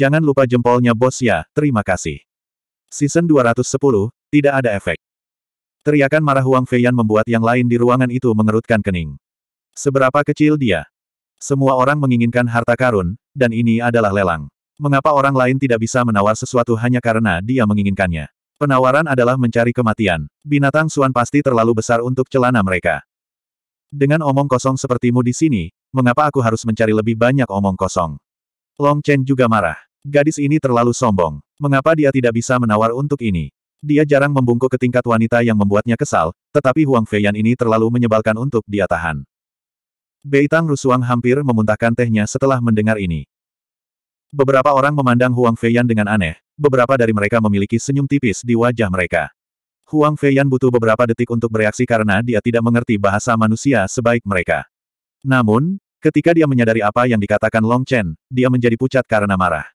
Jangan lupa jempolnya bos ya, terima kasih. Season 210, tidak ada efek. Teriakan marah Huang Feiyan membuat yang lain di ruangan itu mengerutkan kening. Seberapa kecil dia? Semua orang menginginkan harta karun, dan ini adalah lelang. Mengapa orang lain tidak bisa menawar sesuatu hanya karena dia menginginkannya? Penawaran adalah mencari kematian. Binatang Suan pasti terlalu besar untuk celana mereka. Dengan omong kosong sepertimu di sini, mengapa aku harus mencari lebih banyak omong kosong? Long Chen juga marah. Gadis ini terlalu sombong. Mengapa dia tidak bisa menawar untuk ini? Dia jarang membungkuk ke tingkat wanita yang membuatnya kesal, tetapi Huang Feiyan ini terlalu menyebalkan untuk dia tahan. Beitang Rusuang hampir memuntahkan tehnya setelah mendengar ini. Beberapa orang memandang Huang Feiyan dengan aneh, beberapa dari mereka memiliki senyum tipis di wajah mereka. Huang Feiyan butuh beberapa detik untuk bereaksi karena dia tidak mengerti bahasa manusia sebaik mereka. Namun, ketika dia menyadari apa yang dikatakan Long Chen, dia menjadi pucat karena marah.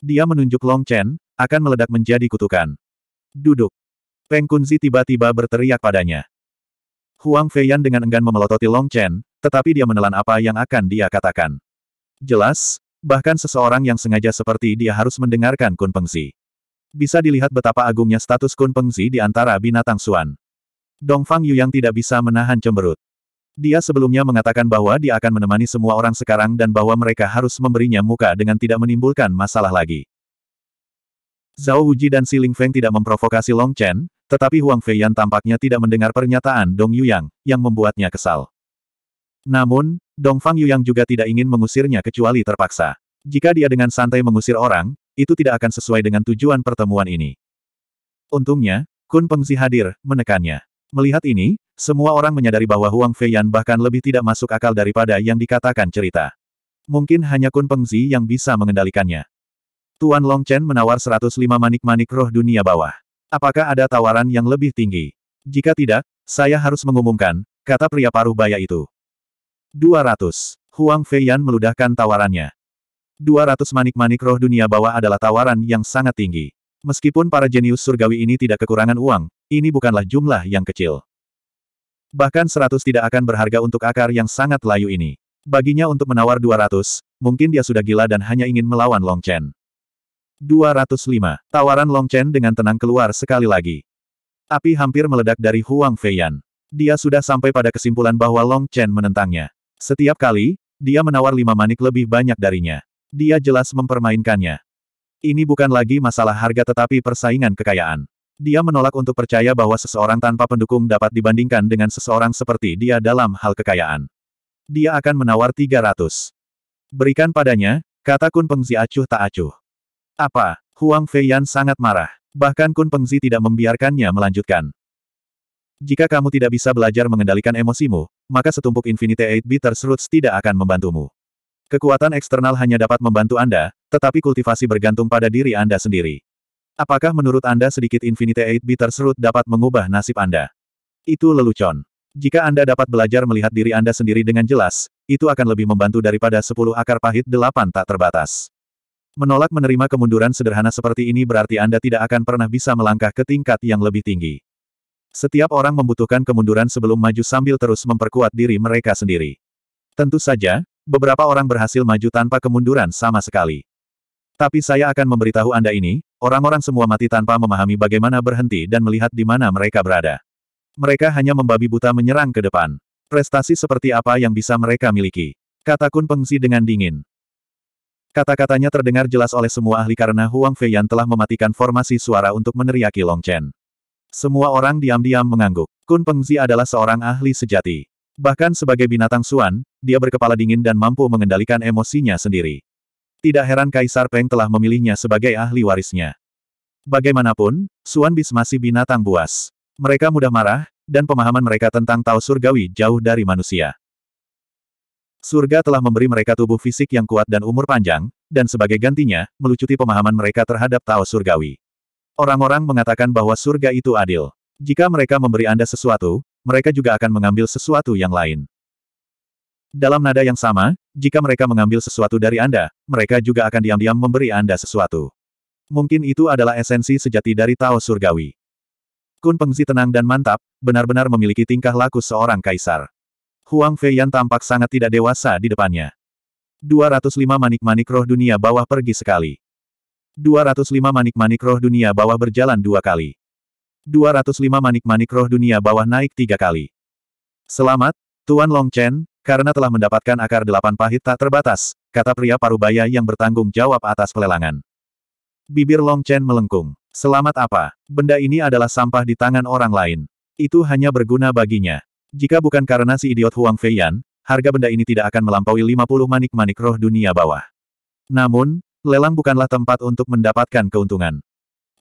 Dia menunjuk Long Chen, akan meledak menjadi kutukan. Duduk. Peng Kunzi tiba-tiba berteriak padanya. Huang Feiyan dengan enggan memelototi Long Chen, tetapi dia menelan apa yang akan dia katakan. Jelas, bahkan seseorang yang sengaja seperti dia harus mendengarkan Kun Pengzi. Bisa dilihat betapa agungnya status Kun Pengzi di antara binatang Suan. Dongfang yang tidak bisa menahan cemberut. Dia sebelumnya mengatakan bahwa dia akan menemani semua orang sekarang dan bahwa mereka harus memberinya muka dengan tidak menimbulkan masalah lagi. Zhao Wuji dan Si Ling Feng tidak memprovokasi Long Chen, tetapi Huang Feiyan tampaknya tidak mendengar pernyataan Dong Yuyang, yang membuatnya kesal. Namun, Dong Fang Yuyang juga tidak ingin mengusirnya kecuali terpaksa. Jika dia dengan santai mengusir orang, itu tidak akan sesuai dengan tujuan pertemuan ini. Untungnya, Kun Pengzi hadir, menekannya. Melihat ini, semua orang menyadari bahwa Huang Feiyan bahkan lebih tidak masuk akal daripada yang dikatakan cerita. Mungkin hanya Kun Pengzi yang bisa mengendalikannya. Tuan Long Chen menawar 105 manik-manik roh dunia bawah. Apakah ada tawaran yang lebih tinggi? Jika tidak, saya harus mengumumkan, kata pria paruh baya itu. 200. Huang Feiyan meludahkan tawarannya. 200 manik-manik roh dunia bawah adalah tawaran yang sangat tinggi. Meskipun para jenius surgawi ini tidak kekurangan uang, ini bukanlah jumlah yang kecil. Bahkan 100 tidak akan berharga untuk akar yang sangat layu ini. Baginya untuk menawar dua ratus, mungkin dia sudah gila dan hanya ingin melawan Long Chen. Dua ratus lima. Tawaran Long Chen dengan tenang keluar sekali lagi. Api hampir meledak dari Huang Feiyan. Dia sudah sampai pada kesimpulan bahwa Long Chen menentangnya. Setiap kali, dia menawar lima manik lebih banyak darinya. Dia jelas mempermainkannya. Ini bukan lagi masalah harga tetapi persaingan kekayaan. Dia menolak untuk percaya bahwa seseorang tanpa pendukung dapat dibandingkan dengan seseorang seperti dia dalam hal kekayaan. Dia akan menawar 300. Berikan padanya, kata Kun Pengzi acuh tak acuh. Apa? Huang Feiyan sangat marah. Bahkan Kun Pengzi tidak membiarkannya melanjutkan. Jika kamu tidak bisa belajar mengendalikan emosimu, maka setumpuk Infinity Eight Bitters Roots tidak akan membantumu. Kekuatan eksternal hanya dapat membantu Anda, tetapi kultivasi bergantung pada diri Anda sendiri. Apakah menurut Anda sedikit Infinite Eight Bitter terserut dapat mengubah nasib Anda? Itu lelucon. Jika Anda dapat belajar melihat diri Anda sendiri dengan jelas, itu akan lebih membantu daripada 10 akar pahit delapan tak terbatas. Menolak menerima kemunduran sederhana seperti ini berarti Anda tidak akan pernah bisa melangkah ke tingkat yang lebih tinggi. Setiap orang membutuhkan kemunduran sebelum maju sambil terus memperkuat diri mereka sendiri. Tentu saja, beberapa orang berhasil maju tanpa kemunduran sama sekali. Tapi saya akan memberitahu Anda ini, orang-orang semua mati tanpa memahami bagaimana berhenti dan melihat di mana mereka berada. Mereka hanya membabi buta menyerang ke depan. Prestasi seperti apa yang bisa mereka miliki? Kata Kun Pengsi dengan dingin. Kata-katanya terdengar jelas oleh semua ahli karena Huang Feiyan telah mematikan formasi suara untuk meneriaki Long Chen. Semua orang diam-diam mengangguk. Kun Pengzi adalah seorang ahli sejati. Bahkan sebagai binatang suan, dia berkepala dingin dan mampu mengendalikan emosinya sendiri. Tidak heran Kaisar Peng telah memilihnya sebagai ahli warisnya. Bagaimanapun, Suan Bis masih binatang buas. Mereka mudah marah, dan pemahaman mereka tentang Tao Surgawi jauh dari manusia. Surga telah memberi mereka tubuh fisik yang kuat dan umur panjang, dan sebagai gantinya, melucuti pemahaman mereka terhadap Tao Surgawi. Orang-orang mengatakan bahwa surga itu adil. Jika mereka memberi Anda sesuatu, mereka juga akan mengambil sesuatu yang lain. Dalam nada yang sama, jika mereka mengambil sesuatu dari Anda, mereka juga akan diam-diam memberi Anda sesuatu. Mungkin itu adalah esensi sejati dari Tao Surgawi. Kun Pengzi tenang dan mantap, benar-benar memiliki tingkah laku seorang kaisar. Huang Feiyan tampak sangat tidak dewasa di depannya. 205 manik-manik roh dunia bawah pergi sekali. 205 manik-manik roh dunia bawah berjalan dua kali. 205 manik-manik roh dunia bawah naik tiga kali. Selamat, Tuan Long Chen, karena telah mendapatkan akar delapan pahit tak terbatas, kata pria parubaya yang bertanggung jawab atas pelelangan. Bibir Long Chen melengkung. Selamat apa? Benda ini adalah sampah di tangan orang lain. Itu hanya berguna baginya. Jika bukan karena si idiot Huang Feiyan, harga benda ini tidak akan melampaui 50 manik-manik roh dunia bawah. Namun, lelang bukanlah tempat untuk mendapatkan keuntungan.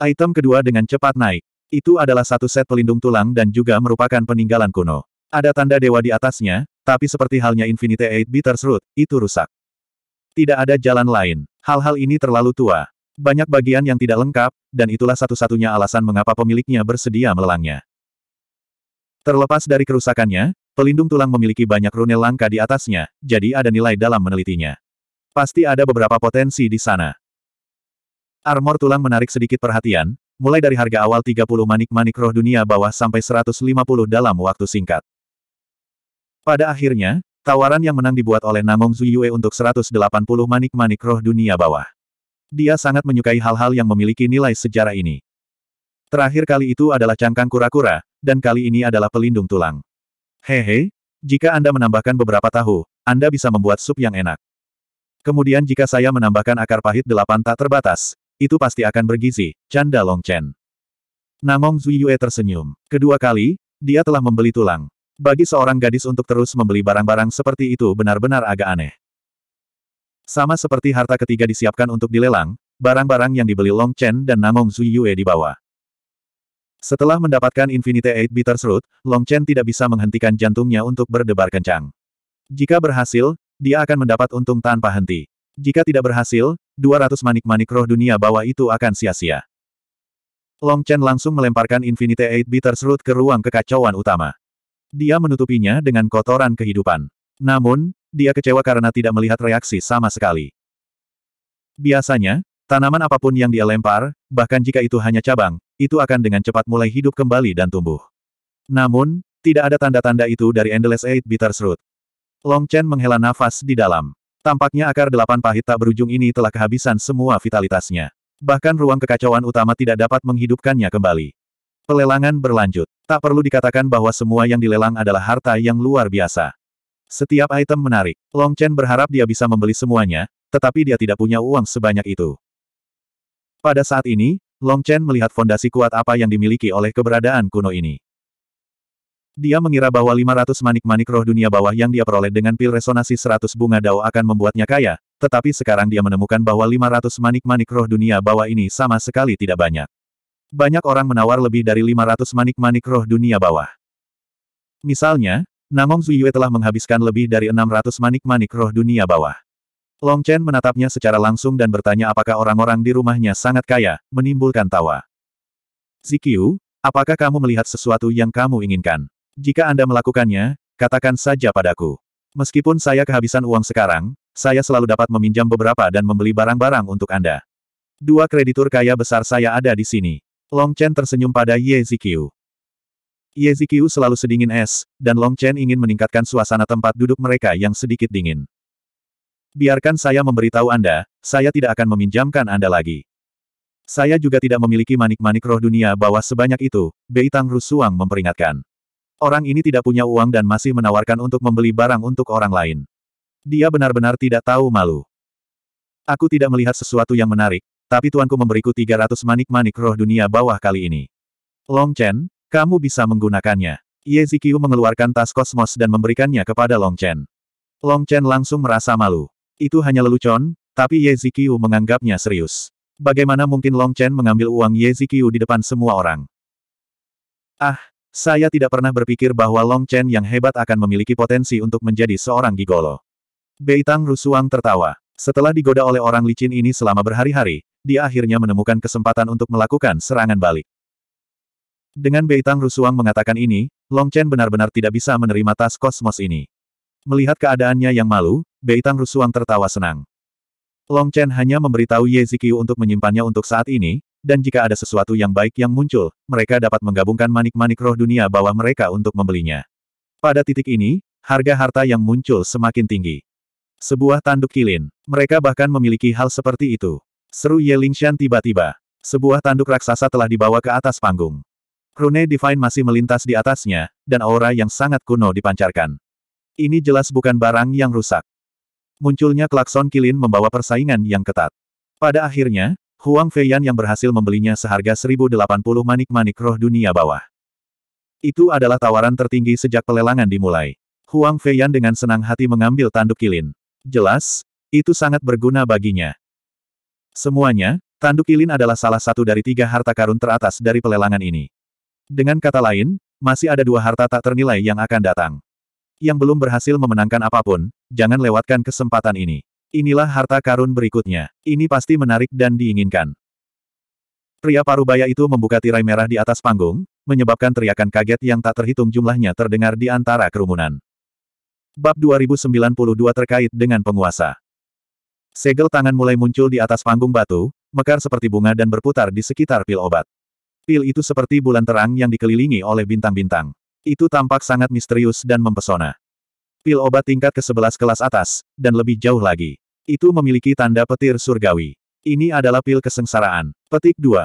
Item kedua dengan cepat naik. Itu adalah satu set pelindung tulang dan juga merupakan peninggalan kuno. Ada tanda dewa di atasnya, tapi seperti halnya Infinite Eight Bitters Root, itu rusak. Tidak ada jalan lain. Hal-hal ini terlalu tua. Banyak bagian yang tidak lengkap, dan itulah satu-satunya alasan mengapa pemiliknya bersedia melelangnya. Terlepas dari kerusakannya, pelindung tulang memiliki banyak rune langka di atasnya, jadi ada nilai dalam menelitinya. Pasti ada beberapa potensi di sana. Armor tulang menarik sedikit perhatian, mulai dari harga awal 30 manik-manik roh dunia bawah sampai 150 dalam waktu singkat. Pada akhirnya, tawaran yang menang dibuat oleh Namong Zuyue untuk 180 manik-manik roh dunia bawah. Dia sangat menyukai hal-hal yang memiliki nilai sejarah ini. Terakhir kali itu adalah cangkang kura-kura, dan kali ini adalah pelindung tulang. Hehe, jika Anda menambahkan beberapa tahu, Anda bisa membuat sup yang enak. Kemudian jika saya menambahkan akar pahit delapan tak terbatas, itu pasti akan bergizi, Canda Long Chen. Namong Zuyue tersenyum. Kedua kali, dia telah membeli tulang. Bagi seorang gadis untuk terus membeli barang-barang seperti itu benar-benar agak aneh. Sama seperti harta ketiga disiapkan untuk dilelang, barang-barang yang dibeli Long Chen dan Namong Zui Yue dibawa. Setelah mendapatkan Infinite Eight Bitters Root, Long Chen tidak bisa menghentikan jantungnya untuk berdebar kencang. Jika berhasil, dia akan mendapat untung tanpa henti. Jika tidak berhasil, 200 manik-manik roh dunia bawah itu akan sia-sia. Long Chen langsung melemparkan Infinite Eight Bitters Root ke ruang kekacauan utama. Dia menutupinya dengan kotoran kehidupan. Namun, dia kecewa karena tidak melihat reaksi sama sekali. Biasanya, tanaman apapun yang dia lempar, bahkan jika itu hanya cabang, itu akan dengan cepat mulai hidup kembali dan tumbuh. Namun, tidak ada tanda-tanda itu dari Endless Eight Bittersroot. Long Chen menghela nafas di dalam. Tampaknya akar delapan pahit tak berujung ini telah kehabisan semua vitalitasnya. Bahkan ruang kekacauan utama tidak dapat menghidupkannya kembali. Pelelangan berlanjut. Tak perlu dikatakan bahwa semua yang dilelang adalah harta yang luar biasa. Setiap item menarik. Long Chen berharap dia bisa membeli semuanya, tetapi dia tidak punya uang sebanyak itu. Pada saat ini, Long Chen melihat fondasi kuat apa yang dimiliki oleh keberadaan kuno ini. Dia mengira bahwa 500 manik-manik roh dunia bawah yang dia peroleh dengan pil resonasi 100 bunga dao akan membuatnya kaya, tetapi sekarang dia menemukan bahwa 500 manik-manik roh dunia bawah ini sama sekali tidak banyak. Banyak orang menawar lebih dari 500 manik-manik roh dunia bawah. Misalnya, Namong Zuyue telah menghabiskan lebih dari 600 manik-manik roh dunia bawah. Long Chen menatapnya secara langsung dan bertanya apakah orang-orang di rumahnya sangat kaya, menimbulkan tawa. Zikyu, apakah kamu melihat sesuatu yang kamu inginkan? Jika Anda melakukannya, katakan saja padaku. Meskipun saya kehabisan uang sekarang, saya selalu dapat meminjam beberapa dan membeli barang-barang untuk Anda. Dua kreditur kaya besar saya ada di sini. Long Chen tersenyum pada Ye Zikiu. Ye Zikiu selalu sedingin es, dan Long Chen ingin meningkatkan suasana tempat duduk mereka yang sedikit dingin. Biarkan saya memberitahu Anda, saya tidak akan meminjamkan Anda lagi. Saya juga tidak memiliki manik-manik roh dunia bawah sebanyak itu, Beitang Rusuang memperingatkan. Orang ini tidak punya uang dan masih menawarkan untuk membeli barang untuk orang lain. Dia benar-benar tidak tahu malu. Aku tidak melihat sesuatu yang menarik, tapi tuanku memberiku 300 manik-manik roh dunia bawah kali ini. Long Chen, kamu bisa menggunakannya. Ye Zikyu mengeluarkan tas kosmos dan memberikannya kepada Long Chen. Long Chen langsung merasa malu. Itu hanya lelucon, tapi Ye Zikyu menganggapnya serius. Bagaimana mungkin Long Chen mengambil uang Ye Zikyu di depan semua orang? Ah, saya tidak pernah berpikir bahwa Long Chen yang hebat akan memiliki potensi untuk menjadi seorang gigolo. Beitang Rusuang tertawa. Setelah digoda oleh orang licin ini selama berhari-hari, dia akhirnya menemukan kesempatan untuk melakukan serangan balik. Dengan Bei Tang Rusuang mengatakan ini, Long Chen benar-benar tidak bisa menerima tas kosmos ini. Melihat keadaannya yang malu, Bei Tang Rusuang tertawa senang. Long Chen hanya memberitahu Ye Zikyu untuk menyimpannya untuk saat ini, dan jika ada sesuatu yang baik yang muncul, mereka dapat menggabungkan manik-manik roh dunia bawah mereka untuk membelinya. Pada titik ini, harga harta yang muncul semakin tinggi. Sebuah tanduk kilin, mereka bahkan memiliki hal seperti itu. Seru Ye Lingshan tiba-tiba. Sebuah tanduk raksasa telah dibawa ke atas panggung. Rune Divine masih melintas di atasnya, dan aura yang sangat kuno dipancarkan. Ini jelas bukan barang yang rusak. Munculnya klakson kilin membawa persaingan yang ketat. Pada akhirnya, Huang Feiyan yang berhasil membelinya seharga 1080 manik-manik roh dunia bawah. Itu adalah tawaran tertinggi sejak pelelangan dimulai. Huang Feiyan dengan senang hati mengambil tanduk kilin. Jelas, itu sangat berguna baginya. Semuanya, tanduk ilin adalah salah satu dari tiga harta karun teratas dari pelelangan ini. Dengan kata lain, masih ada dua harta tak ternilai yang akan datang. Yang belum berhasil memenangkan apapun, jangan lewatkan kesempatan ini. Inilah harta karun berikutnya. Ini pasti menarik dan diinginkan. Pria parubaya itu membuka tirai merah di atas panggung, menyebabkan teriakan kaget yang tak terhitung jumlahnya terdengar di antara kerumunan. Bab 2092 terkait dengan penguasa. Segel tangan mulai muncul di atas panggung batu, mekar seperti bunga dan berputar di sekitar pil obat. Pil itu seperti bulan terang yang dikelilingi oleh bintang-bintang. Itu tampak sangat misterius dan mempesona. Pil obat tingkat ke-11 kelas atas, dan lebih jauh lagi. Itu memiliki tanda petir surgawi. Ini adalah pil kesengsaraan. Petik 2.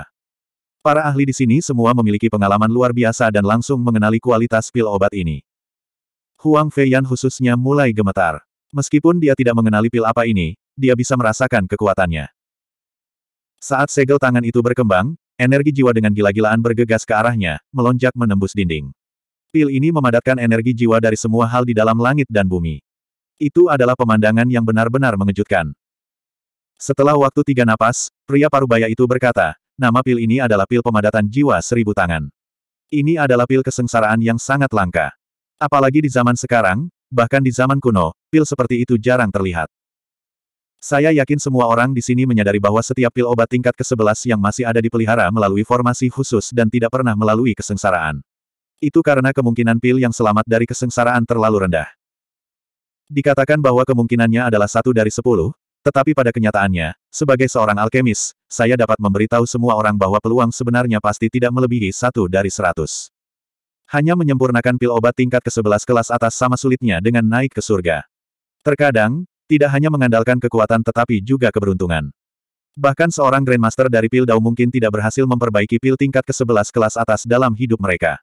Para ahli di sini semua memiliki pengalaman luar biasa dan langsung mengenali kualitas pil obat ini. Huang Feiyan khususnya mulai gemetar. Meskipun dia tidak mengenali pil apa ini, dia bisa merasakan kekuatannya. Saat segel tangan itu berkembang, energi jiwa dengan gila-gilaan bergegas ke arahnya, melonjak menembus dinding. Pil ini memadatkan energi jiwa dari semua hal di dalam langit dan bumi. Itu adalah pemandangan yang benar-benar mengejutkan. Setelah waktu tiga napas, pria parubaya itu berkata, nama pil ini adalah pil pemadatan jiwa seribu tangan. Ini adalah pil kesengsaraan yang sangat langka. Apalagi di zaman sekarang, bahkan di zaman kuno, pil seperti itu jarang terlihat. Saya yakin semua orang di sini menyadari bahwa setiap pil obat tingkat ke-11 yang masih ada dipelihara melalui formasi khusus dan tidak pernah melalui kesengsaraan. Itu karena kemungkinan pil yang selamat dari kesengsaraan terlalu rendah. Dikatakan bahwa kemungkinannya adalah satu dari sepuluh, tetapi pada kenyataannya, sebagai seorang alkemis, saya dapat memberitahu semua orang bahwa peluang sebenarnya pasti tidak melebihi satu dari seratus. Hanya menyempurnakan pil obat tingkat ke-11 kelas atas sama sulitnya dengan naik ke surga. Terkadang, tidak hanya mengandalkan kekuatan tetapi juga keberuntungan. Bahkan seorang Grandmaster dari Pil Dao mungkin tidak berhasil memperbaiki pil tingkat ke-11 kelas atas dalam hidup mereka.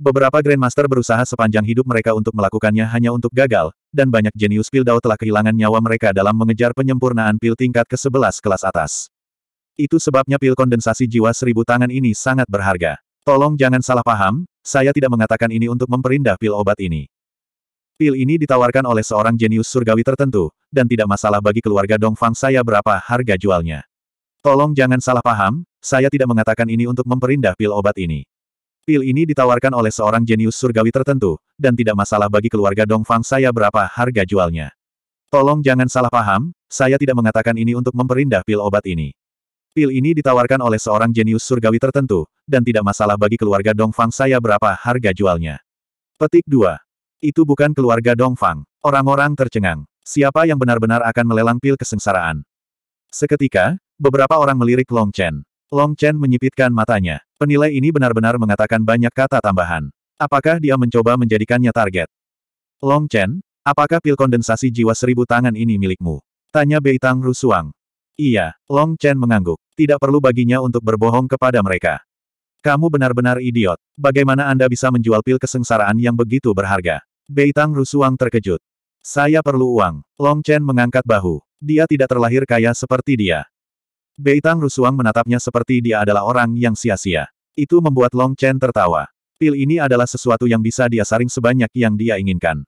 Beberapa Grandmaster berusaha sepanjang hidup mereka untuk melakukannya hanya untuk gagal, dan banyak jenius Pil Pildao telah kehilangan nyawa mereka dalam mengejar penyempurnaan pil tingkat ke-11 kelas atas. Itu sebabnya pil kondensasi jiwa seribu tangan ini sangat berharga. Tolong jangan salah paham, saya tidak mengatakan ini untuk memperindah pil obat ini. Pil ini ditawarkan oleh seorang jenius surgawi tertentu, dan tidak masalah bagi keluarga Dongfang saya berapa harga jualnya. Tolong jangan salah paham, saya tidak mengatakan ini untuk memperindah pil obat ini. Pil ini ditawarkan oleh seorang jenius surgawi tertentu, dan tidak masalah bagi keluarga Dongfang saya berapa harga jualnya. Tolong jangan salah paham, saya tidak mengatakan ini untuk memperindah pil obat ini. Pil ini ditawarkan oleh seorang jenius surgawi tertentu, dan tidak masalah bagi keluarga Dongfang saya berapa harga jualnya. Petik 2. Itu bukan keluarga Dongfang. Orang-orang tercengang. Siapa yang benar-benar akan melelang pil kesengsaraan? Seketika, beberapa orang melirik Long Chen. Long Chen menyipitkan matanya. Penilai ini benar-benar mengatakan banyak kata tambahan. Apakah dia mencoba menjadikannya target? Long Chen, apakah pil kondensasi jiwa seribu tangan ini milikmu? Tanya Bei Beitang Rusuang. Iya, Long Chen mengangguk. Tidak perlu baginya untuk berbohong kepada mereka. Kamu benar-benar idiot. Bagaimana Anda bisa menjual pil kesengsaraan yang begitu berharga? Beitang Rusuang terkejut. Saya perlu uang. Long Chen mengangkat bahu. Dia tidak terlahir kaya seperti dia. Beitang Rusuang menatapnya seperti dia adalah orang yang sia-sia. Itu membuat Long Chen tertawa. Pil ini adalah sesuatu yang bisa dia saring sebanyak yang dia inginkan.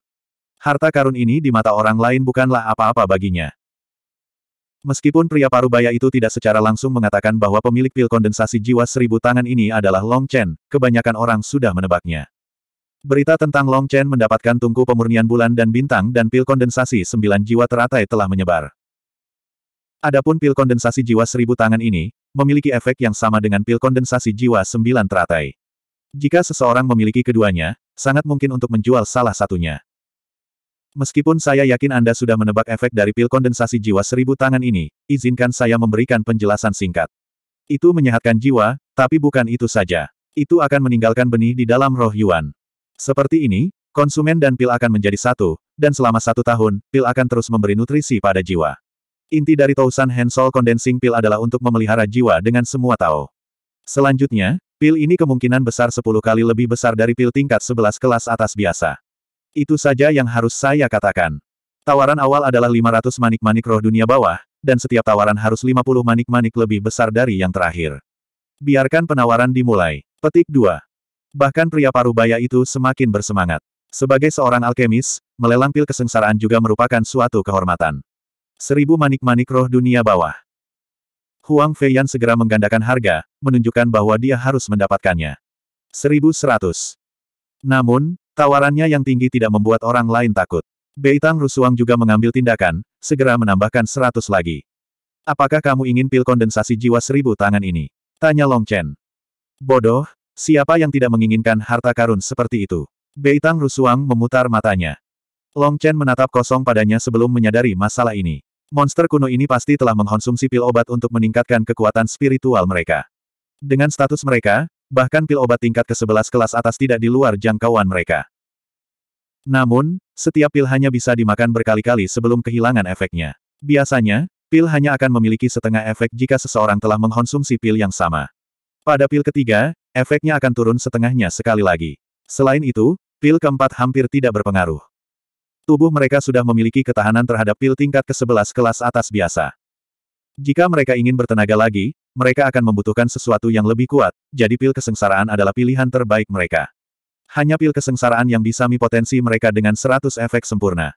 Harta karun ini di mata orang lain bukanlah apa-apa baginya. Meskipun pria parubaya itu tidak secara langsung mengatakan bahwa pemilik pil kondensasi jiwa seribu tangan ini adalah Long Chen, kebanyakan orang sudah menebaknya. Berita tentang Long Chen mendapatkan tungku pemurnian bulan dan bintang dan pil kondensasi sembilan jiwa teratai telah menyebar. Adapun pil kondensasi jiwa seribu tangan ini, memiliki efek yang sama dengan pil kondensasi jiwa sembilan teratai. Jika seseorang memiliki keduanya, sangat mungkin untuk menjual salah satunya. Meskipun saya yakin Anda sudah menebak efek dari pil kondensasi jiwa seribu tangan ini, izinkan saya memberikan penjelasan singkat. Itu menyehatkan jiwa, tapi bukan itu saja. Itu akan meninggalkan benih di dalam roh Yuan. Seperti ini, konsumen dan pil akan menjadi satu, dan selama satu tahun, pil akan terus memberi nutrisi pada jiwa. Inti dari Tousan Hensol Condensing Pil adalah untuk memelihara jiwa dengan semua Tao. Selanjutnya, pil ini kemungkinan besar 10 kali lebih besar dari pil tingkat 11 kelas atas biasa. Itu saja yang harus saya katakan. Tawaran awal adalah 500 manik-manik roh dunia bawah, dan setiap tawaran harus 50 manik-manik lebih besar dari yang terakhir. Biarkan penawaran dimulai. Petik 2. Bahkan pria parubaya itu semakin bersemangat. Sebagai seorang alkemis, melelang pil kesengsaraan juga merupakan suatu kehormatan. Seribu manik-manik roh dunia bawah. Huang Feiyan segera menggandakan harga, menunjukkan bahwa dia harus mendapatkannya. 1100. Namun, tawarannya yang tinggi tidak membuat orang lain takut. Beitang Rusuang juga mengambil tindakan, segera menambahkan seratus lagi. Apakah kamu ingin pil kondensasi jiwa seribu tangan ini? Tanya Long Chen. Bodoh, Siapa yang tidak menginginkan harta karun seperti itu? Beitang Rusuang memutar matanya. Long Chen menatap kosong padanya sebelum menyadari masalah ini. Monster kuno ini pasti telah mengkonsumsi pil obat untuk meningkatkan kekuatan spiritual mereka. Dengan status mereka, bahkan pil obat tingkat ke-11 kelas atas tidak di luar jangkauan mereka. Namun, setiap pil hanya bisa dimakan berkali-kali sebelum kehilangan efeknya. Biasanya, pil hanya akan memiliki setengah efek jika seseorang telah mengkonsumsi pil yang sama. Pada pil ketiga, efeknya akan turun setengahnya sekali lagi. Selain itu, pil keempat hampir tidak berpengaruh. Tubuh mereka sudah memiliki ketahanan terhadap pil tingkat ke-11 kelas atas biasa. Jika mereka ingin bertenaga lagi, mereka akan membutuhkan sesuatu yang lebih kuat, jadi pil kesengsaraan adalah pilihan terbaik mereka. Hanya pil kesengsaraan yang bisa mi mereka dengan 100 efek sempurna.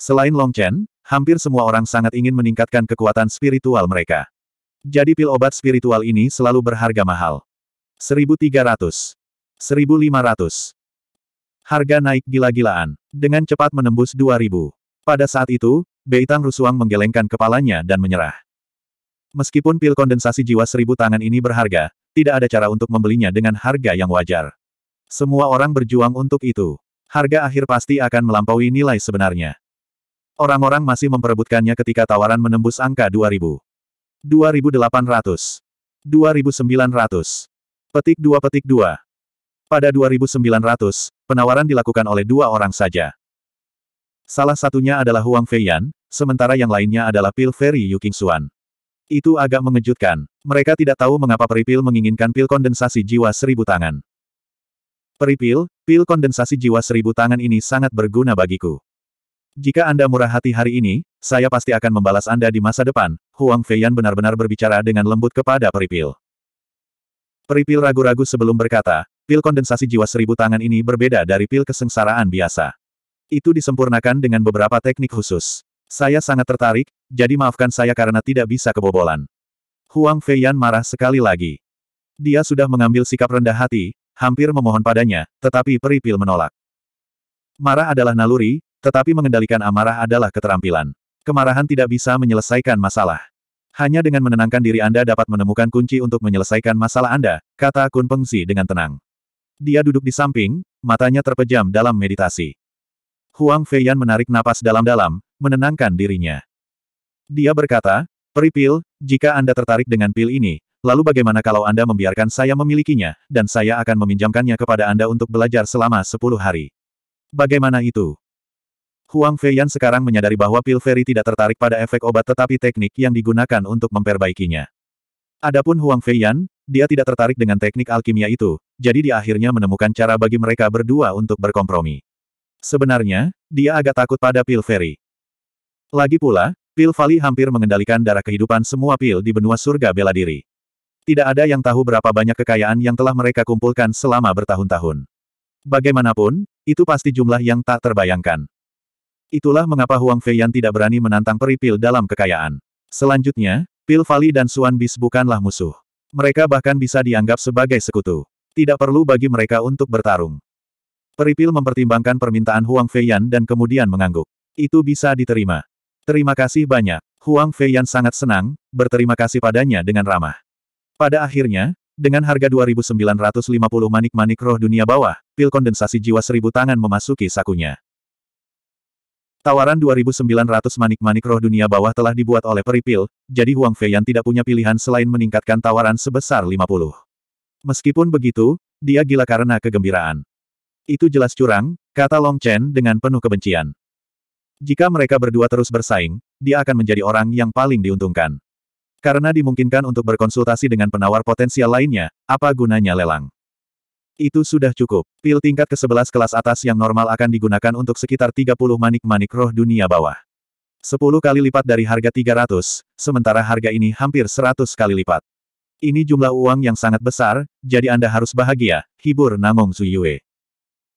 Selain Long Chen, hampir semua orang sangat ingin meningkatkan kekuatan spiritual mereka. Jadi pil obat spiritual ini selalu berharga mahal. 1300. 1500. Harga naik gila-gilaan. Dengan cepat menembus 2000. Pada saat itu, Beitang Rusuang menggelengkan kepalanya dan menyerah. Meskipun pil kondensasi jiwa seribu tangan ini berharga, tidak ada cara untuk membelinya dengan harga yang wajar. Semua orang berjuang untuk itu. Harga akhir pasti akan melampaui nilai sebenarnya. Orang-orang masih memperebutkannya ketika tawaran menembus angka 2000. 2800. 2900. Petik 2 petik 2. Pada 2900, penawaran dilakukan oleh dua orang saja. Salah satunya adalah Huang Feiyan, sementara yang lainnya adalah Pil Ferry Yuking Xuan. Itu agak mengejutkan. Mereka tidak tahu mengapa Peripil menginginkan pil kondensasi jiwa seribu tangan. Peripil, pil kondensasi jiwa seribu tangan ini sangat berguna bagiku. Jika Anda murah hati hari ini, saya pasti akan membalas Anda di masa depan, Huang Feiyan benar-benar berbicara dengan lembut kepada Peripil. Peripil ragu-ragu sebelum berkata, pil kondensasi jiwa seribu tangan ini berbeda dari pil kesengsaraan biasa. Itu disempurnakan dengan beberapa teknik khusus. Saya sangat tertarik, jadi maafkan saya karena tidak bisa kebobolan. Huang Feiyan marah sekali lagi. Dia sudah mengambil sikap rendah hati, hampir memohon padanya, tetapi Peripil menolak. Marah adalah naluri, tetapi mengendalikan amarah adalah keterampilan. Kemarahan tidak bisa menyelesaikan masalah. Hanya dengan menenangkan diri Anda dapat menemukan kunci untuk menyelesaikan masalah Anda, kata Kun Pengsi dengan tenang. Dia duduk di samping, matanya terpejam dalam meditasi. Huang Feiyan menarik napas dalam-dalam, menenangkan dirinya. Dia berkata, Peripil, jika Anda tertarik dengan pil ini, lalu bagaimana kalau Anda membiarkan saya memilikinya, dan saya akan meminjamkannya kepada Anda untuk belajar selama 10 hari? Bagaimana itu? Huang Feiyan sekarang menyadari bahwa pil Feri tidak tertarik pada efek obat tetapi teknik yang digunakan untuk memperbaikinya. Adapun Huang Feiyan, dia tidak tertarik dengan teknik alkimia itu, jadi dia akhirnya menemukan cara bagi mereka berdua untuk berkompromi. Sebenarnya, dia agak takut pada pil Feri. Lagi pula, pil Vali hampir mengendalikan darah kehidupan semua pil di benua surga bela diri. Tidak ada yang tahu berapa banyak kekayaan yang telah mereka kumpulkan selama bertahun-tahun. Bagaimanapun, itu pasti jumlah yang tak terbayangkan. Itulah mengapa Huang Feiyan tidak berani menantang peripil dalam kekayaan. Selanjutnya, Pil Fali dan Suan Bis bukanlah musuh. Mereka bahkan bisa dianggap sebagai sekutu. Tidak perlu bagi mereka untuk bertarung. Peripil mempertimbangkan permintaan Huang Feiyan dan kemudian mengangguk. Itu bisa diterima. Terima kasih banyak. Huang Feiyan sangat senang, berterima kasih padanya dengan ramah. Pada akhirnya, dengan harga 2.950 manik-manik roh dunia bawah, pil kondensasi jiwa seribu tangan memasuki sakunya. Tawaran 2900 manik-manik roh dunia bawah telah dibuat oleh Peripil, jadi Huang Feiyan tidak punya pilihan selain meningkatkan tawaran sebesar 50. Meskipun begitu, dia gila karena kegembiraan. Itu jelas curang, kata Long Chen dengan penuh kebencian. Jika mereka berdua terus bersaing, dia akan menjadi orang yang paling diuntungkan. Karena dimungkinkan untuk berkonsultasi dengan penawar potensial lainnya, apa gunanya lelang? Itu sudah cukup. Pil tingkat ke-11 kelas atas yang normal akan digunakan untuk sekitar 30 manik-manik roh dunia bawah. 10 kali lipat dari harga 300, sementara harga ini hampir 100 kali lipat. Ini jumlah uang yang sangat besar, jadi Anda harus bahagia, hibur Namong Suyue.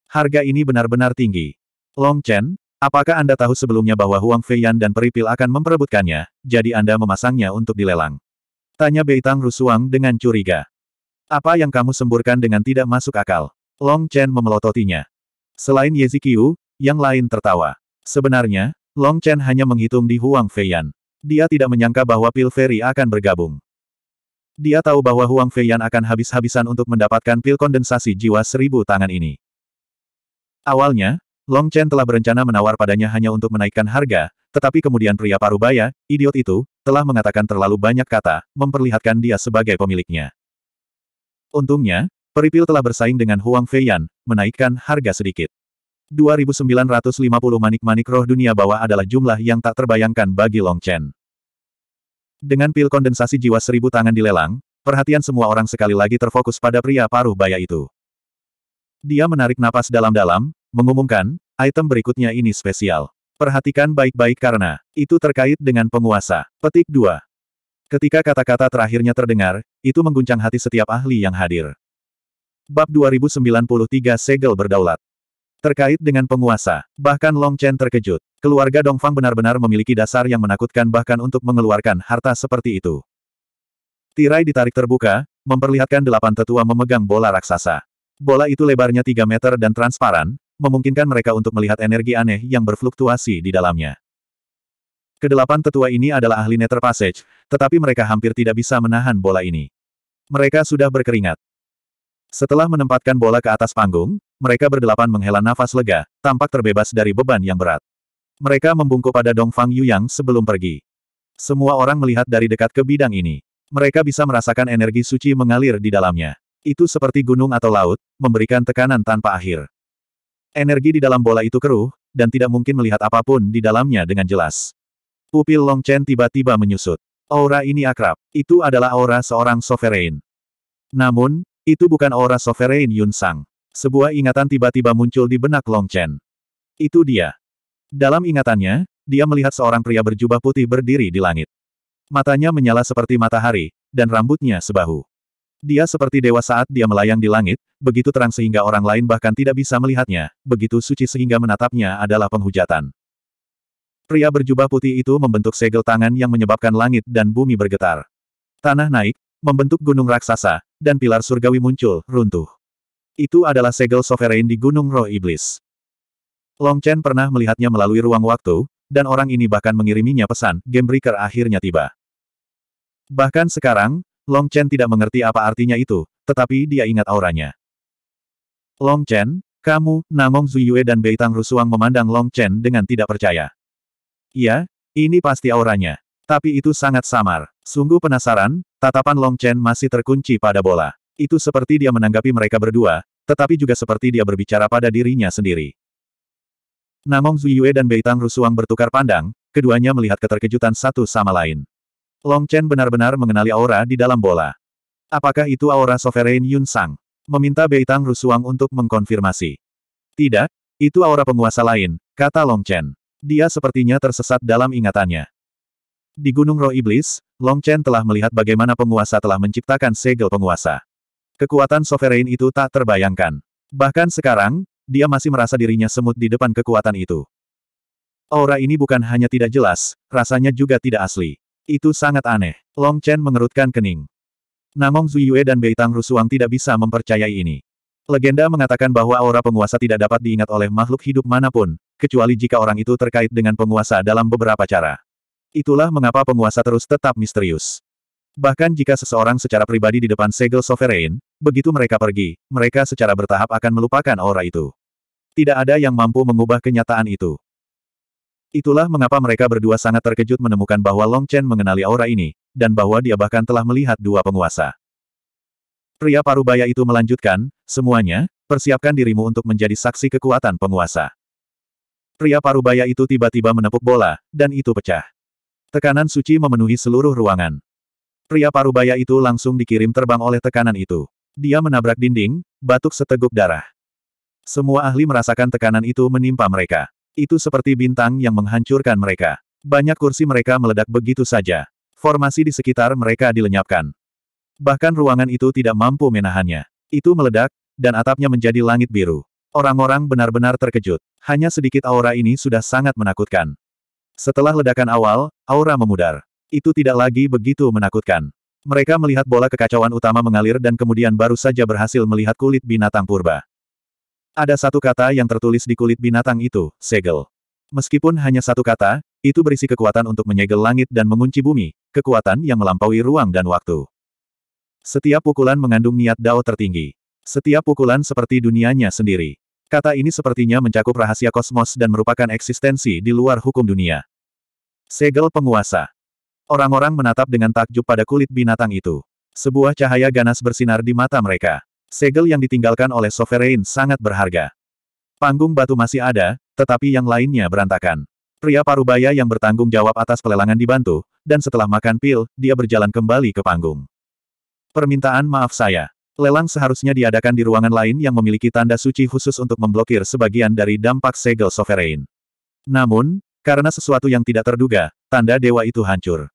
Harga ini benar-benar tinggi. Long Chen, apakah Anda tahu sebelumnya bahwa Huang Feiyan dan Peripil akan memperebutkannya, jadi Anda memasangnya untuk dilelang? Tanya Beitang Rusuang dengan curiga. Apa yang kamu semburkan dengan tidak masuk akal? Long Chen memelototinya. Selain Ye Zikiu, yang lain tertawa. Sebenarnya, Long Chen hanya menghitung di Huang Feiyan. Dia tidak menyangka bahwa Pil Ferry akan bergabung. Dia tahu bahwa Huang Feiyan akan habis-habisan untuk mendapatkan pil kondensasi jiwa seribu tangan ini. Awalnya, Long Chen telah berencana menawar padanya hanya untuk menaikkan harga, tetapi kemudian pria parubaya, idiot itu, telah mengatakan terlalu banyak kata, memperlihatkan dia sebagai pemiliknya. Untungnya, Peripil telah bersaing dengan Huang Feiyan, menaikkan harga sedikit. 2950 manik-manik roh dunia bawah adalah jumlah yang tak terbayangkan bagi Long Chen. Dengan pil kondensasi jiwa seribu tangan dilelang, perhatian semua orang sekali lagi terfokus pada pria paruh baya itu. Dia menarik napas dalam-dalam, mengumumkan, item berikutnya ini spesial. Perhatikan baik-baik karena, itu terkait dengan penguasa. Petik 2. Ketika kata-kata terakhirnya terdengar, itu mengguncang hati setiap ahli yang hadir. Bab 2093 Segel berdaulat. Terkait dengan penguasa, bahkan Long Chen terkejut. Keluarga Dongfang benar-benar memiliki dasar yang menakutkan bahkan untuk mengeluarkan harta seperti itu. Tirai ditarik terbuka, memperlihatkan delapan tetua memegang bola raksasa. Bola itu lebarnya 3 meter dan transparan, memungkinkan mereka untuk melihat energi aneh yang berfluktuasi di dalamnya. Kedelapan tetua ini adalah ahli Nether Passage, tetapi mereka hampir tidak bisa menahan bola ini. Mereka sudah berkeringat. Setelah menempatkan bola ke atas panggung, mereka berdelapan menghela nafas lega, tampak terbebas dari beban yang berat. Mereka membungkuk pada Dongfang Fang Yuyang sebelum pergi. Semua orang melihat dari dekat ke bidang ini. Mereka bisa merasakan energi suci mengalir di dalamnya. Itu seperti gunung atau laut, memberikan tekanan tanpa akhir. Energi di dalam bola itu keruh, dan tidak mungkin melihat apapun di dalamnya dengan jelas. Pupil Long Chen tiba-tiba menyusut. Aura ini akrab. Itu adalah aura seorang sovereign. Namun, itu bukan aura sovereign Yun Sang. Sebuah ingatan tiba-tiba muncul di benak Long Chen. Itu dia. Dalam ingatannya, dia melihat seorang pria berjubah putih berdiri di langit. Matanya menyala seperti matahari, dan rambutnya sebahu. Dia seperti dewa saat dia melayang di langit, begitu terang sehingga orang lain bahkan tidak bisa melihatnya, begitu suci sehingga menatapnya adalah penghujatan. Pria berjubah putih itu membentuk segel tangan yang menyebabkan langit dan bumi bergetar. Tanah naik, membentuk gunung raksasa, dan pilar surgawi muncul, runtuh. Itu adalah segel sovereign di Gunung Roh Iblis. Long Chen pernah melihatnya melalui ruang waktu, dan orang ini bahkan mengiriminya pesan, Gamebreaker akhirnya tiba. Bahkan sekarang, Long Chen tidak mengerti apa artinya itu, tetapi dia ingat auranya. Long Chen, kamu, Namong Zuyue dan Beitang Rusuang memandang Long Chen dengan tidak percaya. Iya, ini pasti auranya. Tapi itu sangat samar. Sungguh penasaran, tatapan Long Chen masih terkunci pada bola. Itu seperti dia menanggapi mereka berdua, tetapi juga seperti dia berbicara pada dirinya sendiri. Namong Zuyue dan Beitang Rusuang bertukar pandang, keduanya melihat keterkejutan satu sama lain. Long Chen benar-benar mengenali aura di dalam bola. Apakah itu aura Sovereign Yun Sang? Meminta Beitang Rusuang untuk mengkonfirmasi. Tidak, itu aura penguasa lain, kata Long Chen. Dia sepertinya tersesat dalam ingatannya. Di Gunung Roh Iblis, Long Chen telah melihat bagaimana penguasa telah menciptakan segel penguasa. Kekuatan sovereign itu tak terbayangkan. Bahkan sekarang, dia masih merasa dirinya semut di depan kekuatan itu. Aura ini bukan hanya tidak jelas, rasanya juga tidak asli. Itu sangat aneh. Long Chen mengerutkan kening. Namong Zuyue dan Bei Tang Rusuang tidak bisa mempercayai ini. Legenda mengatakan bahwa aura penguasa tidak dapat diingat oleh makhluk hidup manapun, kecuali jika orang itu terkait dengan penguasa dalam beberapa cara. Itulah mengapa penguasa terus tetap misterius. Bahkan jika seseorang secara pribadi di depan segel sovereign, begitu mereka pergi, mereka secara bertahap akan melupakan aura itu. Tidak ada yang mampu mengubah kenyataan itu. Itulah mengapa mereka berdua sangat terkejut menemukan bahwa Long Chen mengenali aura ini, dan bahwa dia bahkan telah melihat dua penguasa. Pria parubaya itu melanjutkan, semuanya, persiapkan dirimu untuk menjadi saksi kekuatan penguasa. Pria parubaya itu tiba-tiba menepuk bola, dan itu pecah. Tekanan suci memenuhi seluruh ruangan. Pria parubaya itu langsung dikirim terbang oleh tekanan itu. Dia menabrak dinding, batuk seteguk darah. Semua ahli merasakan tekanan itu menimpa mereka. Itu seperti bintang yang menghancurkan mereka. Banyak kursi mereka meledak begitu saja. Formasi di sekitar mereka dilenyapkan. Bahkan ruangan itu tidak mampu menahannya. Itu meledak, dan atapnya menjadi langit biru. Orang-orang benar-benar terkejut. Hanya sedikit aura ini sudah sangat menakutkan. Setelah ledakan awal, aura memudar. Itu tidak lagi begitu menakutkan. Mereka melihat bola kekacauan utama mengalir dan kemudian baru saja berhasil melihat kulit binatang purba. Ada satu kata yang tertulis di kulit binatang itu, segel. Meskipun hanya satu kata, itu berisi kekuatan untuk menyegel langit dan mengunci bumi, kekuatan yang melampaui ruang dan waktu. Setiap pukulan mengandung niat dao tertinggi. Setiap pukulan seperti dunianya sendiri. Kata ini sepertinya mencakup rahasia kosmos dan merupakan eksistensi di luar hukum dunia. Segel penguasa. Orang-orang menatap dengan takjub pada kulit binatang itu. Sebuah cahaya ganas bersinar di mata mereka. Segel yang ditinggalkan oleh Sovereign sangat berharga. Panggung batu masih ada, tetapi yang lainnya berantakan. Pria parubaya yang bertanggung jawab atas pelelangan dibantu, dan setelah makan pil, dia berjalan kembali ke panggung. Permintaan maaf saya. Lelang seharusnya diadakan di ruangan lain yang memiliki tanda suci khusus untuk memblokir sebagian dari dampak segel sovereign. Namun, karena sesuatu yang tidak terduga, tanda dewa itu hancur.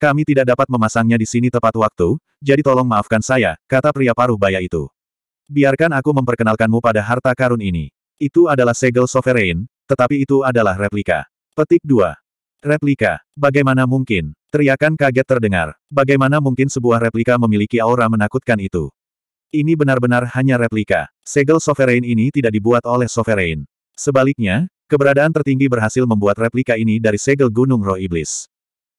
Kami tidak dapat memasangnya di sini tepat waktu, jadi tolong maafkan saya, kata pria paruh baya itu. Biarkan aku memperkenalkanmu pada harta karun ini. Itu adalah segel sovereign, tetapi itu adalah replika. Petik 2. Replika. Bagaimana mungkin? Teriakan kaget terdengar. Bagaimana mungkin sebuah replika memiliki aura menakutkan itu? Ini benar-benar hanya replika. Segel Sovereign ini tidak dibuat oleh Sovereign. Sebaliknya, keberadaan tertinggi berhasil membuat replika ini dari segel Gunung Roh Iblis.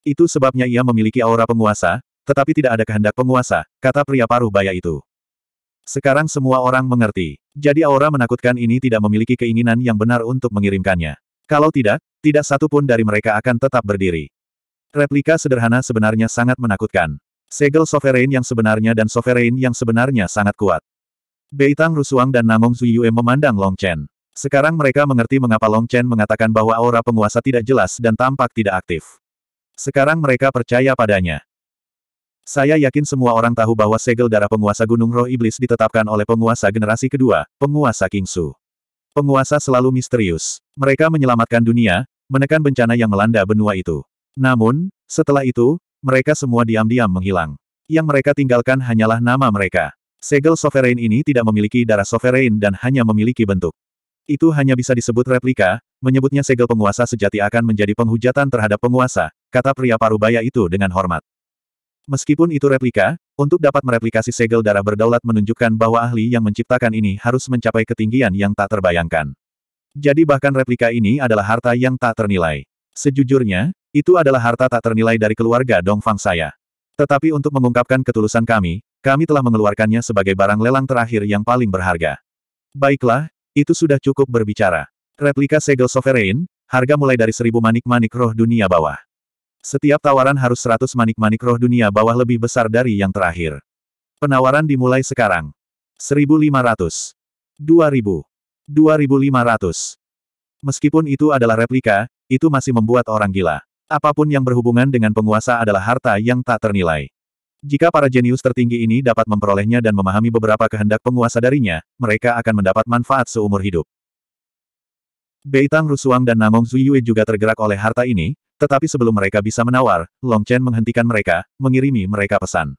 Itu sebabnya ia memiliki aura penguasa, tetapi tidak ada kehendak penguasa, kata pria paruh baya itu. Sekarang semua orang mengerti. Jadi aura menakutkan ini tidak memiliki keinginan yang benar untuk mengirimkannya. Kalau tidak, tidak satu pun dari mereka akan tetap berdiri. Replika sederhana sebenarnya sangat menakutkan. Segel Sovereign yang sebenarnya dan Sovereign yang sebenarnya sangat kuat. Beitang Rusuang dan Namong Zuyue memandang Long Chen. Sekarang mereka mengerti mengapa Long Chen mengatakan bahwa aura penguasa tidak jelas dan tampak tidak aktif. Sekarang mereka percaya padanya. Saya yakin semua orang tahu bahwa segel darah penguasa Gunung Roh Iblis ditetapkan oleh penguasa generasi kedua, penguasa Kingsu. Penguasa selalu misterius. Mereka menyelamatkan dunia, menekan bencana yang melanda benua itu. Namun, setelah itu, mereka semua diam-diam menghilang. Yang mereka tinggalkan hanyalah nama mereka. Segel Sovereign ini tidak memiliki darah Sovereign dan hanya memiliki bentuk. Itu hanya bisa disebut replika, menyebutnya segel penguasa sejati akan menjadi penghujatan terhadap penguasa, kata pria parubaya itu dengan hormat. Meskipun itu replika, untuk dapat mereplikasi segel darah berdaulat menunjukkan bahwa ahli yang menciptakan ini harus mencapai ketinggian yang tak terbayangkan. Jadi bahkan replika ini adalah harta yang tak ternilai. Sejujurnya, itu adalah harta tak ternilai dari keluarga Dongfang saya. Tetapi untuk mengungkapkan ketulusan kami, kami telah mengeluarkannya sebagai barang lelang terakhir yang paling berharga. Baiklah, itu sudah cukup berbicara. Replika segel sovereign, harga mulai dari seribu manik-manik roh dunia bawah. Setiap tawaran harus seratus manik-manik roh dunia bawah lebih besar dari yang terakhir. Penawaran dimulai sekarang. 1500. 2000. 2500. Meskipun itu adalah replika, itu masih membuat orang gila. Apapun yang berhubungan dengan penguasa adalah harta yang tak ternilai. Jika para jenius tertinggi ini dapat memperolehnya dan memahami beberapa kehendak penguasa darinya, mereka akan mendapat manfaat seumur hidup. Beitang Rusuang dan Namong Zuyue juga tergerak oleh harta ini, tetapi sebelum mereka bisa menawar, Long Chen menghentikan mereka, mengirimi mereka pesan.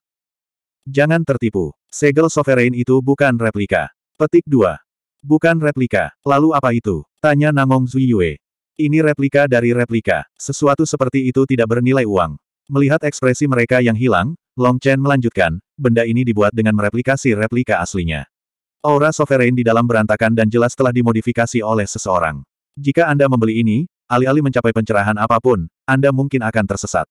Jangan tertipu. Segel Sovereign itu bukan replika. Petik 2. Bukan replika. Lalu apa itu? Tanya Namong Zuyue. Ini replika dari replika. Sesuatu seperti itu tidak bernilai uang. Melihat ekspresi mereka yang hilang, Long Chen melanjutkan, benda ini dibuat dengan mereplikasi replika aslinya. Aura sovereign di dalam berantakan dan jelas telah dimodifikasi oleh seseorang. Jika Anda membeli ini, alih-alih mencapai pencerahan apapun, Anda mungkin akan tersesat.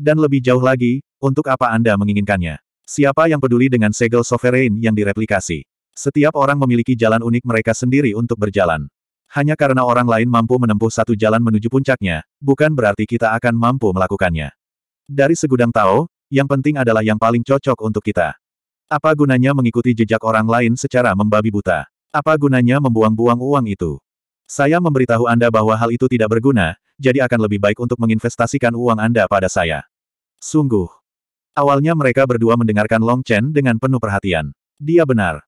Dan lebih jauh lagi, untuk apa Anda menginginkannya? Siapa yang peduli dengan segel sovereign yang direplikasi? Setiap orang memiliki jalan unik mereka sendiri untuk berjalan. Hanya karena orang lain mampu menempuh satu jalan menuju puncaknya, bukan berarti kita akan mampu melakukannya. Dari segudang Tao, yang penting adalah yang paling cocok untuk kita. Apa gunanya mengikuti jejak orang lain secara membabi buta? Apa gunanya membuang-buang uang itu? Saya memberitahu Anda bahwa hal itu tidak berguna, jadi akan lebih baik untuk menginvestasikan uang Anda pada saya. Sungguh. Awalnya mereka berdua mendengarkan Long Chen dengan penuh perhatian. Dia benar.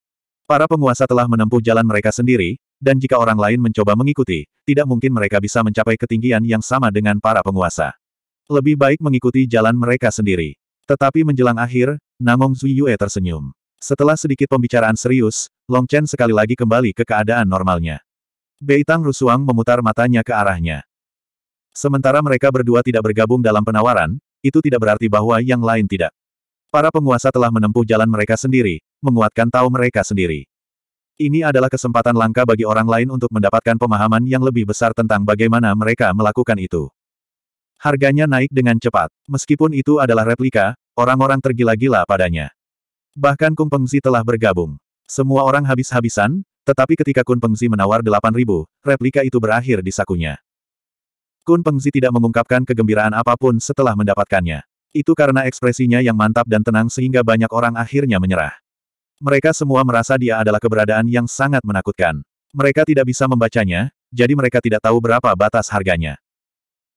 Para penguasa telah menempuh jalan mereka sendiri, dan jika orang lain mencoba mengikuti, tidak mungkin mereka bisa mencapai ketinggian yang sama dengan para penguasa. Lebih baik mengikuti jalan mereka sendiri. Tetapi menjelang akhir, Namong Zuyue tersenyum. Setelah sedikit pembicaraan serius, Long Chen sekali lagi kembali ke keadaan normalnya. Beitang Rusuang memutar matanya ke arahnya. Sementara mereka berdua tidak bergabung dalam penawaran, itu tidak berarti bahwa yang lain tidak. Para penguasa telah menempuh jalan mereka sendiri, menguatkan tahu mereka sendiri. Ini adalah kesempatan langka bagi orang lain untuk mendapatkan pemahaman yang lebih besar tentang bagaimana mereka melakukan itu. Harganya naik dengan cepat. Meskipun itu adalah replika, orang-orang tergila-gila padanya. Bahkan Kung Pengzi telah bergabung. Semua orang habis-habisan, tetapi ketika Kun Pengzi menawar 8.000, replika itu berakhir di sakunya. Kun Pengzi tidak mengungkapkan kegembiraan apapun setelah mendapatkannya. Itu karena ekspresinya yang mantap dan tenang sehingga banyak orang akhirnya menyerah. Mereka semua merasa dia adalah keberadaan yang sangat menakutkan. Mereka tidak bisa membacanya, jadi mereka tidak tahu berapa batas harganya.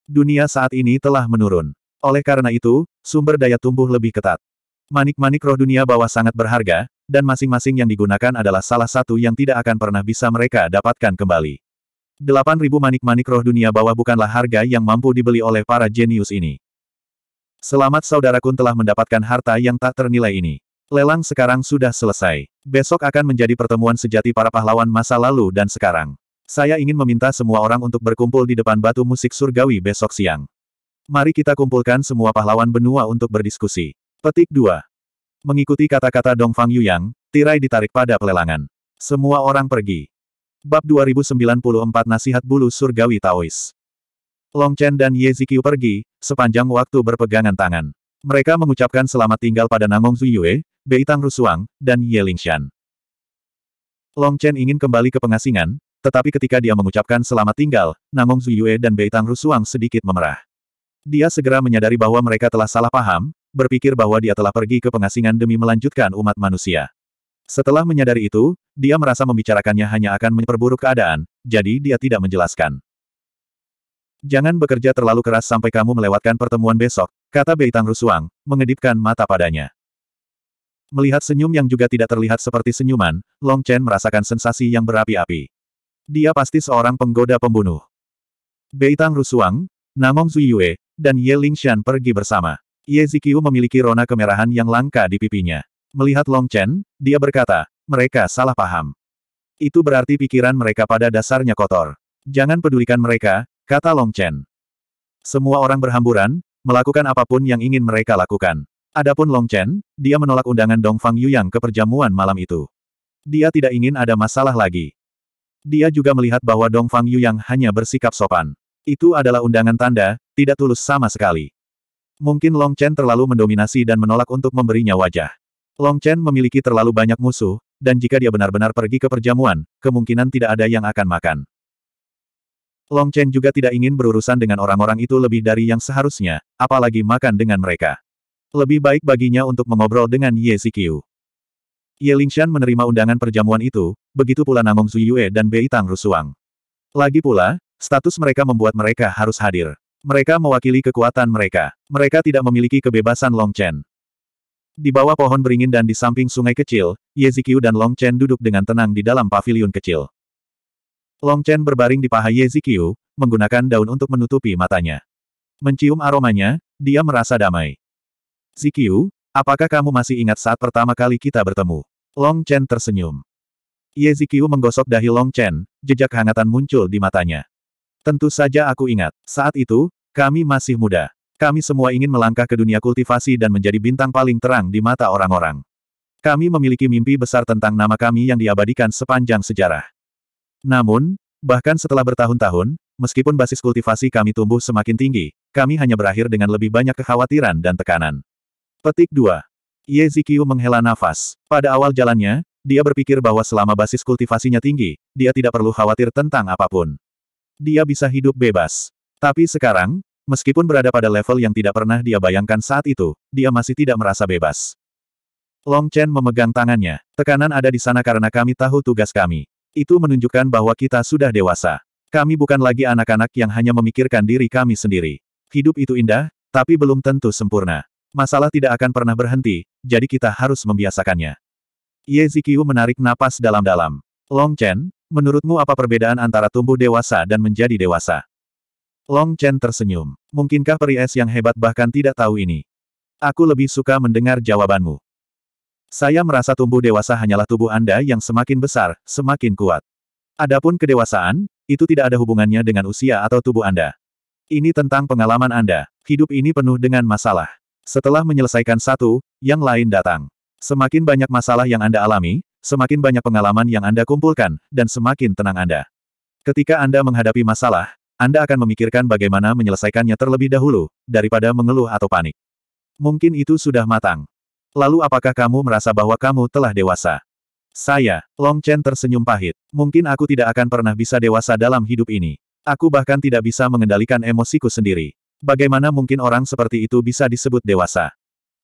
Dunia saat ini telah menurun. Oleh karena itu, sumber daya tumbuh lebih ketat. Manik-manik roh dunia bawah sangat berharga, dan masing-masing yang digunakan adalah salah satu yang tidak akan pernah bisa mereka dapatkan kembali. 8.000 manik-manik roh dunia bawah bukanlah harga yang mampu dibeli oleh para jenius ini. Selamat saudaraku telah mendapatkan harta yang tak ternilai ini. Lelang sekarang sudah selesai. Besok akan menjadi pertemuan sejati para pahlawan masa lalu dan sekarang. Saya ingin meminta semua orang untuk berkumpul di depan batu musik surgawi besok siang. Mari kita kumpulkan semua pahlawan benua untuk berdiskusi. Petik 2. Mengikuti kata-kata Dongfang yang tirai ditarik pada pelelangan. Semua orang pergi. Bab 2094 Nasihat Bulu Surgawi Taois Long Chen dan Ye Zikyu pergi, sepanjang waktu berpegangan tangan. Mereka mengucapkan selamat tinggal pada Namong Zuyue, Beitang Rusuang, dan Ye Lingshan. Long Chen ingin kembali ke pengasingan, tetapi ketika dia mengucapkan selamat tinggal, Namong Zuyue dan Beitang Rusuang sedikit memerah. Dia segera menyadari bahwa mereka telah salah paham, berpikir bahwa dia telah pergi ke pengasingan demi melanjutkan umat manusia. Setelah menyadari itu, dia merasa membicarakannya hanya akan memperburuk keadaan, jadi dia tidak menjelaskan. Jangan bekerja terlalu keras sampai kamu melewatkan pertemuan besok, Kata Beitang Rusuang, mengedipkan mata padanya. Melihat senyum yang juga tidak terlihat seperti senyuman, Long Chen merasakan sensasi yang berapi-api. Dia pasti seorang penggoda pembunuh. Beitang Rusuang, Namong Zuyue, dan Ye Lingxian pergi bersama. Ye Zikiu memiliki rona kemerahan yang langka di pipinya. Melihat Long Chen, dia berkata, mereka salah paham. Itu berarti pikiran mereka pada dasarnya kotor. Jangan pedulikan mereka, kata Long Chen. Semua orang berhamburan, melakukan apapun yang ingin mereka lakukan. Adapun Long Chen, dia menolak undangan Dong Fang Yuyang ke perjamuan malam itu. Dia tidak ingin ada masalah lagi. Dia juga melihat bahwa Dong Fang Yu yang hanya bersikap sopan. Itu adalah undangan tanda, tidak tulus sama sekali. Mungkin Long Chen terlalu mendominasi dan menolak untuk memberinya wajah. Long Chen memiliki terlalu banyak musuh, dan jika dia benar-benar pergi ke perjamuan, kemungkinan tidak ada yang akan makan. Long Chen juga tidak ingin berurusan dengan orang-orang itu lebih dari yang seharusnya, apalagi makan dengan mereka. Lebih baik baginya untuk mengobrol dengan Ye Ziqiu. Ye Lingshan menerima undangan perjamuan itu, begitu pula Namong Zuyue dan Bei Tang Rusuang. Lagi pula, status mereka membuat mereka harus hadir. Mereka mewakili kekuatan mereka. Mereka tidak memiliki kebebasan Long Chen. Di bawah pohon beringin dan di samping sungai kecil, Ye Ziqiu dan Long Chen duduk dengan tenang di dalam paviliun kecil. Long Chen berbaring di paha Ye Zikyu, menggunakan daun untuk menutupi matanya. Mencium aromanya, dia merasa damai. Zikyu, apakah kamu masih ingat saat pertama kali kita bertemu? Long Chen tersenyum. Ye Zikiu menggosok dahi Long Chen, jejak hangatan muncul di matanya. Tentu saja aku ingat, saat itu, kami masih muda. Kami semua ingin melangkah ke dunia kultivasi dan menjadi bintang paling terang di mata orang-orang. Kami memiliki mimpi besar tentang nama kami yang diabadikan sepanjang sejarah. Namun, bahkan setelah bertahun-tahun, meskipun basis kultivasi kami tumbuh semakin tinggi, kami hanya berakhir dengan lebih banyak kekhawatiran dan tekanan. Petik 2. Zikiu menghela nafas. Pada awal jalannya, dia berpikir bahwa selama basis kultivasinya tinggi, dia tidak perlu khawatir tentang apapun. Dia bisa hidup bebas. Tapi sekarang, meskipun berada pada level yang tidak pernah dia bayangkan saat itu, dia masih tidak merasa bebas. Long Chen memegang tangannya. Tekanan ada di sana karena kami tahu tugas kami. Itu menunjukkan bahwa kita sudah dewasa. Kami bukan lagi anak-anak yang hanya memikirkan diri kami sendiri. Hidup itu indah, tapi belum tentu sempurna. Masalah tidak akan pernah berhenti, jadi kita harus membiasakannya. Ye Zikiu menarik napas dalam-dalam. Long Chen, menurutmu apa perbedaan antara tumbuh dewasa dan menjadi dewasa? Long Chen tersenyum. Mungkinkah peri es yang hebat bahkan tidak tahu ini? Aku lebih suka mendengar jawabanmu. Saya merasa tumbuh dewasa hanyalah tubuh Anda yang semakin besar, semakin kuat. Adapun kedewasaan, itu tidak ada hubungannya dengan usia atau tubuh Anda. Ini tentang pengalaman Anda. Hidup ini penuh dengan masalah. Setelah menyelesaikan satu, yang lain datang. Semakin banyak masalah yang Anda alami, semakin banyak pengalaman yang Anda kumpulkan, dan semakin tenang Anda. Ketika Anda menghadapi masalah, Anda akan memikirkan bagaimana menyelesaikannya terlebih dahulu, daripada mengeluh atau panik. Mungkin itu sudah matang. Lalu apakah kamu merasa bahwa kamu telah dewasa? Saya, Long Chen tersenyum pahit. Mungkin aku tidak akan pernah bisa dewasa dalam hidup ini. Aku bahkan tidak bisa mengendalikan emosiku sendiri. Bagaimana mungkin orang seperti itu bisa disebut dewasa?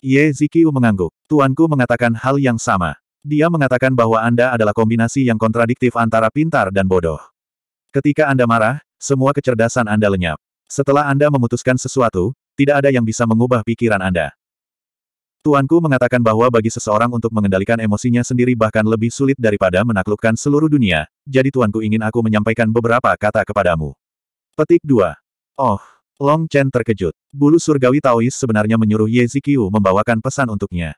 Ye Zikiu mengangguk. Tuanku mengatakan hal yang sama. Dia mengatakan bahwa Anda adalah kombinasi yang kontradiktif antara pintar dan bodoh. Ketika Anda marah, semua kecerdasan Anda lenyap. Setelah Anda memutuskan sesuatu, tidak ada yang bisa mengubah pikiran Anda. Tuanku mengatakan bahwa bagi seseorang untuk mengendalikan emosinya sendiri bahkan lebih sulit daripada menaklukkan seluruh dunia, jadi tuanku ingin aku menyampaikan beberapa kata kepadamu. Petik 2. Oh, Long Chen terkejut. Bulu surgawi Taois sebenarnya menyuruh Ye Zikiu membawakan pesan untuknya.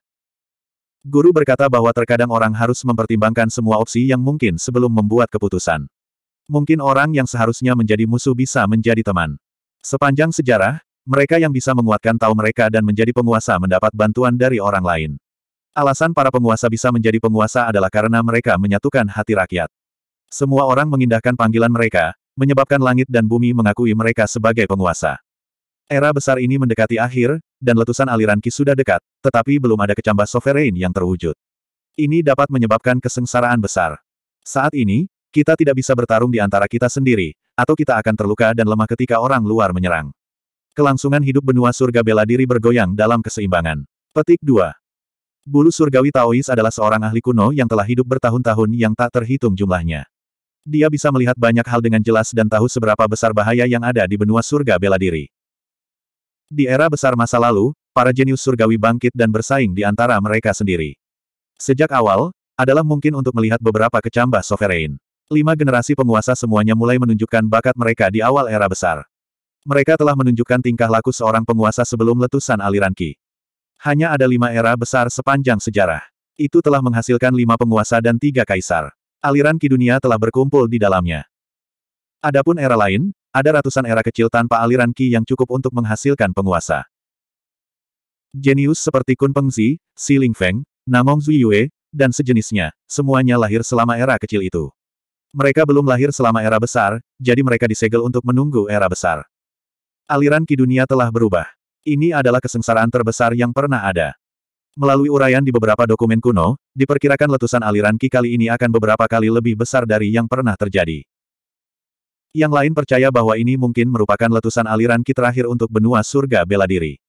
Guru berkata bahwa terkadang orang harus mempertimbangkan semua opsi yang mungkin sebelum membuat keputusan. Mungkin orang yang seharusnya menjadi musuh bisa menjadi teman. Sepanjang sejarah, mereka yang bisa menguatkan tahu mereka dan menjadi penguasa mendapat bantuan dari orang lain. Alasan para penguasa bisa menjadi penguasa adalah karena mereka menyatukan hati rakyat. Semua orang mengindahkan panggilan mereka, menyebabkan langit dan bumi mengakui mereka sebagai penguasa. Era besar ini mendekati akhir, dan letusan aliran Ki sudah dekat, tetapi belum ada kecambah sovereign yang terwujud. Ini dapat menyebabkan kesengsaraan besar. Saat ini, kita tidak bisa bertarung di antara kita sendiri, atau kita akan terluka dan lemah ketika orang luar menyerang. Kelangsungan hidup benua surga bela diri bergoyang dalam keseimbangan. Petik 2. Bulu surgawi Taois adalah seorang ahli kuno yang telah hidup bertahun-tahun yang tak terhitung jumlahnya. Dia bisa melihat banyak hal dengan jelas dan tahu seberapa besar bahaya yang ada di benua surga bela diri. Di era besar masa lalu, para jenius surgawi bangkit dan bersaing di antara mereka sendiri. Sejak awal, adalah mungkin untuk melihat beberapa kecambah sovereign. Lima generasi penguasa semuanya mulai menunjukkan bakat mereka di awal era besar. Mereka telah menunjukkan tingkah laku seorang penguasa sebelum letusan aliran ki. Hanya ada lima era besar sepanjang sejarah. Itu telah menghasilkan lima penguasa dan tiga kaisar. Aliran ki dunia telah berkumpul di dalamnya. Adapun era lain, ada ratusan era kecil tanpa aliran ki yang cukup untuk menghasilkan penguasa. Jenius seperti Kun Pengzi, Xi Lingfeng, Zui Yue, dan sejenisnya, semuanya lahir selama era kecil itu. Mereka belum lahir selama era besar, jadi mereka disegel untuk menunggu era besar. Aliran Ki Dunia telah berubah. Ini adalah kesengsaraan terbesar yang pernah ada. Melalui uraian di beberapa dokumen kuno, diperkirakan letusan aliran Ki kali ini akan beberapa kali lebih besar dari yang pernah terjadi. Yang lain percaya bahwa ini mungkin merupakan letusan aliran Ki terakhir untuk benua surga bela diri.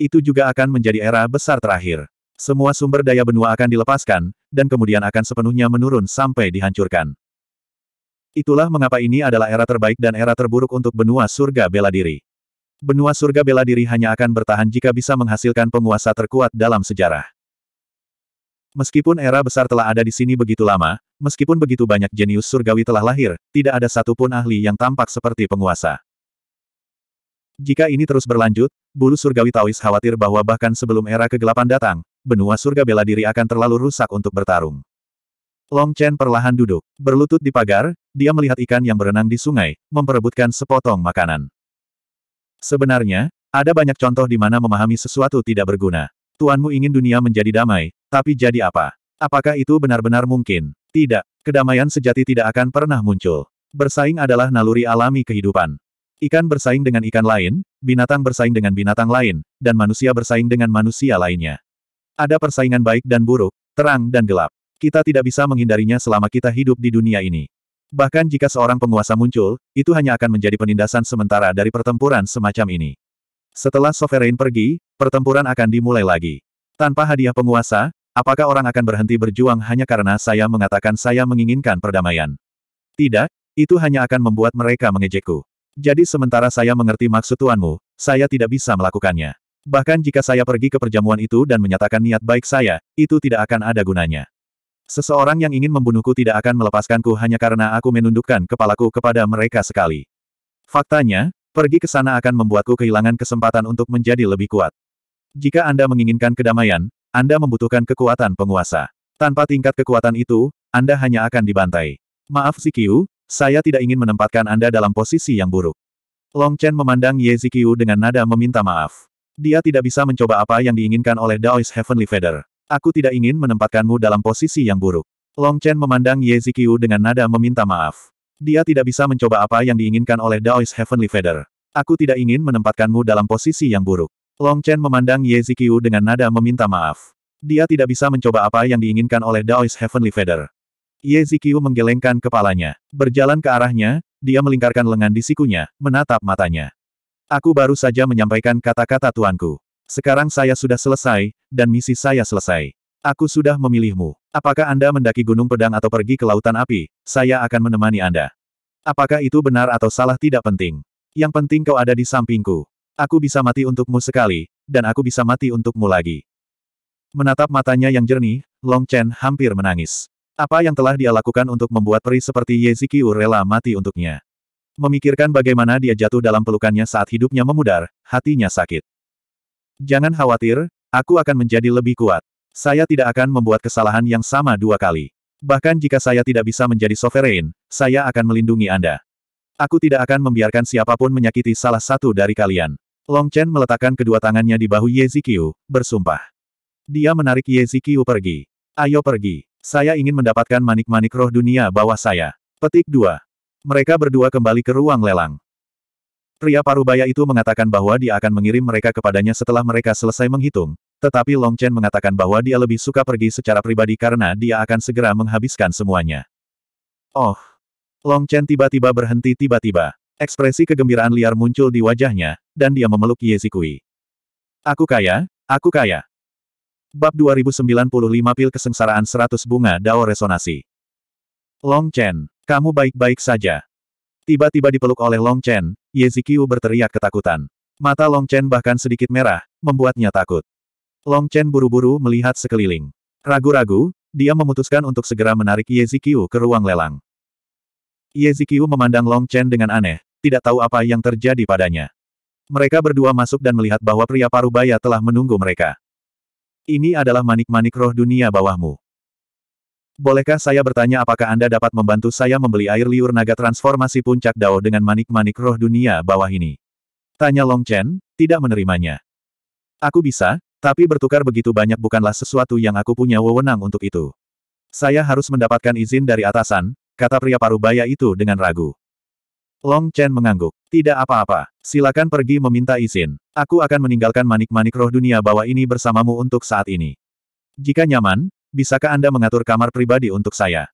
Itu juga akan menjadi era besar terakhir. Semua sumber daya benua akan dilepaskan, dan kemudian akan sepenuhnya menurun sampai dihancurkan. Itulah mengapa ini adalah era terbaik dan era terburuk untuk benua surga bela diri. Benua surga bela diri hanya akan bertahan jika bisa menghasilkan penguasa terkuat dalam sejarah. Meskipun era besar telah ada di sini begitu lama, meskipun begitu banyak jenius surgawi telah lahir, tidak ada satupun ahli yang tampak seperti penguasa. Jika ini terus berlanjut, bulu surgawi Taois khawatir bahwa bahkan sebelum era kegelapan datang, benua surga bela diri akan terlalu rusak untuk bertarung. Long Chen perlahan duduk, berlutut di pagar, dia melihat ikan yang berenang di sungai, memperebutkan sepotong makanan. Sebenarnya, ada banyak contoh di mana memahami sesuatu tidak berguna. Tuanmu ingin dunia menjadi damai, tapi jadi apa? Apakah itu benar-benar mungkin? Tidak, kedamaian sejati tidak akan pernah muncul. Bersaing adalah naluri alami kehidupan. Ikan bersaing dengan ikan lain, binatang bersaing dengan binatang lain, dan manusia bersaing dengan manusia lainnya. Ada persaingan baik dan buruk, terang dan gelap. Kita tidak bisa menghindarinya selama kita hidup di dunia ini. Bahkan jika seorang penguasa muncul, itu hanya akan menjadi penindasan sementara dari pertempuran semacam ini. Setelah Sovereign pergi, pertempuran akan dimulai lagi. Tanpa hadiah penguasa, apakah orang akan berhenti berjuang hanya karena saya mengatakan saya menginginkan perdamaian? Tidak, itu hanya akan membuat mereka mengejekku. Jadi sementara saya mengerti maksud tuanmu, saya tidak bisa melakukannya. Bahkan jika saya pergi ke perjamuan itu dan menyatakan niat baik saya, itu tidak akan ada gunanya. Seseorang yang ingin membunuhku tidak akan melepaskanku hanya karena aku menundukkan kepalaku kepada mereka sekali. Faktanya, pergi ke sana akan membuatku kehilangan kesempatan untuk menjadi lebih kuat. Jika Anda menginginkan kedamaian, Anda membutuhkan kekuatan penguasa. Tanpa tingkat kekuatan itu, Anda hanya akan dibantai. Maaf Zikyu, saya tidak ingin menempatkan Anda dalam posisi yang buruk. Long Chen memandang Ye Zikyu dengan nada meminta maaf. Dia tidak bisa mencoba apa yang diinginkan oleh Daoist Heavenly Feather. Aku tidak ingin menempatkanmu dalam posisi yang buruk. Long Chen memandang Ye Zikiu dengan nada meminta maaf. Dia tidak bisa mencoba apa yang diinginkan oleh Daoist Heavenly Feather. Aku tidak ingin menempatkanmu dalam posisi yang buruk. Long Chen memandang Ye Zikiu dengan nada meminta maaf. Dia tidak bisa mencoba apa yang diinginkan oleh Daoist Heavenly Feather. Ye Zikiu menggelengkan kepalanya. Berjalan ke arahnya, dia melingkarkan lengan di sikunya, menatap matanya. Aku baru saja menyampaikan kata-kata tuanku. Sekarang saya sudah selesai, dan misi saya selesai. Aku sudah memilihmu. Apakah Anda mendaki gunung pedang atau pergi ke lautan api, saya akan menemani Anda. Apakah itu benar atau salah tidak penting. Yang penting kau ada di sampingku. Aku bisa mati untukmu sekali, dan aku bisa mati untukmu lagi. Menatap matanya yang jernih, Long Chen hampir menangis. Apa yang telah dia lakukan untuk membuat peri seperti Yezikiu rela mati untuknya. Memikirkan bagaimana dia jatuh dalam pelukannya saat hidupnya memudar, hatinya sakit. Jangan khawatir, aku akan menjadi lebih kuat. Saya tidak akan membuat kesalahan yang sama dua kali. Bahkan jika saya tidak bisa menjadi sovereign, saya akan melindungi Anda. Aku tidak akan membiarkan siapapun menyakiti salah satu dari kalian. Long Chen meletakkan kedua tangannya di bahu Ye Zikiu, bersumpah. Dia menarik Ye Zikiu pergi. Ayo pergi. Saya ingin mendapatkan manik-manik roh dunia bawah saya. Petik 2. Mereka berdua kembali ke ruang lelang. Pria parubaya itu mengatakan bahwa dia akan mengirim mereka kepadanya setelah mereka selesai menghitung, tetapi Long Chen mengatakan bahwa dia lebih suka pergi secara pribadi karena dia akan segera menghabiskan semuanya. Oh! Long Chen tiba-tiba berhenti tiba-tiba. Ekspresi kegembiraan liar muncul di wajahnya, dan dia memeluk Ye Zikui. Aku kaya, aku kaya. Bab 2095 Pil Kesengsaraan 100 Bunga Dao Resonasi Long Chen, kamu baik-baik saja. Tiba-tiba dipeluk oleh Long Chen, Ye Zikiu berteriak ketakutan. Mata Long Chen bahkan sedikit merah, membuatnya takut. Long Chen buru-buru melihat sekeliling. Ragu-ragu, dia memutuskan untuk segera menarik Ye Zikiu ke ruang lelang. Ye Zikiu memandang Long Chen dengan aneh, tidak tahu apa yang terjadi padanya. Mereka berdua masuk dan melihat bahwa pria parubaya telah menunggu mereka. Ini adalah manik-manik roh dunia bawahmu. Bolehkah saya bertanya apakah Anda dapat membantu saya membeli air liur naga transformasi puncak Dao dengan manik-manik roh dunia bawah ini? Tanya Long Chen, tidak menerimanya. Aku bisa, tapi bertukar begitu banyak bukanlah sesuatu yang aku punya wewenang untuk itu. Saya harus mendapatkan izin dari atasan, kata pria parubaya itu dengan ragu. Long Chen mengangguk. Tidak apa-apa, silakan pergi meminta izin. Aku akan meninggalkan manik-manik roh dunia bawah ini bersamamu untuk saat ini. Jika nyaman, bisakah Anda mengatur kamar pribadi untuk saya?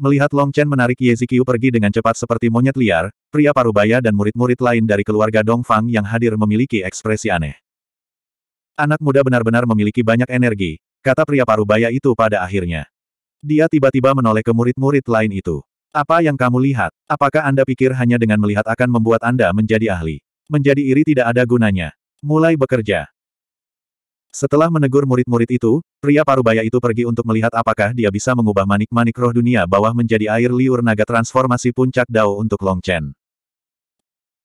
Melihat Long Chen menarik Ye Zikiu pergi dengan cepat seperti monyet liar, pria parubaya dan murid-murid lain dari keluarga Dong Fang yang hadir memiliki ekspresi aneh. Anak muda benar-benar memiliki banyak energi, kata pria parubaya itu pada akhirnya. Dia tiba-tiba menoleh ke murid-murid lain itu. Apa yang kamu lihat? Apakah Anda pikir hanya dengan melihat akan membuat Anda menjadi ahli? Menjadi iri tidak ada gunanya. Mulai bekerja. Setelah menegur murid-murid itu, pria parubaya itu pergi untuk melihat apakah dia bisa mengubah manik-manik roh dunia bawah menjadi air liur naga transformasi puncak Dao untuk Long Chen.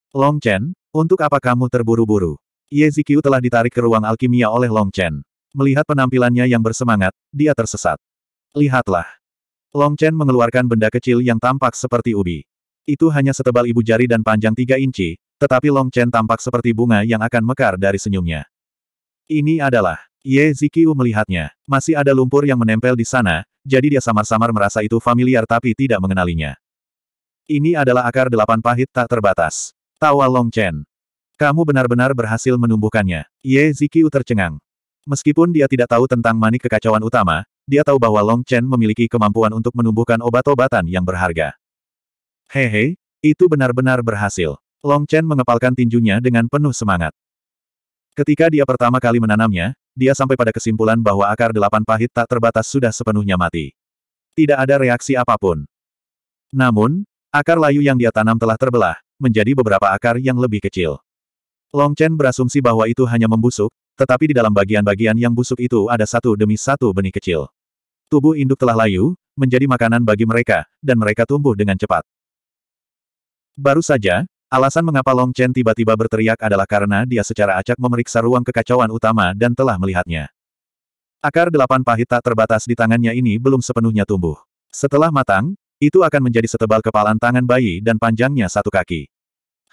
Long Chen, untuk apa kamu terburu-buru? Ye Zikyu telah ditarik ke ruang alkimia oleh Long Chen. Melihat penampilannya yang bersemangat, dia tersesat. Lihatlah. Long Chen mengeluarkan benda kecil yang tampak seperti ubi. Itu hanya setebal ibu jari dan panjang tiga inci, tetapi Long Chen tampak seperti bunga yang akan mekar dari senyumnya. Ini adalah. Ye Zikiu melihatnya. Masih ada lumpur yang menempel di sana, jadi dia samar-samar merasa itu familiar tapi tidak mengenalinya. Ini adalah akar delapan pahit tak terbatas. Tawa Long Chen. Kamu benar-benar berhasil menumbuhkannya. Ye Zikiu tercengang. Meskipun dia tidak tahu tentang manik kekacauan utama, dia tahu bahwa Long Chen memiliki kemampuan untuk menumbuhkan obat-obatan yang berharga. Hehe, itu benar-benar berhasil. Long Chen mengepalkan tinjunya dengan penuh semangat. Ketika dia pertama kali menanamnya, dia sampai pada kesimpulan bahwa akar delapan pahit tak terbatas sudah sepenuhnya mati. Tidak ada reaksi apapun. Namun, akar layu yang dia tanam telah terbelah, menjadi beberapa akar yang lebih kecil. Long Chen berasumsi bahwa itu hanya membusuk, tetapi di dalam bagian-bagian yang busuk itu ada satu demi satu benih kecil. Tubuh induk telah layu, menjadi makanan bagi mereka, dan mereka tumbuh dengan cepat. Baru saja, Alasan mengapa Long Chen tiba-tiba berteriak adalah karena dia secara acak memeriksa ruang kekacauan utama dan telah melihatnya. Akar delapan pahit tak terbatas di tangannya ini belum sepenuhnya tumbuh. Setelah matang, itu akan menjadi setebal kepalan tangan bayi dan panjangnya satu kaki.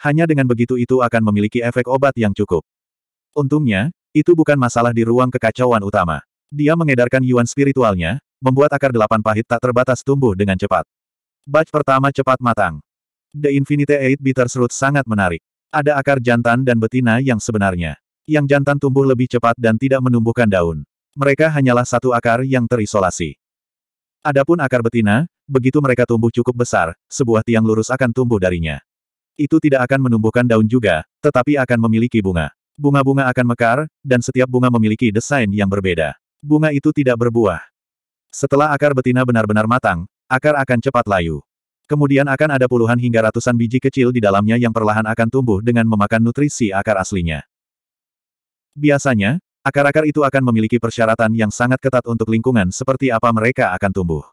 Hanya dengan begitu itu akan memiliki efek obat yang cukup. Untungnya, itu bukan masalah di ruang kekacauan utama. Dia mengedarkan yuan spiritualnya, membuat akar delapan pahit tak terbatas tumbuh dengan cepat. Batch pertama cepat matang. The Infinite Eight Bitters Root sangat menarik. Ada akar jantan dan betina yang sebenarnya. Yang jantan tumbuh lebih cepat dan tidak menumbuhkan daun. Mereka hanyalah satu akar yang terisolasi. Adapun akar betina, begitu mereka tumbuh cukup besar, sebuah tiang lurus akan tumbuh darinya. Itu tidak akan menumbuhkan daun juga, tetapi akan memiliki bunga. Bunga-bunga akan mekar, dan setiap bunga memiliki desain yang berbeda. Bunga itu tidak berbuah. Setelah akar betina benar-benar matang, akar akan cepat layu. Kemudian akan ada puluhan hingga ratusan biji kecil di dalamnya yang perlahan akan tumbuh dengan memakan nutrisi akar aslinya. Biasanya, akar-akar itu akan memiliki persyaratan yang sangat ketat untuk lingkungan seperti apa mereka akan tumbuh.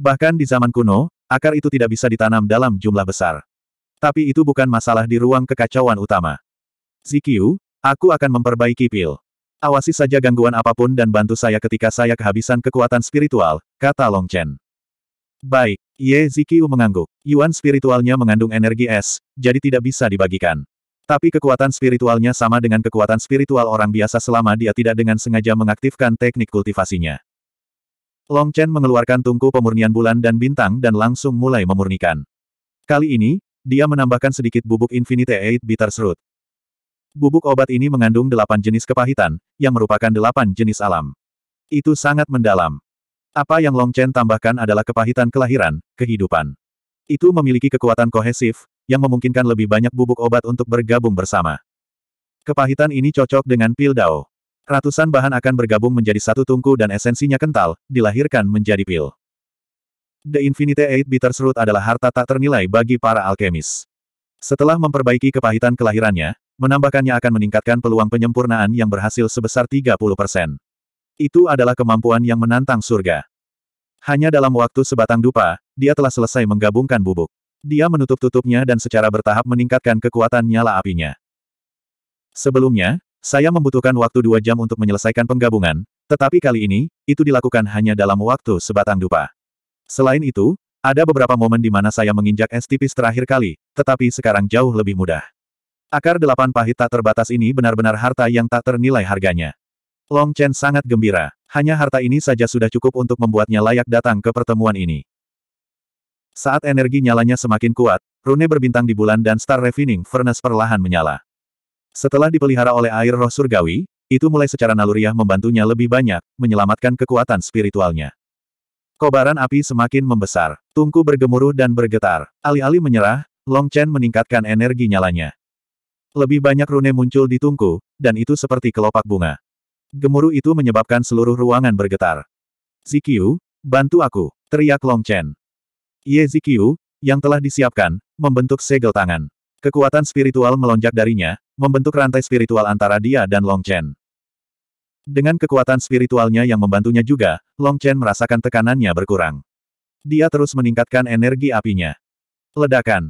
Bahkan di zaman kuno, akar itu tidak bisa ditanam dalam jumlah besar. Tapi itu bukan masalah di ruang kekacauan utama. Zikyu, aku akan memperbaiki pil. Awasi saja gangguan apapun dan bantu saya ketika saya kehabisan kekuatan spiritual, kata Long Chen. Baik, Ye Zikiu mengangguk. Yuan spiritualnya mengandung energi es, jadi tidak bisa dibagikan. Tapi kekuatan spiritualnya sama dengan kekuatan spiritual orang biasa selama dia tidak dengan sengaja mengaktifkan teknik kultivasinya. Long Chen mengeluarkan tungku pemurnian bulan dan bintang dan langsung mulai memurnikan. Kali ini, dia menambahkan sedikit bubuk Infinite Eight Bittersroot. Bubuk obat ini mengandung delapan jenis kepahitan, yang merupakan delapan jenis alam. Itu sangat mendalam. Apa yang Long Chen tambahkan adalah kepahitan kelahiran, kehidupan. Itu memiliki kekuatan kohesif, yang memungkinkan lebih banyak bubuk obat untuk bergabung bersama. Kepahitan ini cocok dengan pil Dao. Ratusan bahan akan bergabung menjadi satu tungku dan esensinya kental, dilahirkan menjadi pil. The Infinite Eight terserut adalah harta tak ternilai bagi para alkemis. Setelah memperbaiki kepahitan kelahirannya, menambahkannya akan meningkatkan peluang penyempurnaan yang berhasil sebesar 30%. Itu adalah kemampuan yang menantang surga. Hanya dalam waktu sebatang dupa, dia telah selesai menggabungkan bubuk. Dia menutup-tutupnya dan secara bertahap meningkatkan kekuatan nyala apinya. Sebelumnya, saya membutuhkan waktu dua jam untuk menyelesaikan penggabungan, tetapi kali ini, itu dilakukan hanya dalam waktu sebatang dupa. Selain itu, ada beberapa momen di mana saya menginjak es tipis terakhir kali, tetapi sekarang jauh lebih mudah. Akar delapan pahit tak terbatas ini benar-benar harta yang tak ternilai harganya. Long Chen sangat gembira. Hanya harta ini saja sudah cukup untuk membuatnya layak datang ke pertemuan ini. Saat energi nyalanya semakin kuat, rune berbintang di bulan dan star refining furnace perlahan menyala. Setelah dipelihara oleh air roh surgawi, itu mulai secara naluriah membantunya lebih banyak, menyelamatkan kekuatan spiritualnya. Kobaran api semakin membesar, tungku bergemuruh dan bergetar. Alih-alih menyerah, Long Chen meningkatkan energi nyalanya. Lebih banyak rune muncul di tungku, dan itu seperti kelopak bunga. Gemuruh itu menyebabkan seluruh ruangan bergetar. Zikyu, bantu aku, teriak Long Chen. Ye Zikyu, yang telah disiapkan, membentuk segel tangan. Kekuatan spiritual melonjak darinya, membentuk rantai spiritual antara dia dan Long Chen. Dengan kekuatan spiritualnya yang membantunya juga, Long Chen merasakan tekanannya berkurang. Dia terus meningkatkan energi apinya. Ledakan.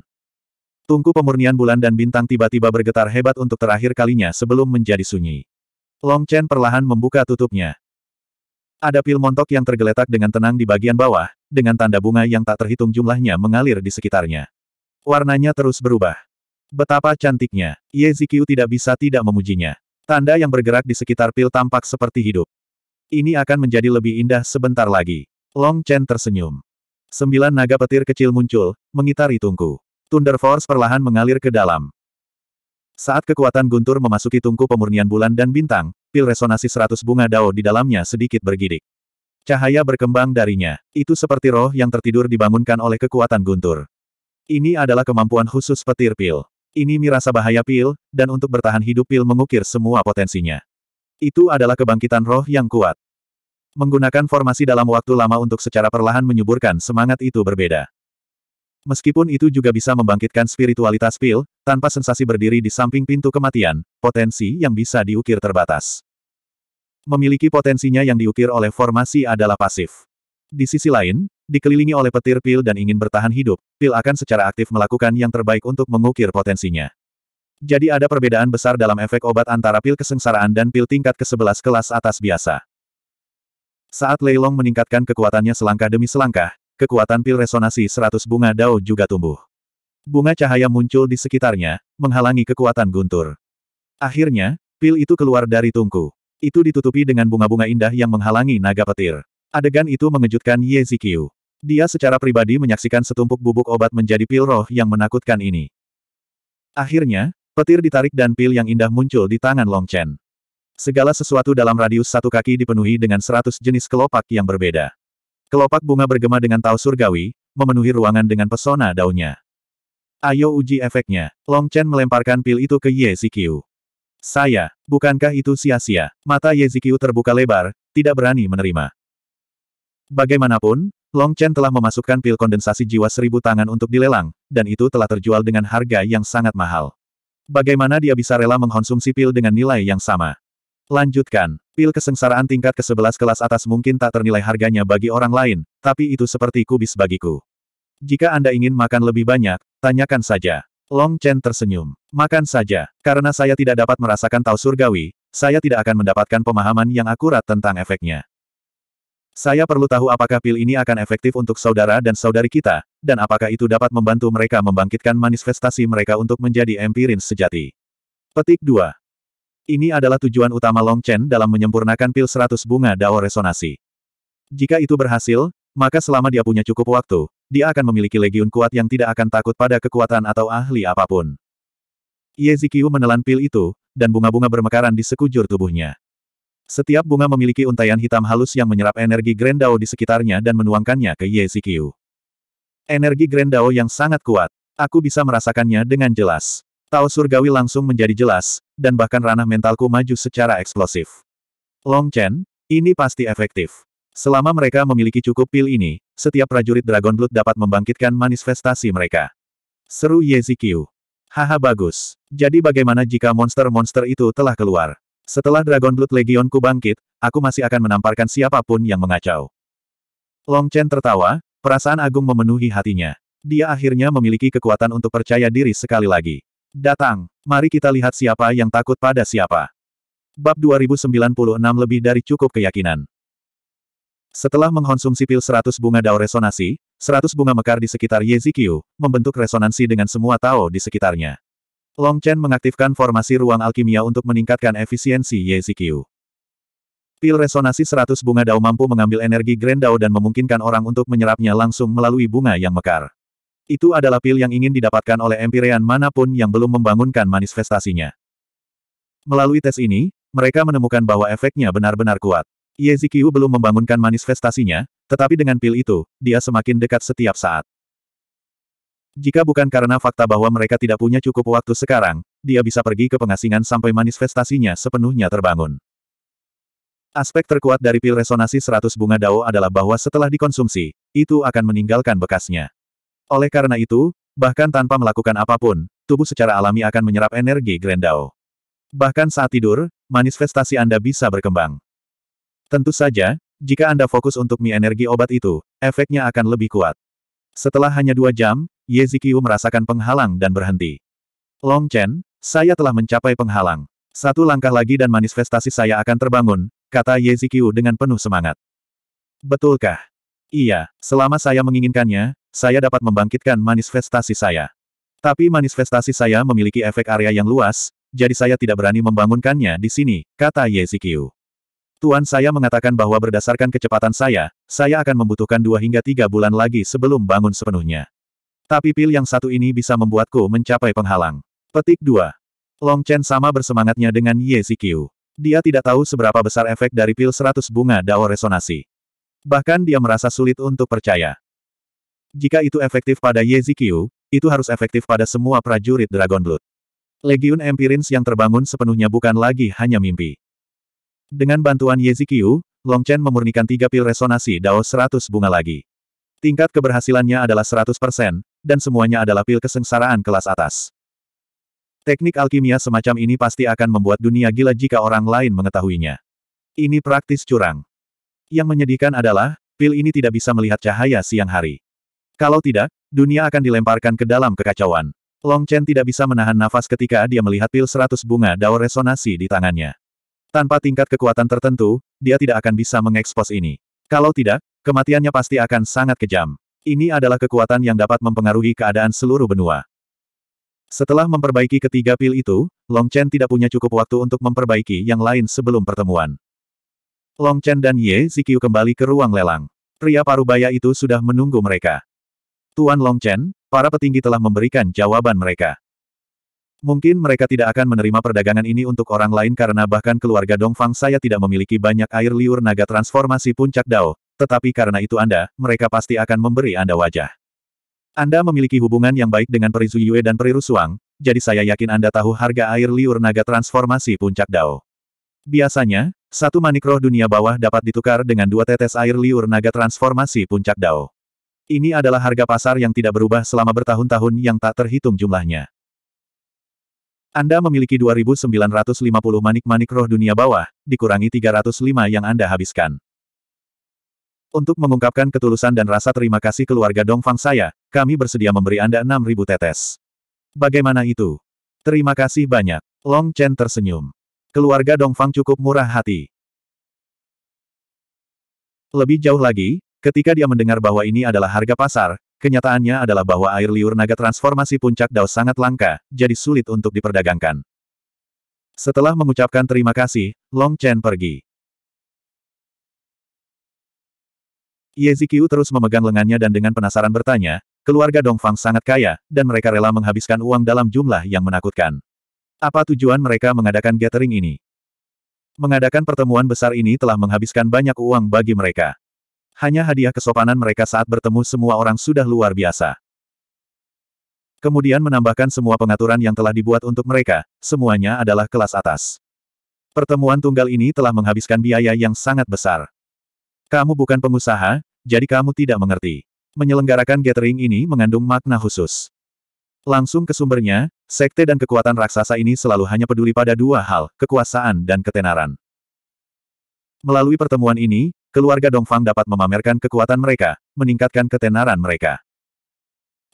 Tungku pemurnian bulan dan bintang tiba-tiba bergetar hebat untuk terakhir kalinya sebelum menjadi sunyi. Long Chen perlahan membuka tutupnya. Ada pil montok yang tergeletak dengan tenang di bagian bawah, dengan tanda bunga yang tak terhitung jumlahnya mengalir di sekitarnya. Warnanya terus berubah. Betapa cantiknya, Ye Zikyu tidak bisa tidak memujinya. Tanda yang bergerak di sekitar pil tampak seperti hidup. Ini akan menjadi lebih indah sebentar lagi. Long Chen tersenyum. Sembilan naga petir kecil muncul, mengitari tungku. Thunder Force perlahan mengalir ke dalam. Saat kekuatan guntur memasuki tungku pemurnian bulan dan bintang, pil resonasi seratus bunga dao di dalamnya sedikit bergidik. Cahaya berkembang darinya. Itu seperti roh yang tertidur dibangunkan oleh kekuatan guntur. Ini adalah kemampuan khusus petir pil. Ini mirasa bahaya pil, dan untuk bertahan hidup pil mengukir semua potensinya. Itu adalah kebangkitan roh yang kuat. Menggunakan formasi dalam waktu lama untuk secara perlahan menyuburkan semangat itu berbeda. Meskipun itu juga bisa membangkitkan spiritualitas pil, tanpa sensasi berdiri di samping pintu kematian, potensi yang bisa diukir terbatas. Memiliki potensinya yang diukir oleh formasi adalah pasif. Di sisi lain, dikelilingi oleh petir pil dan ingin bertahan hidup, pil akan secara aktif melakukan yang terbaik untuk mengukir potensinya. Jadi ada perbedaan besar dalam efek obat antara pil kesengsaraan dan pil tingkat ke-11 kelas atas biasa. Saat Leilong meningkatkan kekuatannya selangkah demi selangkah, kekuatan pil resonasi seratus bunga dao juga tumbuh. Bunga cahaya muncul di sekitarnya, menghalangi kekuatan guntur. Akhirnya, pil itu keluar dari tungku. Itu ditutupi dengan bunga-bunga indah yang menghalangi naga petir. Adegan itu mengejutkan Ye Zikiu. Dia secara pribadi menyaksikan setumpuk bubuk obat menjadi pil roh yang menakutkan ini. Akhirnya, petir ditarik dan pil yang indah muncul di tangan Long Chen. Segala sesuatu dalam radius satu kaki dipenuhi dengan seratus jenis kelopak yang berbeda. Kelopak bunga bergema dengan tau surgawi, memenuhi ruangan dengan pesona daunnya. Ayo uji efeknya. Long Chen melemparkan pil itu ke Ye Zikyu. Saya, bukankah itu sia-sia? Mata Ye Zikyu terbuka lebar, tidak berani menerima. Bagaimanapun, Long Chen telah memasukkan pil kondensasi jiwa seribu tangan untuk dilelang, dan itu telah terjual dengan harga yang sangat mahal. Bagaimana dia bisa rela mengkonsumsi pil dengan nilai yang sama? Lanjutkan. Pil kesengsaraan tingkat ke-11 kelas atas mungkin tak ternilai harganya bagi orang lain, tapi itu seperti kubis bagiku. Jika Anda ingin makan lebih banyak, tanyakan saja. Long Chen tersenyum. Makan saja. Karena saya tidak dapat merasakan tahu surgawi, saya tidak akan mendapatkan pemahaman yang akurat tentang efeknya. Saya perlu tahu apakah pil ini akan efektif untuk saudara dan saudari kita, dan apakah itu dapat membantu mereka membangkitkan manifestasi mereka untuk menjadi empirin sejati. Petik 2. Ini adalah tujuan utama Long Chen dalam menyempurnakan pil 100 bunga Dao Resonasi. Jika itu berhasil, maka selama dia punya cukup waktu, dia akan memiliki legiun kuat yang tidak akan takut pada kekuatan atau ahli apapun. Ye Zikiu menelan pil itu, dan bunga-bunga bermekaran di sekujur tubuhnya. Setiap bunga memiliki untayan hitam halus yang menyerap energi Grand Dao di sekitarnya dan menuangkannya ke Ye Zikiu. Energi Grand Dao yang sangat kuat. Aku bisa merasakannya dengan jelas. Tao surgawi langsung menjadi jelas, dan bahkan ranah mentalku maju secara eksplosif. Long Chen, ini pasti efektif. Selama mereka memiliki cukup pil ini, setiap prajurit Dragon Blood dapat membangkitkan manifestasi mereka. Seru Ye Yezikyu. Haha bagus. Jadi bagaimana jika monster-monster itu telah keluar? Setelah Dragon Blood Legionku bangkit, aku masih akan menamparkan siapapun yang mengacau. Long Chen tertawa, perasaan agung memenuhi hatinya. Dia akhirnya memiliki kekuatan untuk percaya diri sekali lagi. Datang, mari kita lihat siapa yang takut pada siapa. Bab 2096 lebih dari cukup keyakinan. Setelah mengkonsumsi pil 100 bunga dao Resonasi, 100 bunga mekar di sekitar Yezikyu, membentuk resonansi dengan semua Tao di sekitarnya. Long Chen mengaktifkan formasi ruang alkimia untuk meningkatkan efisiensi Yezikyu. Pil resonasi 100 bunga dao mampu mengambil energi Grand Dao dan memungkinkan orang untuk menyerapnya langsung melalui bunga yang mekar. Itu adalah pil yang ingin didapatkan oleh empirean manapun yang belum membangunkan manifestasinya. Melalui tes ini, mereka menemukan bahwa efeknya benar-benar kuat. Yezikiu belum membangunkan manifestasinya, tetapi dengan pil itu, dia semakin dekat setiap saat. Jika bukan karena fakta bahwa mereka tidak punya cukup waktu sekarang, dia bisa pergi ke pengasingan sampai manifestasinya sepenuhnya terbangun. Aspek terkuat dari pil resonasi 100 bunga dao adalah bahwa setelah dikonsumsi, itu akan meninggalkan bekasnya. Oleh karena itu, bahkan tanpa melakukan apapun, tubuh secara alami akan menyerap energi Grendao. Bahkan saat tidur, manifestasi Anda bisa berkembang. Tentu saja, jika Anda fokus untuk mie energi obat itu, efeknya akan lebih kuat. Setelah hanya dua jam, Ye merasakan penghalang dan berhenti. Long Chen, saya telah mencapai penghalang. Satu langkah lagi dan manifestasi saya akan terbangun, kata Ye dengan penuh semangat. Betulkah? Iya, selama saya menginginkannya, saya dapat membangkitkan manifestasi saya. Tapi manifestasi saya memiliki efek area yang luas, jadi saya tidak berani membangunkannya di sini, kata Ye Yezikyu. Tuan saya mengatakan bahwa berdasarkan kecepatan saya, saya akan membutuhkan dua hingga tiga bulan lagi sebelum bangun sepenuhnya. Tapi pil yang satu ini bisa membuatku mencapai penghalang. Petik 2. Long Chen sama bersemangatnya dengan Ye Yezikyu. Dia tidak tahu seberapa besar efek dari pil 100 bunga dao resonasi. Bahkan dia merasa sulit untuk percaya. Jika itu efektif pada Yezikiu, itu harus efektif pada semua prajurit Dragon Blood. Legion Empirins yang terbangun sepenuhnya bukan lagi hanya mimpi. Dengan bantuan Long Chen memurnikan tiga pil resonasi Dao 100 bunga lagi. Tingkat keberhasilannya adalah 100%, dan semuanya adalah pil kesengsaraan kelas atas. Teknik alkimia semacam ini pasti akan membuat dunia gila jika orang lain mengetahuinya. Ini praktis curang. Yang menyedihkan adalah, pil ini tidak bisa melihat cahaya siang hari. Kalau tidak, dunia akan dilemparkan ke dalam kekacauan. Long Chen tidak bisa menahan nafas ketika dia melihat pil seratus bunga dao resonasi di tangannya. Tanpa tingkat kekuatan tertentu, dia tidak akan bisa mengekspos ini. Kalau tidak, kematiannya pasti akan sangat kejam. Ini adalah kekuatan yang dapat mempengaruhi keadaan seluruh benua. Setelah memperbaiki ketiga pil itu, Long Chen tidak punya cukup waktu untuk memperbaiki yang lain sebelum pertemuan. Long Chen dan Ye Zikyu kembali ke ruang lelang. Pria parubaya itu sudah menunggu mereka. Tuan Long Chen, para petinggi telah memberikan jawaban mereka. Mungkin mereka tidak akan menerima perdagangan ini untuk orang lain karena bahkan keluarga Dongfang saya tidak memiliki banyak air liur naga transformasi puncak Dao, tetapi karena itu Anda, mereka pasti akan memberi Anda wajah. Anda memiliki hubungan yang baik dengan Perizu Yue dan Peri Rusuang, jadi saya yakin Anda tahu harga air liur naga transformasi puncak Dao. Biasanya, satu manik roh dunia bawah dapat ditukar dengan dua tetes air liur naga transformasi puncak Dao. Ini adalah harga pasar yang tidak berubah selama bertahun-tahun yang tak terhitung jumlahnya. Anda memiliki 2.950 manik-manik roh dunia bawah, dikurangi 305 yang Anda habiskan. Untuk mengungkapkan ketulusan dan rasa terima kasih keluarga Dongfang saya, kami bersedia memberi Anda 6.000 tetes. Bagaimana itu? Terima kasih banyak. Long Chen tersenyum. Keluarga Dongfang cukup murah hati. Lebih jauh lagi, ketika dia mendengar bahwa ini adalah harga pasar, kenyataannya adalah bahwa air liur naga transformasi puncak Dao sangat langka, jadi sulit untuk diperdagangkan. Setelah mengucapkan terima kasih, Long Chen pergi. Ye Zikiu terus memegang lengannya dan dengan penasaran bertanya, keluarga Dongfang sangat kaya, dan mereka rela menghabiskan uang dalam jumlah yang menakutkan. Apa tujuan mereka mengadakan gathering ini? Mengadakan pertemuan besar ini telah menghabiskan banyak uang bagi mereka. Hanya hadiah kesopanan mereka saat bertemu semua orang sudah luar biasa. Kemudian menambahkan semua pengaturan yang telah dibuat untuk mereka, semuanya adalah kelas atas. Pertemuan tunggal ini telah menghabiskan biaya yang sangat besar. Kamu bukan pengusaha, jadi kamu tidak mengerti. Menyelenggarakan gathering ini mengandung makna khusus. Langsung ke sumbernya, sekte dan kekuatan raksasa ini selalu hanya peduli pada dua hal, kekuasaan dan ketenaran. Melalui pertemuan ini, keluarga Dongfang dapat memamerkan kekuatan mereka, meningkatkan ketenaran mereka.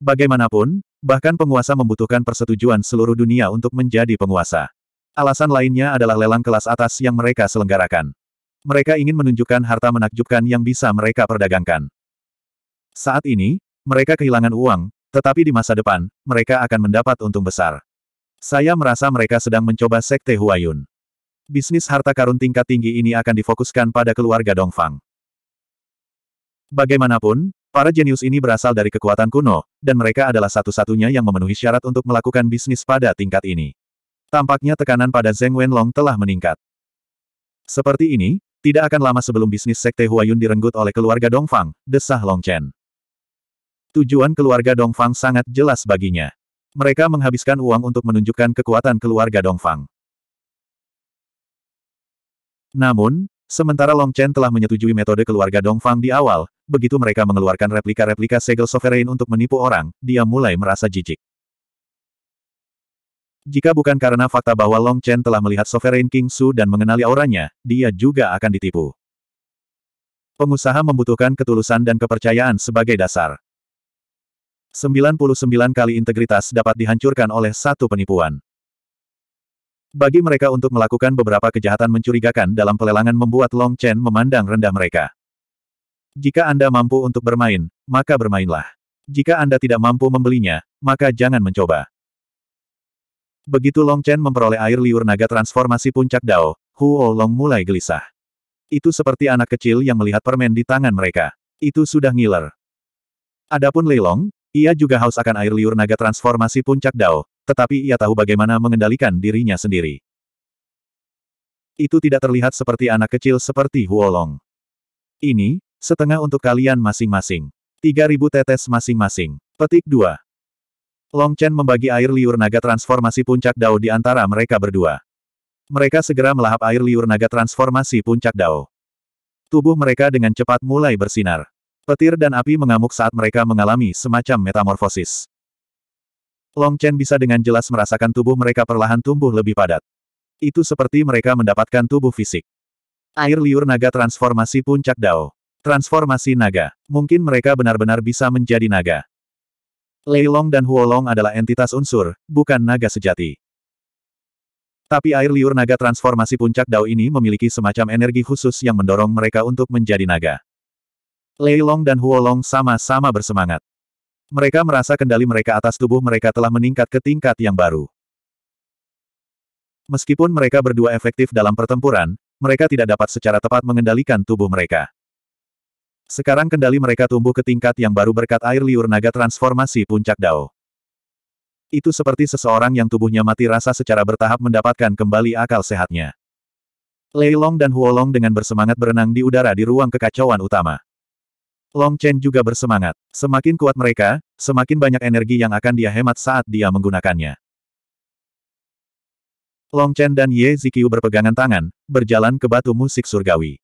Bagaimanapun, bahkan penguasa membutuhkan persetujuan seluruh dunia untuk menjadi penguasa. Alasan lainnya adalah lelang kelas atas yang mereka selenggarakan. Mereka ingin menunjukkan harta menakjubkan yang bisa mereka perdagangkan. Saat ini, mereka kehilangan uang, tetapi di masa depan, mereka akan mendapat untung besar. Saya merasa mereka sedang mencoba sekte Huayun. Bisnis harta karun tingkat tinggi ini akan difokuskan pada keluarga Dongfang. Bagaimanapun, para jenius ini berasal dari kekuatan kuno, dan mereka adalah satu-satunya yang memenuhi syarat untuk melakukan bisnis pada tingkat ini. Tampaknya tekanan pada Zeng Wenlong telah meningkat. Seperti ini, tidak akan lama sebelum bisnis sekte Huayun direnggut oleh keluarga Dongfang, desah Long Chen. Tujuan keluarga Dongfang sangat jelas baginya. Mereka menghabiskan uang untuk menunjukkan kekuatan keluarga Dongfang. Namun, sementara Long Chen telah menyetujui metode keluarga Dongfang di awal, begitu mereka mengeluarkan replika-replika segel sovereign untuk menipu orang, dia mulai merasa jijik. Jika bukan karena fakta bahwa Long Chen telah melihat Sovereign King Su dan mengenali auranya, dia juga akan ditipu. Pengusaha membutuhkan ketulusan dan kepercayaan sebagai dasar. 99 kali integritas dapat dihancurkan oleh satu penipuan. Bagi mereka untuk melakukan beberapa kejahatan mencurigakan dalam pelelangan membuat Long Chen memandang rendah mereka. Jika Anda mampu untuk bermain, maka bermainlah. Jika Anda tidak mampu membelinya, maka jangan mencoba. Begitu Long Chen memperoleh air liur naga transformasi puncak Dao, Huo Long mulai gelisah. Itu seperti anak kecil yang melihat permen di tangan mereka. Itu sudah ngiler. Adapun Leilong, ia juga haus akan air liur naga transformasi puncak Dao, tetapi ia tahu bagaimana mengendalikan dirinya sendiri. Itu tidak terlihat seperti anak kecil seperti Huolong. Ini, setengah untuk kalian masing-masing. 3000 tetes masing-masing. Petik 2. Long Chen membagi air liur naga transformasi puncak Dao di antara mereka berdua. Mereka segera melahap air liur naga transformasi puncak Dao. Tubuh mereka dengan cepat mulai bersinar. Petir dan api mengamuk saat mereka mengalami semacam metamorfosis. Long Chen bisa dengan jelas merasakan tubuh mereka perlahan tumbuh lebih padat. Itu seperti mereka mendapatkan tubuh fisik. Air liur naga transformasi puncak Dao. Transformasi naga. Mungkin mereka benar-benar bisa menjadi naga. Lei Long dan Huo Long adalah entitas unsur, bukan naga sejati. Tapi air liur naga transformasi puncak Dao ini memiliki semacam energi khusus yang mendorong mereka untuk menjadi naga. Lei Long dan Huo Long sama-sama bersemangat. Mereka merasa kendali mereka atas tubuh mereka telah meningkat ke tingkat yang baru. Meskipun mereka berdua efektif dalam pertempuran, mereka tidak dapat secara tepat mengendalikan tubuh mereka. Sekarang kendali mereka tumbuh ke tingkat yang baru berkat air liur naga transformasi puncak Dao. Itu seperti seseorang yang tubuhnya mati rasa secara bertahap mendapatkan kembali akal sehatnya. Lei Long dan Huolong dengan bersemangat berenang di udara di ruang kekacauan utama. Long Chen juga bersemangat. Semakin kuat mereka, semakin banyak energi yang akan dia hemat saat dia menggunakannya. Long Chen dan Ye Zikyu berpegangan tangan, berjalan ke batu musik surgawi.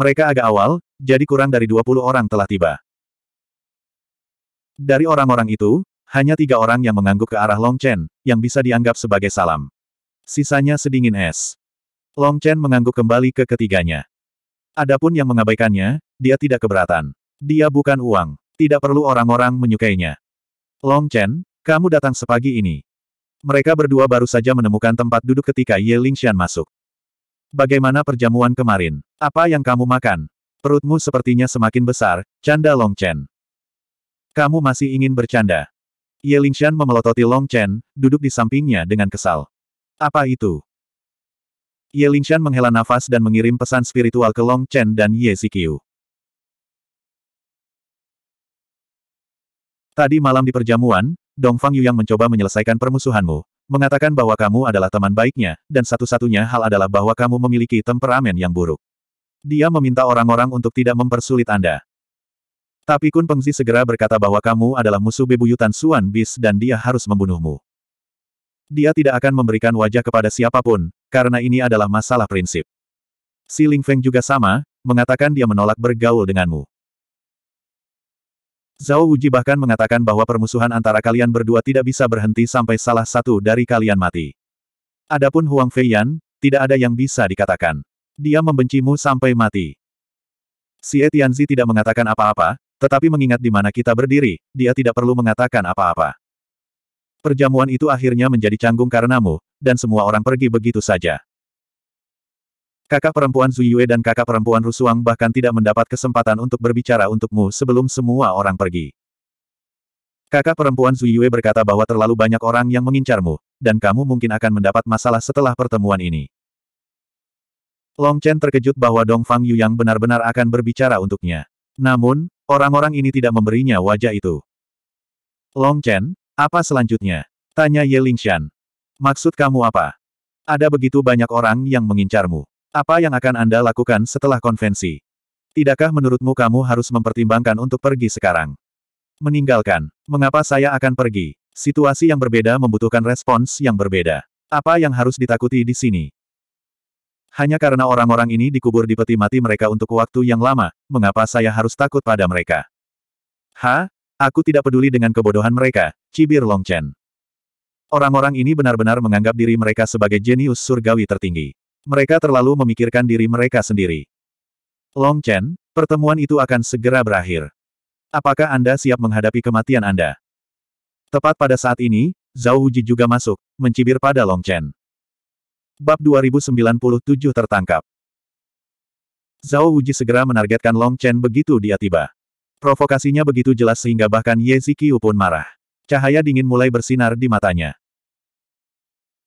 Mereka agak awal, jadi kurang dari 20 orang telah tiba. Dari orang-orang itu, hanya tiga orang yang mengangguk ke arah Long Chen, yang bisa dianggap sebagai salam. Sisanya sedingin es. Long Chen mengangguk kembali ke ketiganya. Adapun yang mengabaikannya, dia tidak keberatan. Dia bukan uang. Tidak perlu orang-orang menyukainya. Long Chen, kamu datang sepagi ini. Mereka berdua baru saja menemukan tempat duduk ketika Ye Lingxian masuk. Bagaimana perjamuan kemarin? Apa yang kamu makan? Perutmu sepertinya semakin besar, canda Long Chen. Kamu masih ingin bercanda. Ye Lingxian memelototi Long Chen, duduk di sampingnya dengan kesal. Apa itu? Ye Lingxian menghela nafas dan mengirim pesan spiritual ke Long Chen dan Ye Zikyu. Tadi malam di perjamuan, Dongfang yang mencoba menyelesaikan permusuhanmu, mengatakan bahwa kamu adalah teman baiknya, dan satu-satunya hal adalah bahwa kamu memiliki temperamen yang buruk. Dia meminta orang-orang untuk tidak mempersulit Anda. Tapi Kun Pengzi segera berkata bahwa kamu adalah musuh bebuyutan Suan Bis dan dia harus membunuhmu. Dia tidak akan memberikan wajah kepada siapapun, karena ini adalah masalah prinsip. Si Ling Feng juga sama, mengatakan dia menolak bergaul denganmu. Zhao Wuji bahkan mengatakan bahwa permusuhan antara kalian berdua tidak bisa berhenti sampai salah satu dari kalian mati. Adapun Huang Feiyan, tidak ada yang bisa dikatakan. Dia membencimu sampai mati. Si Etianzi tidak mengatakan apa-apa, tetapi mengingat di mana kita berdiri, dia tidak perlu mengatakan apa-apa. Perjamuan itu akhirnya menjadi canggung karenamu, dan semua orang pergi begitu saja. Kakak perempuan Zuyue dan kakak perempuan Rusuang bahkan tidak mendapat kesempatan untuk berbicara untukmu sebelum semua orang pergi. Kakak perempuan Zuyue berkata bahwa terlalu banyak orang yang mengincarmu, dan kamu mungkin akan mendapat masalah setelah pertemuan ini. Long Chen terkejut bahwa Dong Fang Yu yang benar-benar akan berbicara untuknya. Namun, orang-orang ini tidak memberinya wajah itu. Long Chen, apa selanjutnya? Tanya Ye Lingshan. Maksud kamu apa? Ada begitu banyak orang yang mengincarmu. Apa yang akan Anda lakukan setelah konvensi? Tidakkah menurutmu kamu harus mempertimbangkan untuk pergi sekarang? Meninggalkan. Mengapa saya akan pergi? Situasi yang berbeda membutuhkan respons yang berbeda. Apa yang harus ditakuti di sini? Hanya karena orang-orang ini dikubur di peti mati mereka untuk waktu yang lama, mengapa saya harus takut pada mereka? Ha? Aku tidak peduli dengan kebodohan mereka, cibir Longchen. Orang-orang ini benar-benar menganggap diri mereka sebagai jenius surgawi tertinggi. Mereka terlalu memikirkan diri mereka sendiri. Long Chen, pertemuan itu akan segera berakhir. Apakah Anda siap menghadapi kematian Anda? Tepat pada saat ini, Zhao Wuji juga masuk, mencibir pada Long Chen. Bab 2097 tertangkap. Zhao Wuji segera menargetkan Long Chen begitu dia tiba. Provokasinya begitu jelas sehingga bahkan Ye Zikiu pun marah. Cahaya dingin mulai bersinar di matanya.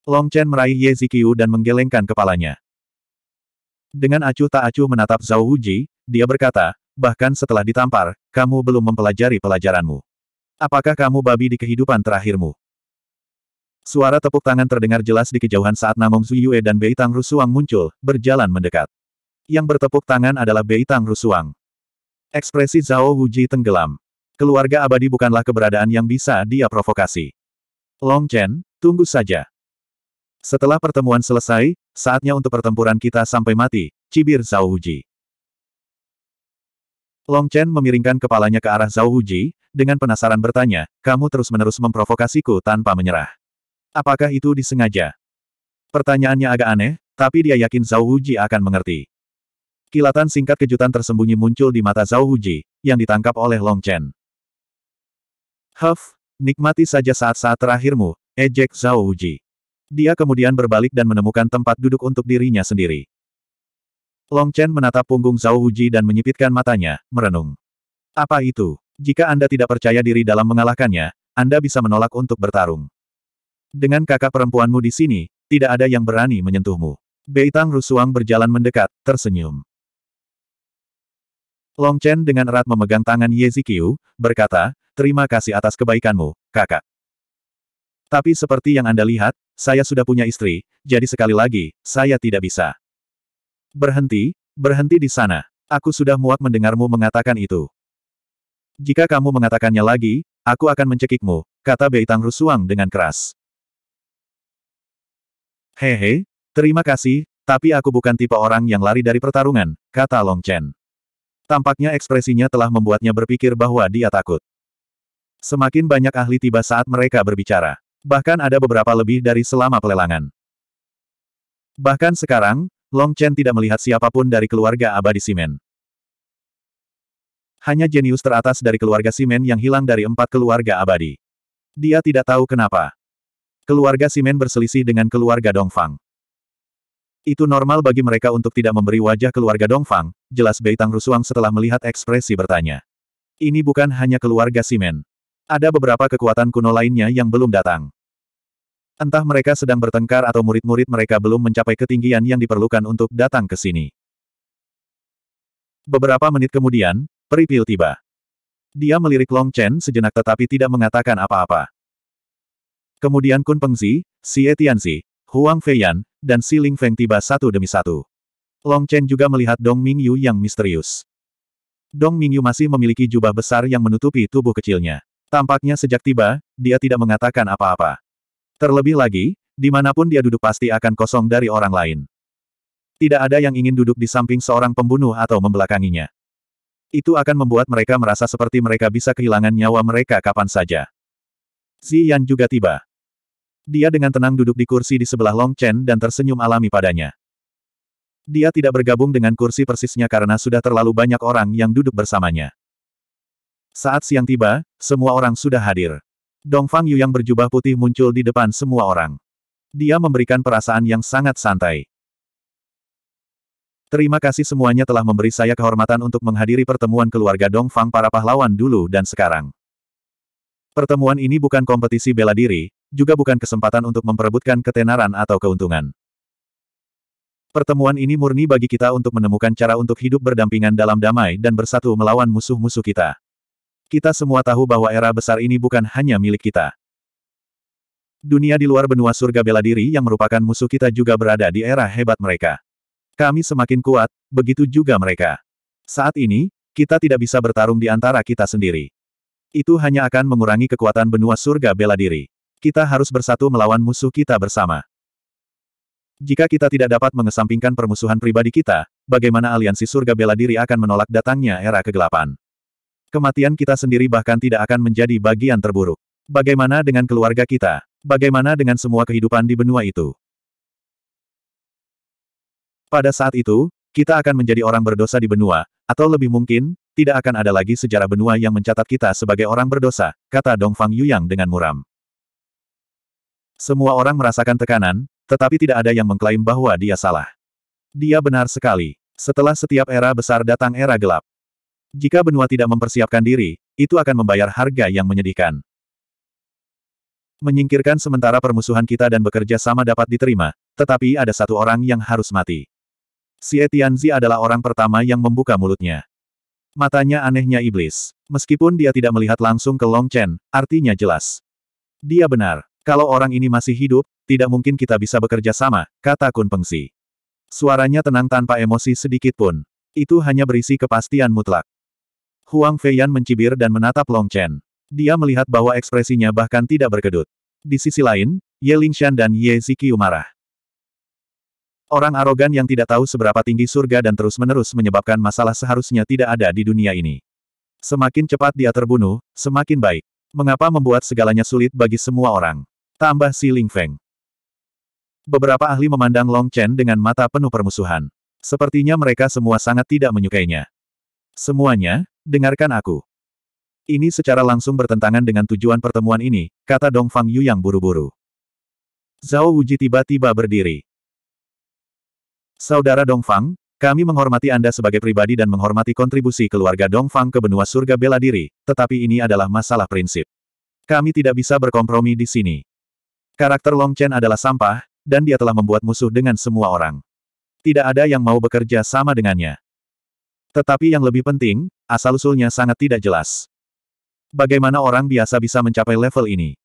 Long Chen meraih Ye Zikyu dan menggelengkan kepalanya. Dengan acuh tak acuh menatap Zhao Wuji, dia berkata, bahkan setelah ditampar, kamu belum mempelajari pelajaranmu. Apakah kamu babi di kehidupan terakhirmu? Suara tepuk tangan terdengar jelas di kejauhan saat Namong Zuyue dan Bei Tang Rusuang muncul, berjalan mendekat. Yang bertepuk tangan adalah Bei Tang Rusuang. Ekspresi Zhao Wuji tenggelam. Keluarga abadi bukanlah keberadaan yang bisa dia provokasi. Long Chen, tunggu saja. Setelah pertemuan selesai, saatnya untuk pertempuran kita sampai mati, cibir Zhao Huji. Long Chen memiringkan kepalanya ke arah Zhao Huji, dengan penasaran bertanya, kamu terus-menerus memprovokasiku tanpa menyerah. Apakah itu disengaja? Pertanyaannya agak aneh, tapi dia yakin Zhao Huji akan mengerti. Kilatan singkat kejutan tersembunyi muncul di mata Zhao Huji, yang ditangkap oleh Long Chen. Huff, nikmati saja saat-saat terakhirmu, ejek Zhao Huji. Dia kemudian berbalik dan menemukan tempat duduk untuk dirinya sendiri. Long Chen menatap punggung Zhao Wuji dan menyipitkan matanya, merenung. Apa itu? Jika Anda tidak percaya diri dalam mengalahkannya, Anda bisa menolak untuk bertarung. Dengan kakak perempuanmu di sini, tidak ada yang berani menyentuhmu. Beitang Rusuang berjalan mendekat, tersenyum. Long Chen dengan erat memegang tangan Ye Zikiu, berkata, terima kasih atas kebaikanmu, kakak. Tapi seperti yang Anda lihat, saya sudah punya istri, jadi sekali lagi, saya tidak bisa. Berhenti, berhenti di sana. Aku sudah muak mendengarmu mengatakan itu. Jika kamu mengatakannya lagi, aku akan mencekikmu, kata Beitang Rusuang dengan keras. Hehe, terima kasih, tapi aku bukan tipe orang yang lari dari pertarungan, kata Long Chen. Tampaknya ekspresinya telah membuatnya berpikir bahwa dia takut. Semakin banyak ahli tiba saat mereka berbicara. Bahkan ada beberapa lebih dari selama pelelangan. Bahkan sekarang, Long Chen tidak melihat siapapun dari keluarga abadi Simen. Hanya jenius teratas dari keluarga Simen yang hilang dari empat keluarga abadi. Dia tidak tahu kenapa. Keluarga Simen berselisih dengan keluarga Dongfang. Itu normal bagi mereka untuk tidak memberi wajah keluarga Dongfang, jelas Beitang Rusuang setelah melihat ekspresi bertanya. Ini bukan hanya keluarga Simen. Ada beberapa kekuatan kuno lainnya yang belum datang. Entah mereka sedang bertengkar atau murid-murid mereka belum mencapai ketinggian yang diperlukan untuk datang ke sini. Beberapa menit kemudian, Peripil tiba. Dia melirik Long Chen sejenak tetapi tidak mengatakan apa-apa. Kemudian Kun Pengzi, Xie Tianzi, Huang Feiyan, dan Si Ling Feng tiba satu demi satu. Long Chen juga melihat Dong Mingyu yang misterius. Dong Mingyu masih memiliki jubah besar yang menutupi tubuh kecilnya. Tampaknya sejak tiba, dia tidak mengatakan apa-apa. Terlebih lagi, dimanapun dia duduk pasti akan kosong dari orang lain. Tidak ada yang ingin duduk di samping seorang pembunuh atau membelakanginya. Itu akan membuat mereka merasa seperti mereka bisa kehilangan nyawa mereka kapan saja. Ziyan juga tiba. Dia dengan tenang duduk di kursi di sebelah Long Chen dan tersenyum alami padanya. Dia tidak bergabung dengan kursi persisnya karena sudah terlalu banyak orang yang duduk bersamanya. Saat siang tiba, semua orang sudah hadir. Dongfang Yu yang berjubah putih muncul di depan semua orang. Dia memberikan perasaan yang sangat santai. Terima kasih semuanya telah memberi saya kehormatan untuk menghadiri pertemuan keluarga Dongfang para pahlawan dulu dan sekarang. Pertemuan ini bukan kompetisi bela diri, juga bukan kesempatan untuk memperebutkan ketenaran atau keuntungan. Pertemuan ini murni bagi kita untuk menemukan cara untuk hidup berdampingan dalam damai dan bersatu melawan musuh-musuh kita. Kita semua tahu bahwa era besar ini bukan hanya milik kita. Dunia di luar benua surga bela diri yang merupakan musuh kita juga berada di era hebat mereka. Kami semakin kuat, begitu juga mereka. Saat ini, kita tidak bisa bertarung di antara kita sendiri. Itu hanya akan mengurangi kekuatan benua surga bela diri. Kita harus bersatu melawan musuh kita bersama. Jika kita tidak dapat mengesampingkan permusuhan pribadi kita, bagaimana aliansi surga bela diri akan menolak datangnya era kegelapan? Kematian kita sendiri bahkan tidak akan menjadi bagian terburuk. Bagaimana dengan keluarga kita? Bagaimana dengan semua kehidupan di benua itu? Pada saat itu, kita akan menjadi orang berdosa di benua, atau lebih mungkin, tidak akan ada lagi sejarah benua yang mencatat kita sebagai orang berdosa, kata Dongfang yang dengan muram. Semua orang merasakan tekanan, tetapi tidak ada yang mengklaim bahwa dia salah. Dia benar sekali. Setelah setiap era besar datang era gelap. Jika benua tidak mempersiapkan diri, itu akan membayar harga yang menyedihkan. Menyingkirkan sementara permusuhan kita dan bekerja sama dapat diterima, tetapi ada satu orang yang harus mati. Si Etianzi adalah orang pertama yang membuka mulutnya. Matanya anehnya iblis. Meskipun dia tidak melihat langsung ke Long Chen, artinya jelas. Dia benar. Kalau orang ini masih hidup, tidak mungkin kita bisa bekerja sama, kata Kun Pengsi. Suaranya tenang tanpa emosi sedikit pun. Itu hanya berisi kepastian mutlak. Huang Feiyan mencibir dan menatap Long Chen. Dia melihat bahwa ekspresinya bahkan tidak berkedut. Di sisi lain, Ye Lingshan dan Ye Zikiu marah. Orang arogan yang tidak tahu seberapa tinggi surga dan terus-menerus menyebabkan masalah seharusnya tidak ada di dunia ini. Semakin cepat dia terbunuh, semakin baik. Mengapa membuat segalanya sulit bagi semua orang? Tambah si Ling Feng. Beberapa ahli memandang Long Chen dengan mata penuh permusuhan. Sepertinya mereka semua sangat tidak menyukainya. Semuanya, dengarkan aku. Ini secara langsung bertentangan dengan tujuan pertemuan ini, kata Dong Fang Yu yang buru-buru. Zhao Wuji tiba-tiba berdiri. Saudara Dong Fang, kami menghormati Anda sebagai pribadi dan menghormati kontribusi keluarga Dong Fang ke benua surga bela diri, tetapi ini adalah masalah prinsip. Kami tidak bisa berkompromi di sini. Karakter Long Chen adalah sampah, dan dia telah membuat musuh dengan semua orang. Tidak ada yang mau bekerja sama dengannya. Tetapi yang lebih penting, asal-usulnya sangat tidak jelas. Bagaimana orang biasa bisa mencapai level ini?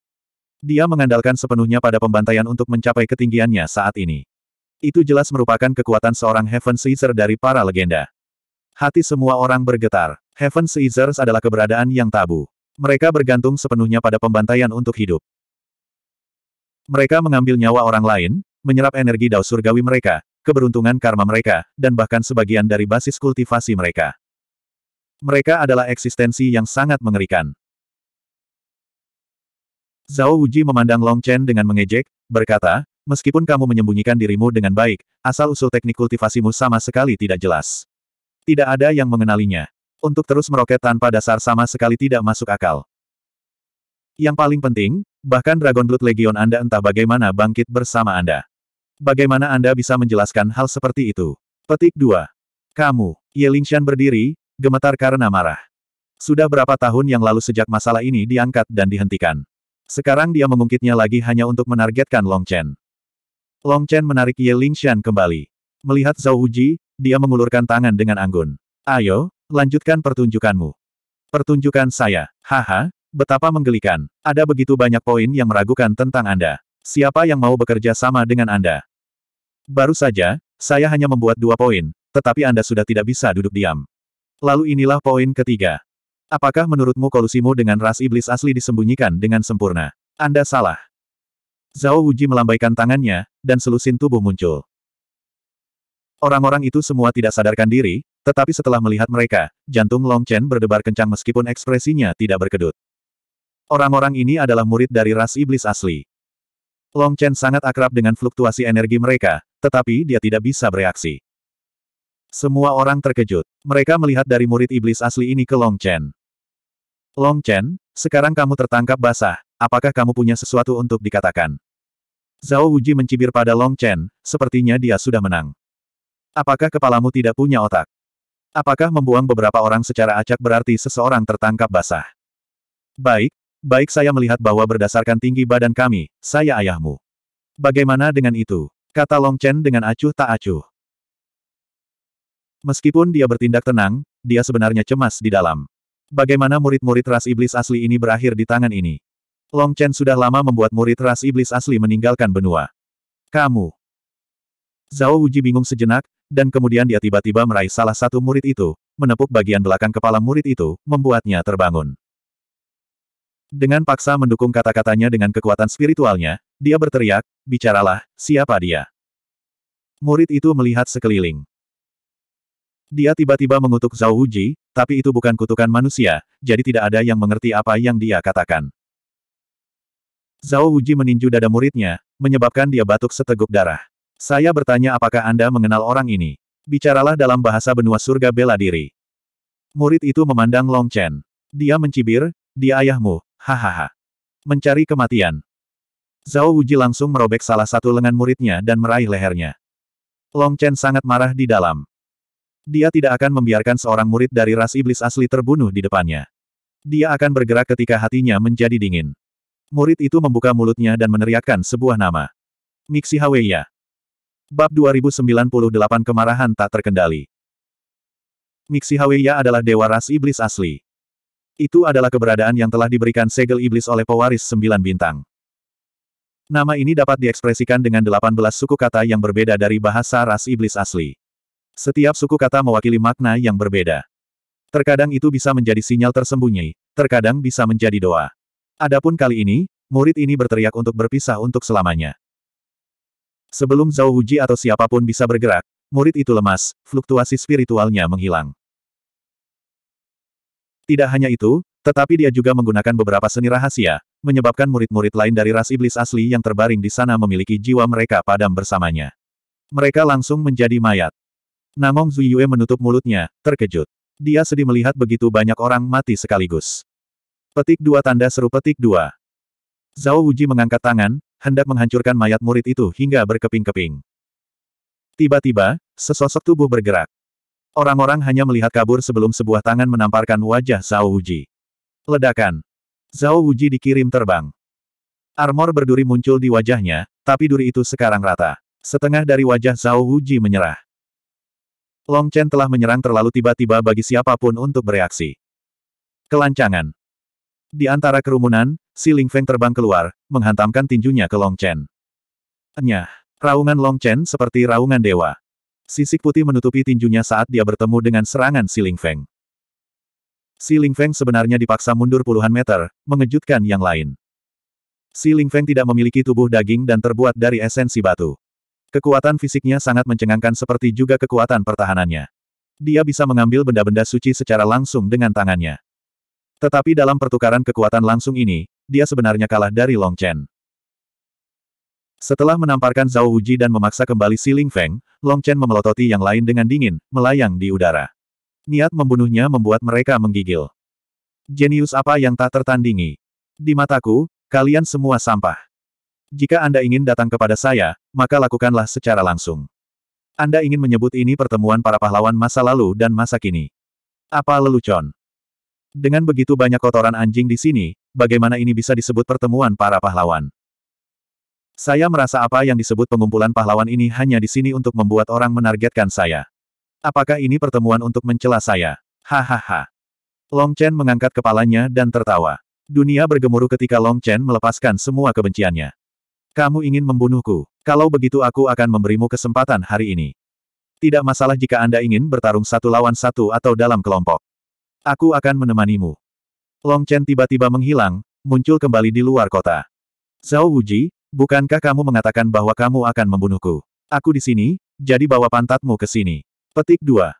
Dia mengandalkan sepenuhnya pada pembantaian untuk mencapai ketinggiannya saat ini. Itu jelas merupakan kekuatan seorang Heaven Caesar dari para legenda. Hati semua orang bergetar. Heaven Caesars adalah keberadaan yang tabu. Mereka bergantung sepenuhnya pada pembantaian untuk hidup. Mereka mengambil nyawa orang lain, menyerap energi dao surgawi mereka, keberuntungan karma mereka, dan bahkan sebagian dari basis kultivasi mereka. Mereka adalah eksistensi yang sangat mengerikan. Zhao Wuji memandang Long Chen dengan mengejek, berkata, meskipun kamu menyembunyikan dirimu dengan baik, asal-usul teknik kultivasimu sama sekali tidak jelas. Tidak ada yang mengenalinya. Untuk terus meroket tanpa dasar sama sekali tidak masuk akal. Yang paling penting, bahkan Dragon Blood Legion Anda entah bagaimana bangkit bersama Anda. Bagaimana Anda bisa menjelaskan hal seperti itu? Petik 2. Kamu, Ye Lingshan berdiri, gemetar karena marah. Sudah berapa tahun yang lalu sejak masalah ini diangkat dan dihentikan. Sekarang dia mengungkitnya lagi hanya untuk menargetkan Long Chen. Long Chen menarik Ye Lingshan kembali. Melihat Zhao Uji, dia mengulurkan tangan dengan anggun. Ayo, lanjutkan pertunjukanmu. Pertunjukan saya, haha, betapa menggelikan. Ada begitu banyak poin yang meragukan tentang Anda. Siapa yang mau bekerja sama dengan Anda? Baru saja, saya hanya membuat dua poin, tetapi Anda sudah tidak bisa duduk diam. Lalu inilah poin ketiga. Apakah menurutmu kolusimu dengan ras iblis asli disembunyikan dengan sempurna? Anda salah. Zhao Wuji melambaikan tangannya, dan selusin tubuh muncul. Orang-orang itu semua tidak sadarkan diri, tetapi setelah melihat mereka, jantung Long Chen berdebar kencang meskipun ekspresinya tidak berkedut. Orang-orang ini adalah murid dari ras iblis asli. Long Chen sangat akrab dengan fluktuasi energi mereka, tetapi dia tidak bisa bereaksi. Semua orang terkejut. Mereka melihat dari murid iblis asli ini ke Long Chen. Long Chen, sekarang kamu tertangkap basah. Apakah kamu punya sesuatu untuk dikatakan? Zhao Wuji mencibir pada Long Chen, sepertinya dia sudah menang. Apakah kepalamu tidak punya otak? Apakah membuang beberapa orang secara acak berarti seseorang tertangkap basah? Baik, baik saya melihat bahwa berdasarkan tinggi badan kami, saya ayahmu. Bagaimana dengan itu? Kata Long Chen dengan acuh tak acuh. Meskipun dia bertindak tenang, dia sebenarnya cemas di dalam. Bagaimana murid-murid ras iblis asli ini berakhir di tangan ini? Long Chen sudah lama membuat murid ras iblis asli meninggalkan benua. Kamu. Zhao Wuji bingung sejenak, dan kemudian dia tiba-tiba meraih salah satu murid itu, menepuk bagian belakang kepala murid itu, membuatnya terbangun. Dengan paksa mendukung kata-katanya dengan kekuatan spiritualnya, dia berteriak, bicaralah, siapa dia? Murid itu melihat sekeliling. Dia tiba-tiba mengutuk Zhao Wuji, tapi itu bukan kutukan manusia, jadi tidak ada yang mengerti apa yang dia katakan. Zhao Wuji meninju dada muridnya, menyebabkan dia batuk seteguk darah. Saya bertanya apakah Anda mengenal orang ini? Bicaralah dalam bahasa benua surga bela diri. Murid itu memandang Long Chen. Dia mencibir, dia ayahmu, hahaha. Mencari kematian. Zhao Wuji langsung merobek salah satu lengan muridnya dan meraih lehernya. Long Chen sangat marah di dalam. Dia tidak akan membiarkan seorang murid dari ras iblis asli terbunuh di depannya. Dia akan bergerak ketika hatinya menjadi dingin. Murid itu membuka mulutnya dan meneriakkan sebuah nama. Mixi Haweya. Bab 2098 Kemarahan Tak Terkendali Mixi Haweya adalah dewa ras iblis asli. Itu adalah keberadaan yang telah diberikan segel iblis oleh pewaris sembilan bintang. Nama ini dapat diekspresikan dengan 18 suku kata yang berbeda dari bahasa ras iblis asli. Setiap suku kata mewakili makna yang berbeda. Terkadang itu bisa menjadi sinyal tersembunyi, terkadang bisa menjadi doa. Adapun kali ini, murid ini berteriak untuk berpisah untuk selamanya. Sebelum Zhao Huji atau siapapun bisa bergerak, murid itu lemas, fluktuasi spiritualnya menghilang. Tidak hanya itu, tetapi dia juga menggunakan beberapa seni rahasia, menyebabkan murid-murid lain dari ras iblis asli yang terbaring di sana memiliki jiwa mereka padam bersamanya. Mereka langsung menjadi mayat. Namong Zuyue menutup mulutnya, terkejut. Dia sedih melihat begitu banyak orang mati sekaligus. Petik dua tanda seru petik dua. Zhao Wuji mengangkat tangan, hendak menghancurkan mayat murid itu hingga berkeping-keping. Tiba-tiba, sesosok tubuh bergerak. Orang-orang hanya melihat kabur sebelum sebuah tangan menamparkan wajah Zhao Wuji. Ledakan. Zhao Wuji dikirim terbang. Armor berduri muncul di wajahnya, tapi duri itu sekarang rata. Setengah dari wajah Zhao Wuji menyerah. Long Chen telah menyerang terlalu tiba-tiba bagi siapapun untuk bereaksi. Kelancangan. Di antara kerumunan, si Ling Feng terbang keluar, menghantamkan tinjunya ke Long Chen. Enyah, raungan Long Chen seperti raungan dewa. Sisik putih menutupi tinjunya saat dia bertemu dengan serangan Si Ling Feng. Si Ling Feng sebenarnya dipaksa mundur puluhan meter, mengejutkan yang lain. Si Ling Feng tidak memiliki tubuh daging dan terbuat dari esensi batu. Kekuatan fisiknya sangat mencengangkan seperti juga kekuatan pertahanannya. Dia bisa mengambil benda-benda suci secara langsung dengan tangannya. Tetapi dalam pertukaran kekuatan langsung ini, dia sebenarnya kalah dari Long Chen. Setelah menamparkan Zhao Wuji dan memaksa kembali Si Ling Feng, Long Chen memelototi yang lain dengan dingin, melayang di udara. Niat membunuhnya membuat mereka menggigil. Jenius apa yang tak tertandingi? Di mataku, kalian semua sampah. Jika Anda ingin datang kepada saya, maka lakukanlah secara langsung. Anda ingin menyebut ini pertemuan para pahlawan masa lalu dan masa kini. Apa lelucon? Dengan begitu banyak kotoran anjing di sini, bagaimana ini bisa disebut pertemuan para pahlawan? Saya merasa apa yang disebut pengumpulan pahlawan ini hanya di sini untuk membuat orang menargetkan saya. Apakah ini pertemuan untuk mencela saya? Hahaha. Long Chen mengangkat kepalanya dan tertawa. Dunia bergemuruh ketika Long Chen melepaskan semua kebenciannya. Kamu ingin membunuhku. Kalau begitu aku akan memberimu kesempatan hari ini. Tidak masalah jika Anda ingin bertarung satu lawan satu atau dalam kelompok. Aku akan menemanimu. Long Chen tiba-tiba menghilang, muncul kembali di luar kota. Zhao Wuji, Bukankah kamu mengatakan bahwa kamu akan membunuhku? Aku di sini, jadi bawa pantatmu ke sini. Petik 2.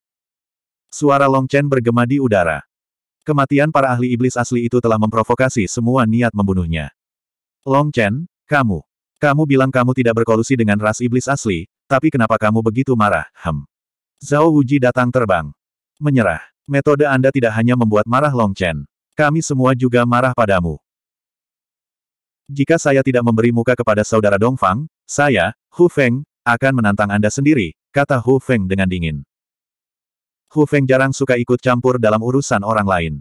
Suara Long Chen bergema di udara. Kematian para ahli iblis asli itu telah memprovokasi semua niat membunuhnya. Long Chen, kamu. Kamu bilang kamu tidak berkolusi dengan ras iblis asli, tapi kenapa kamu begitu marah, hem? Zhao Wuji datang terbang. Menyerah. Metode Anda tidak hanya membuat marah Long Chen. Kami semua juga marah padamu. Jika saya tidak memberi muka kepada saudara Dongfang, saya, Hu Feng, akan menantang Anda sendiri, kata Hu Feng dengan dingin. Hu Feng jarang suka ikut campur dalam urusan orang lain.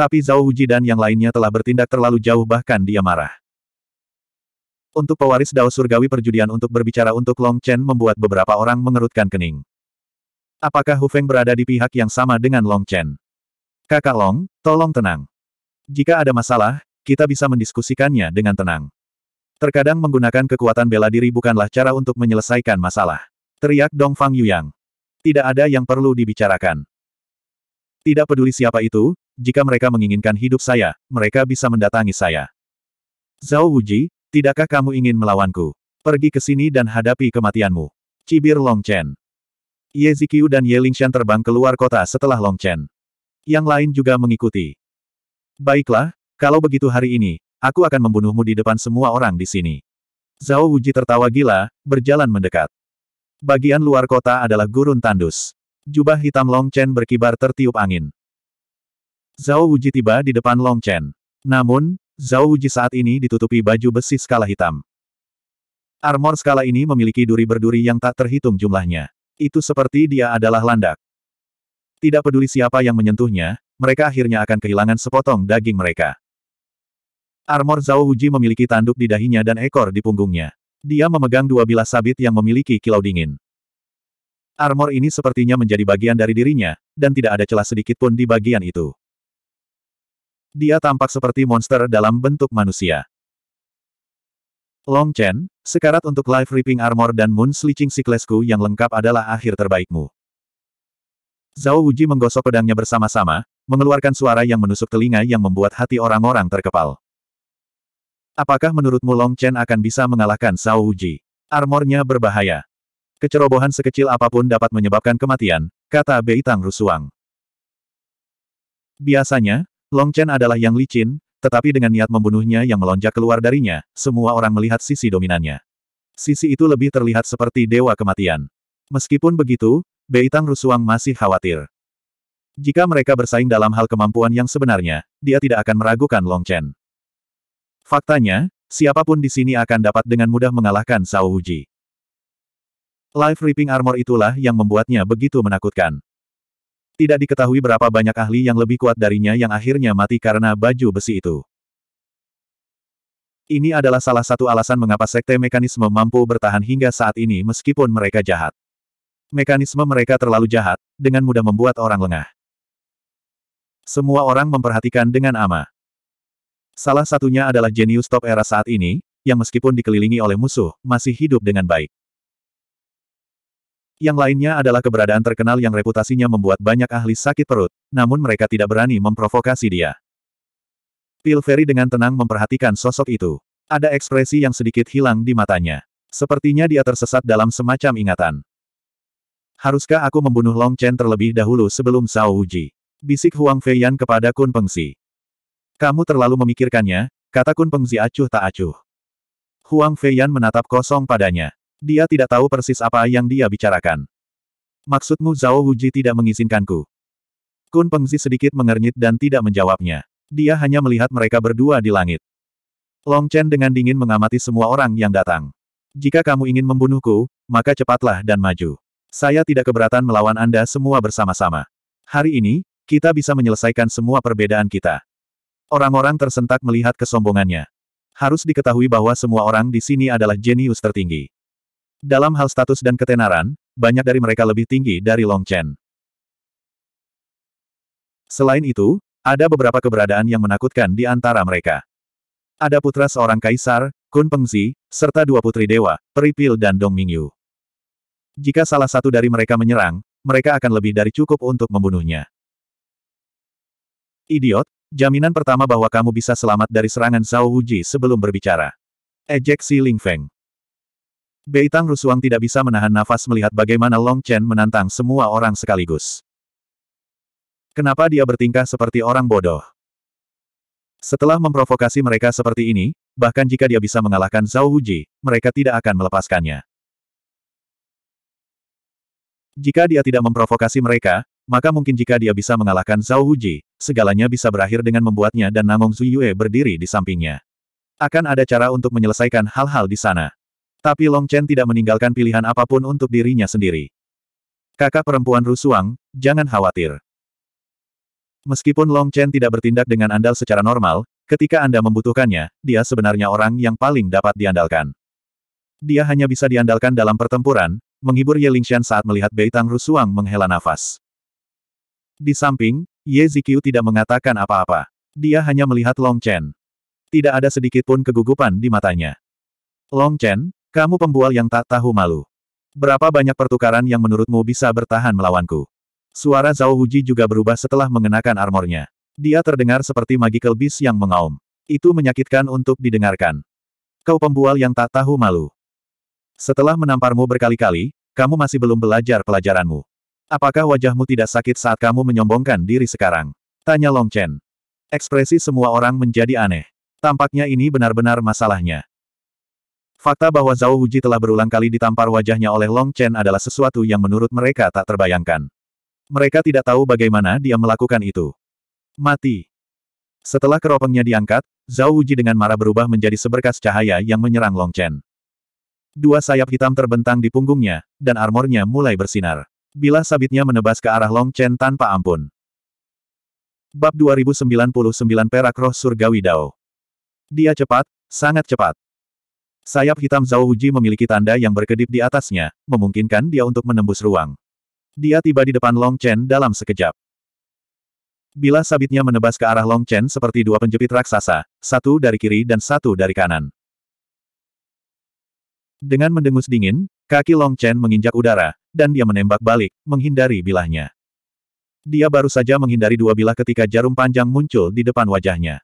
Tapi Zhao Huji dan yang lainnya telah bertindak terlalu jauh bahkan dia marah. Untuk pewaris Dao Surgawi perjudian untuk berbicara untuk Long Chen membuat beberapa orang mengerutkan kening. Apakah Hu Feng berada di pihak yang sama dengan Long Chen? Kakak Long, tolong tenang. Jika ada masalah, kita bisa mendiskusikannya dengan tenang. Terkadang menggunakan kekuatan bela diri bukanlah cara untuk menyelesaikan masalah. Teriak Dongfang Fang Yuyang. Tidak ada yang perlu dibicarakan. Tidak peduli siapa itu, jika mereka menginginkan hidup saya, mereka bisa mendatangi saya. Zhao Wuji, tidakkah kamu ingin melawanku? Pergi ke sini dan hadapi kematianmu. Cibir Long Chen. Ye Zikyu dan Ye Lingshan terbang keluar kota setelah Long Chen. Yang lain juga mengikuti. Baiklah, kalau begitu hari ini, aku akan membunuhmu di depan semua orang di sini. Zhao Wuji tertawa gila, berjalan mendekat. Bagian luar kota adalah gurun tandus. Jubah hitam Long Chen berkibar tertiup angin. Zhao Wuji tiba di depan Long Chen. Namun, Zhao Wuji saat ini ditutupi baju besi skala hitam. Armor skala ini memiliki duri berduri yang tak terhitung jumlahnya. Itu seperti dia adalah landak. Tidak peduli siapa yang menyentuhnya, mereka akhirnya akan kehilangan sepotong daging mereka. Armor Zhao Wuji memiliki tanduk di dahinya dan ekor di punggungnya. Dia memegang dua bilah sabit yang memiliki kilau dingin. Armor ini sepertinya menjadi bagian dari dirinya, dan tidak ada celah sedikit pun di bagian itu. Dia tampak seperti monster dalam bentuk manusia. Long Chen, sekarat untuk Life Ripping Armor dan Moon Sleeching Siklesku yang lengkap adalah akhir terbaikmu. Zhao Wuji menggosok pedangnya bersama-sama, mengeluarkan suara yang menusuk telinga yang membuat hati orang-orang terkepal. Apakah menurutmu Long Chen akan bisa mengalahkan Zhao Uji? Armornya berbahaya. Kecerobohan sekecil apapun dapat menyebabkan kematian, kata Bei Tang Rusuang. Biasanya, Long Chen adalah yang licin, tetapi dengan niat membunuhnya yang melonjak keluar darinya, semua orang melihat sisi dominannya. Sisi itu lebih terlihat seperti dewa kematian. Meskipun begitu, Bei Tang Rusuang masih khawatir. Jika mereka bersaing dalam hal kemampuan yang sebenarnya, dia tidak akan meragukan Long Chen. Faktanya, siapapun di sini akan dapat dengan mudah mengalahkan Sao Uji. Life Ripping Armor itulah yang membuatnya begitu menakutkan. Tidak diketahui berapa banyak ahli yang lebih kuat darinya yang akhirnya mati karena baju besi itu. Ini adalah salah satu alasan mengapa sekte mekanisme mampu bertahan hingga saat ini meskipun mereka jahat. Mekanisme mereka terlalu jahat, dengan mudah membuat orang lengah. Semua orang memperhatikan dengan aman. Salah satunya adalah jenius top era saat ini, yang meskipun dikelilingi oleh musuh, masih hidup dengan baik. Yang lainnya adalah keberadaan terkenal yang reputasinya membuat banyak ahli sakit perut, namun mereka tidak berani memprovokasi dia. Pilferi dengan tenang memperhatikan sosok itu. Ada ekspresi yang sedikit hilang di matanya. Sepertinya dia tersesat dalam semacam ingatan. Haruskah aku membunuh Long Chen terlebih dahulu sebelum Zhao Wuji? Bisik Huang Feiyan kepada Kun Pengsi. Kamu terlalu memikirkannya, kata Kun Pengzi acuh tak acuh. Huang Feiyan menatap kosong padanya. Dia tidak tahu persis apa yang dia bicarakan. Maksudmu Zhao Wuji tidak mengizinkanku? Kun Pengzi sedikit mengernyit dan tidak menjawabnya. Dia hanya melihat mereka berdua di langit. Long Chen dengan dingin mengamati semua orang yang datang. Jika kamu ingin membunuhku, maka cepatlah dan maju. Saya tidak keberatan melawan Anda semua bersama-sama. Hari ini, kita bisa menyelesaikan semua perbedaan kita. Orang-orang tersentak melihat kesombongannya. Harus diketahui bahwa semua orang di sini adalah jenius tertinggi. Dalam hal status dan ketenaran, banyak dari mereka lebih tinggi dari Long Chen. Selain itu, ada beberapa keberadaan yang menakutkan di antara mereka. Ada putra seorang kaisar, Kun Pengzi, serta dua putri dewa, Peripil dan Dong Mingyu. Jika salah satu dari mereka menyerang, mereka akan lebih dari cukup untuk membunuhnya. Idiot, jaminan pertama bahwa kamu bisa selamat dari serangan Zhao Wuji sebelum berbicara. Ejek Si Ling Feng. Bei Beitang Rusuang tidak bisa menahan nafas melihat bagaimana Long Chen menantang semua orang sekaligus. Kenapa dia bertingkah seperti orang bodoh? Setelah memprovokasi mereka seperti ini, bahkan jika dia bisa mengalahkan Zhao Wuji, mereka tidak akan melepaskannya. Jika dia tidak memprovokasi mereka, maka mungkin jika dia bisa mengalahkan Zhao Huji, segalanya bisa berakhir dengan membuatnya dan Namong Zuyue berdiri di sampingnya. Akan ada cara untuk menyelesaikan hal-hal di sana. Tapi Long Chen tidak meninggalkan pilihan apapun untuk dirinya sendiri. Kakak perempuan Rusuang, jangan khawatir. Meskipun Long Chen tidak bertindak dengan andal secara normal, ketika Anda membutuhkannya, dia sebenarnya orang yang paling dapat diandalkan. Dia hanya bisa diandalkan dalam pertempuran, menghibur Ye Lingxian saat melihat Beitang Rusuang menghela nafas. Di samping, Ye Zikyu tidak mengatakan apa-apa. Dia hanya melihat Long Chen. Tidak ada sedikit pun kegugupan di matanya. Long Chen, kamu pembual yang tak tahu malu. Berapa banyak pertukaran yang menurutmu bisa bertahan melawanku? Suara Zhao Huji juga berubah setelah mengenakan armornya. Dia terdengar seperti magical beast yang mengaum. Itu menyakitkan untuk didengarkan. Kau pembual yang tak tahu malu. Setelah menamparmu berkali-kali, kamu masih belum belajar pelajaranmu. Apakah wajahmu tidak sakit saat kamu menyombongkan diri sekarang? Tanya Long Chen. Ekspresi semua orang menjadi aneh. Tampaknya ini benar-benar masalahnya. Fakta bahwa Zhao Wuji telah berulang kali ditampar wajahnya oleh Long Chen adalah sesuatu yang menurut mereka tak terbayangkan. Mereka tidak tahu bagaimana dia melakukan itu. Mati. Setelah keropengnya diangkat, Zhao Wuji dengan marah berubah menjadi seberkas cahaya yang menyerang Long Chen. Dua sayap hitam terbentang di punggungnya, dan armornya mulai bersinar. Bila sabitnya menebas ke arah Long Chen tanpa ampun. Bab 2099 Perak Roh Surgawi Dao. Dia cepat, sangat cepat. Sayap hitam Zhao Wuji memiliki tanda yang berkedip di atasnya, memungkinkan dia untuk menembus ruang. Dia tiba di depan Long Chen dalam sekejap. Bila sabitnya menebas ke arah Long Chen seperti dua penjepit raksasa, satu dari kiri dan satu dari kanan. Dengan mendengus dingin, Kaki Long Chen menginjak udara, dan dia menembak balik, menghindari bilahnya. Dia baru saja menghindari dua bilah ketika jarum panjang muncul di depan wajahnya.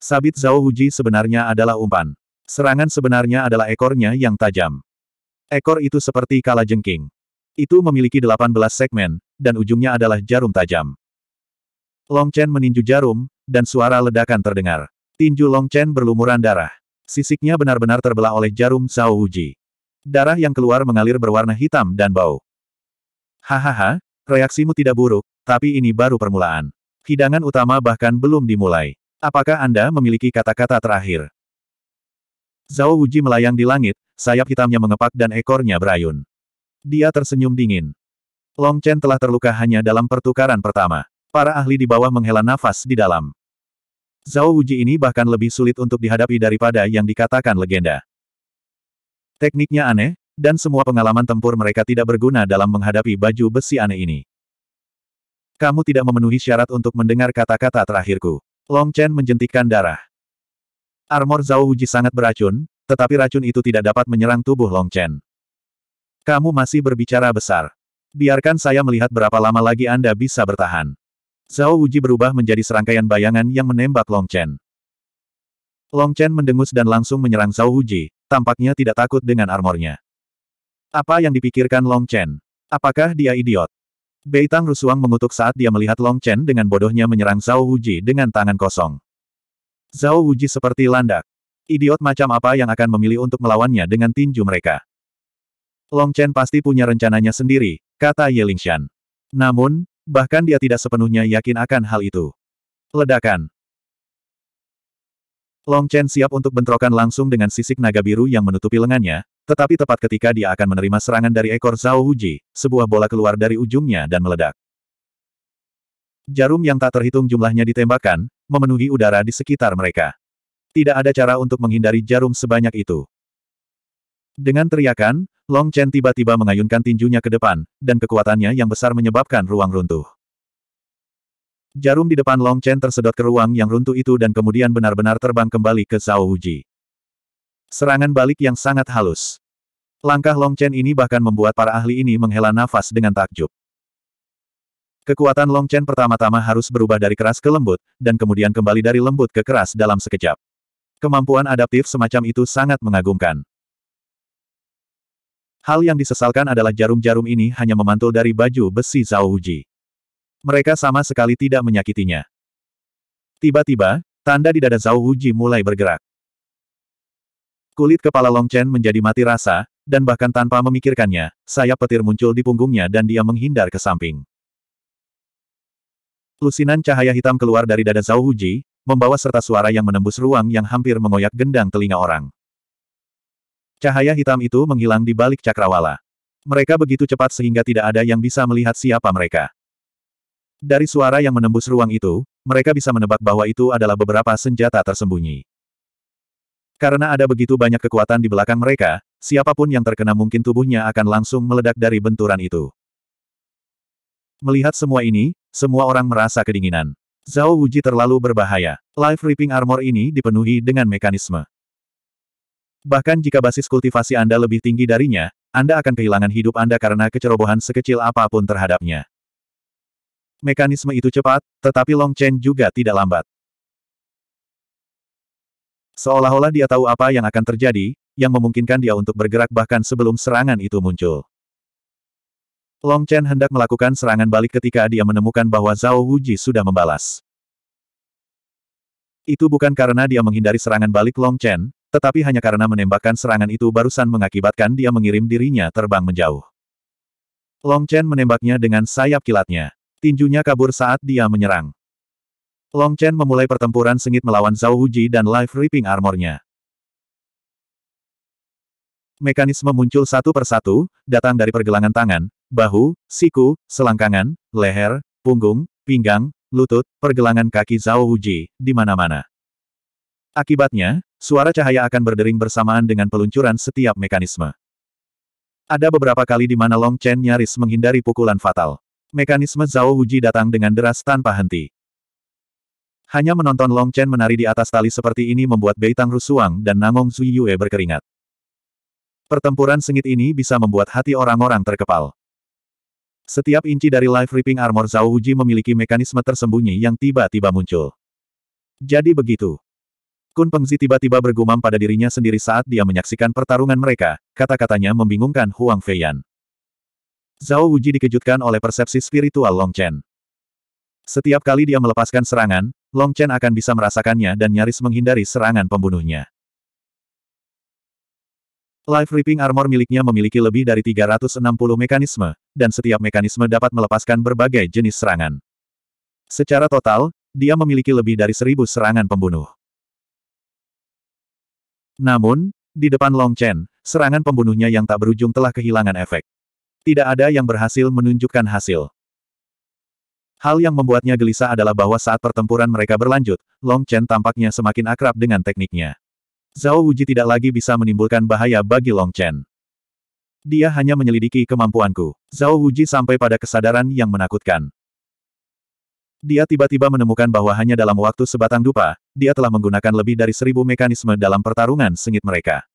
Sabit Zhao Huji sebenarnya adalah umpan. Serangan sebenarnya adalah ekornya yang tajam. Ekor itu seperti kala jengking. Itu memiliki 18 segmen, dan ujungnya adalah jarum tajam. Long Chen meninju jarum, dan suara ledakan terdengar. Tinju Long Chen berlumuran darah. Sisiknya benar-benar terbelah oleh jarum Zhao Huji. Darah yang keluar mengalir berwarna hitam dan bau. Hahaha, reaksimu tidak buruk, tapi ini baru permulaan. Hidangan utama bahkan belum dimulai. Apakah Anda memiliki kata-kata terakhir? Zhao Wuji melayang di langit, sayap hitamnya mengepak dan ekornya berayun. Dia tersenyum dingin. Long Chen telah terluka hanya dalam pertukaran pertama. Para ahli di bawah menghela nafas di dalam. Zhao Wuji ini bahkan lebih sulit untuk dihadapi daripada yang dikatakan legenda. Tekniknya aneh, dan semua pengalaman tempur mereka tidak berguna dalam menghadapi baju besi aneh ini. Kamu tidak memenuhi syarat untuk mendengar kata-kata terakhirku. Long Chen menjentikkan darah. Armor Zhao Wuji sangat beracun, tetapi racun itu tidak dapat menyerang tubuh Long Chen. Kamu masih berbicara besar. Biarkan saya melihat berapa lama lagi Anda bisa bertahan. Zhao Wuji berubah menjadi serangkaian bayangan yang menembak Long Chen. Long Chen mendengus dan langsung menyerang Zhao Wuji, tampaknya tidak takut dengan armornya. Apa yang dipikirkan Long Chen? Apakah dia idiot? Beitang Rusuang mengutuk saat dia melihat Long Chen dengan bodohnya menyerang Zhao Wuji dengan tangan kosong. Zhao Wuji seperti landak. Idiot macam apa yang akan memilih untuk melawannya dengan tinju mereka? Long Chen pasti punya rencananya sendiri, kata Ye Lingshan. Namun, bahkan dia tidak sepenuhnya yakin akan hal itu. Ledakan. Long Chen siap untuk bentrokan langsung dengan sisik naga biru yang menutupi lengannya, tetapi tepat ketika dia akan menerima serangan dari ekor Zhao Huji, sebuah bola keluar dari ujungnya dan meledak. Jarum yang tak terhitung jumlahnya ditembakkan, memenuhi udara di sekitar mereka. Tidak ada cara untuk menghindari jarum sebanyak itu. Dengan teriakan, Long Chen tiba-tiba mengayunkan tinjunya ke depan, dan kekuatannya yang besar menyebabkan ruang runtuh. Jarum di depan Long Chen tersedot ke ruang yang runtuh itu dan kemudian benar-benar terbang kembali ke Zhao Wuji. Serangan balik yang sangat halus. Langkah Long Chen ini bahkan membuat para ahli ini menghela nafas dengan takjub. Kekuatan Long Chen pertama-tama harus berubah dari keras ke lembut, dan kemudian kembali dari lembut ke keras dalam sekejap. Kemampuan adaptif semacam itu sangat mengagumkan. Hal yang disesalkan adalah jarum-jarum ini hanya memantul dari baju besi Zhao Wuji. Mereka sama sekali tidak menyakitinya. Tiba-tiba, tanda di dada Zhao Wuji mulai bergerak. Kulit kepala Long Chen menjadi mati rasa, dan bahkan tanpa memikirkannya, sayap petir muncul di punggungnya dan dia menghindar ke samping. Lusinan cahaya hitam keluar dari dada Zhao Wuji, membawa serta suara yang menembus ruang yang hampir mengoyak gendang telinga orang. Cahaya hitam itu menghilang di balik cakrawala. Mereka begitu cepat sehingga tidak ada yang bisa melihat siapa mereka. Dari suara yang menembus ruang itu, mereka bisa menebak bahwa itu adalah beberapa senjata tersembunyi. Karena ada begitu banyak kekuatan di belakang mereka, siapapun yang terkena mungkin tubuhnya akan langsung meledak dari benturan itu. Melihat semua ini, semua orang merasa kedinginan. Zhao Wuji terlalu berbahaya. Life Ripping Armor ini dipenuhi dengan mekanisme. Bahkan jika basis kultivasi Anda lebih tinggi darinya, Anda akan kehilangan hidup Anda karena kecerobohan sekecil apapun terhadapnya. Mekanisme itu cepat, tetapi Long Chen juga tidak lambat. Seolah-olah dia tahu apa yang akan terjadi, yang memungkinkan dia untuk bergerak bahkan sebelum serangan itu muncul. Long Chen hendak melakukan serangan balik ketika dia menemukan bahwa Zhao Wuji sudah membalas. Itu bukan karena dia menghindari serangan balik Long Chen, tetapi hanya karena menembakkan serangan itu barusan mengakibatkan dia mengirim dirinya terbang menjauh. Long Chen menembaknya dengan sayap kilatnya. Tinjunya kabur saat dia menyerang. Long Chen memulai pertempuran sengit melawan Zhao Huji dan live ripping armornya. Mekanisme muncul satu persatu, datang dari pergelangan tangan, bahu, siku, selangkangan, leher, punggung, pinggang, lutut, pergelangan kaki Zhao Huji, di mana-mana. Akibatnya, suara cahaya akan berdering bersamaan dengan peluncuran setiap mekanisme. Ada beberapa kali di mana Long Chen nyaris menghindari pukulan fatal. Mekanisme Zhao Wuji datang dengan deras tanpa henti. Hanya menonton Long Chen menari di atas tali seperti ini membuat Bei Tang Rusuang dan Nangong Zui Yue berkeringat. Pertempuran sengit ini bisa membuat hati orang-orang terkepal. Setiap inci dari Life Ripping Armor Zhao Wuji memiliki mekanisme tersembunyi yang tiba-tiba muncul. Jadi begitu. Kun Pengzi tiba-tiba bergumam pada dirinya sendiri saat dia menyaksikan pertarungan mereka, kata-katanya membingungkan Huang Feiyan. Zhao Wuji dikejutkan oleh persepsi spiritual Long Chen. Setiap kali dia melepaskan serangan, Long Chen akan bisa merasakannya dan nyaris menghindari serangan pembunuhnya. Life Ripping Armor miliknya memiliki lebih dari 360 mekanisme, dan setiap mekanisme dapat melepaskan berbagai jenis serangan. Secara total, dia memiliki lebih dari seribu serangan pembunuh. Namun, di depan Long Chen, serangan pembunuhnya yang tak berujung telah kehilangan efek. Tidak ada yang berhasil menunjukkan hasil. Hal yang membuatnya gelisah adalah bahwa saat pertempuran mereka berlanjut, Long Chen tampaknya semakin akrab dengan tekniknya. Zhao Wuji tidak lagi bisa menimbulkan bahaya bagi Long Chen. Dia hanya menyelidiki kemampuanku. Zhao Wuji sampai pada kesadaran yang menakutkan. Dia tiba-tiba menemukan bahwa hanya dalam waktu sebatang dupa, dia telah menggunakan lebih dari seribu mekanisme dalam pertarungan sengit mereka.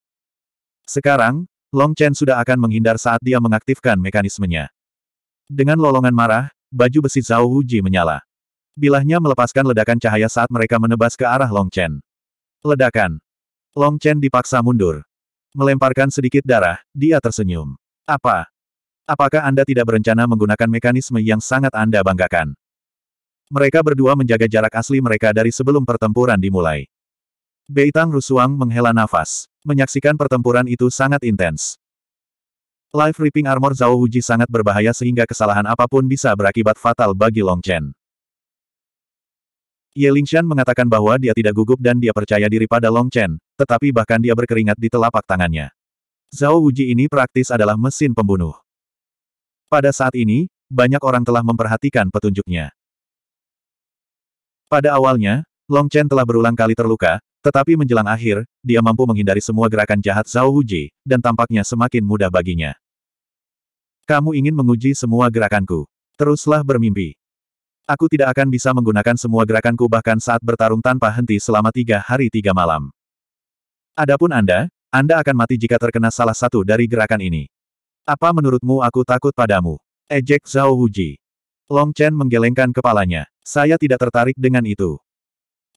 Sekarang, Long Chen sudah akan menghindar saat dia mengaktifkan mekanismenya. Dengan lolongan marah, baju besi Zhao Wuji menyala. Bilahnya melepaskan ledakan cahaya saat mereka menebas ke arah Long Chen. Ledakan. Long Chen dipaksa mundur. Melemparkan sedikit darah, dia tersenyum. Apa? Apakah Anda tidak berencana menggunakan mekanisme yang sangat Anda banggakan? Mereka berdua menjaga jarak asli mereka dari sebelum pertempuran dimulai. Beitang Rusuang menghela nafas menyaksikan pertempuran itu sangat intens. Live Ripping Armor Zhao Wuji sangat berbahaya sehingga kesalahan apapun bisa berakibat fatal bagi Long Chen. Ye Lingshan mengatakan bahwa dia tidak gugup dan dia percaya diri pada Long Chen, tetapi bahkan dia berkeringat di telapak tangannya. Zhao Wuji ini praktis adalah mesin pembunuh. Pada saat ini, banyak orang telah memperhatikan petunjuknya. Pada awalnya, Long Chen telah berulang kali terluka, tetapi menjelang akhir, dia mampu menghindari semua gerakan jahat Zhao Wujie, dan tampaknya semakin mudah baginya. Kamu ingin menguji semua gerakanku. Teruslah bermimpi. Aku tidak akan bisa menggunakan semua gerakanku bahkan saat bertarung tanpa henti selama tiga hari tiga malam. Adapun Anda, Anda akan mati jika terkena salah satu dari gerakan ini. Apa menurutmu aku takut padamu? Ejek Zhao Wujie. Long Chen menggelengkan kepalanya. Saya tidak tertarik dengan itu.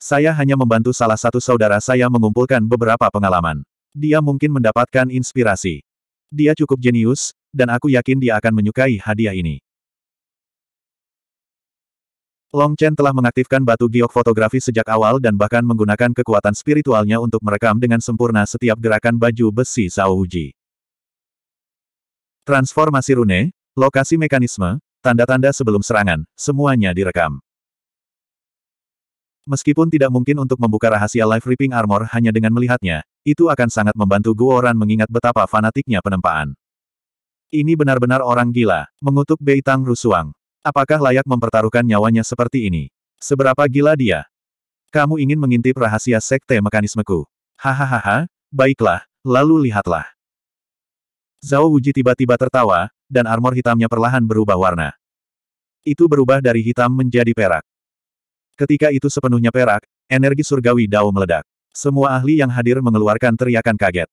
Saya hanya membantu salah satu saudara saya mengumpulkan beberapa pengalaman. Dia mungkin mendapatkan inspirasi. Dia cukup jenius, dan aku yakin dia akan menyukai hadiah ini. Long Chen telah mengaktifkan batu giok fotografi sejak awal dan bahkan menggunakan kekuatan spiritualnya untuk merekam dengan sempurna setiap gerakan baju besi Zhao Uji. Transformasi rune, lokasi mekanisme, tanda-tanda sebelum serangan, semuanya direkam. Meskipun tidak mungkin untuk membuka rahasia Life Ripping Armor hanya dengan melihatnya, itu akan sangat membantu Guoran mengingat betapa fanatiknya penempaan. Ini benar-benar orang gila, mengutuk Bei Beitang Rusuang. Apakah layak mempertaruhkan nyawanya seperti ini? Seberapa gila dia? Kamu ingin mengintip rahasia sekte mekanismeku? Hahaha, baiklah, lalu lihatlah. Zhao Wuji tiba-tiba tertawa, dan armor hitamnya perlahan berubah warna. Itu berubah dari hitam menjadi perak. Ketika itu sepenuhnya perak, energi surgawi Dao meledak. Semua ahli yang hadir mengeluarkan teriakan kaget.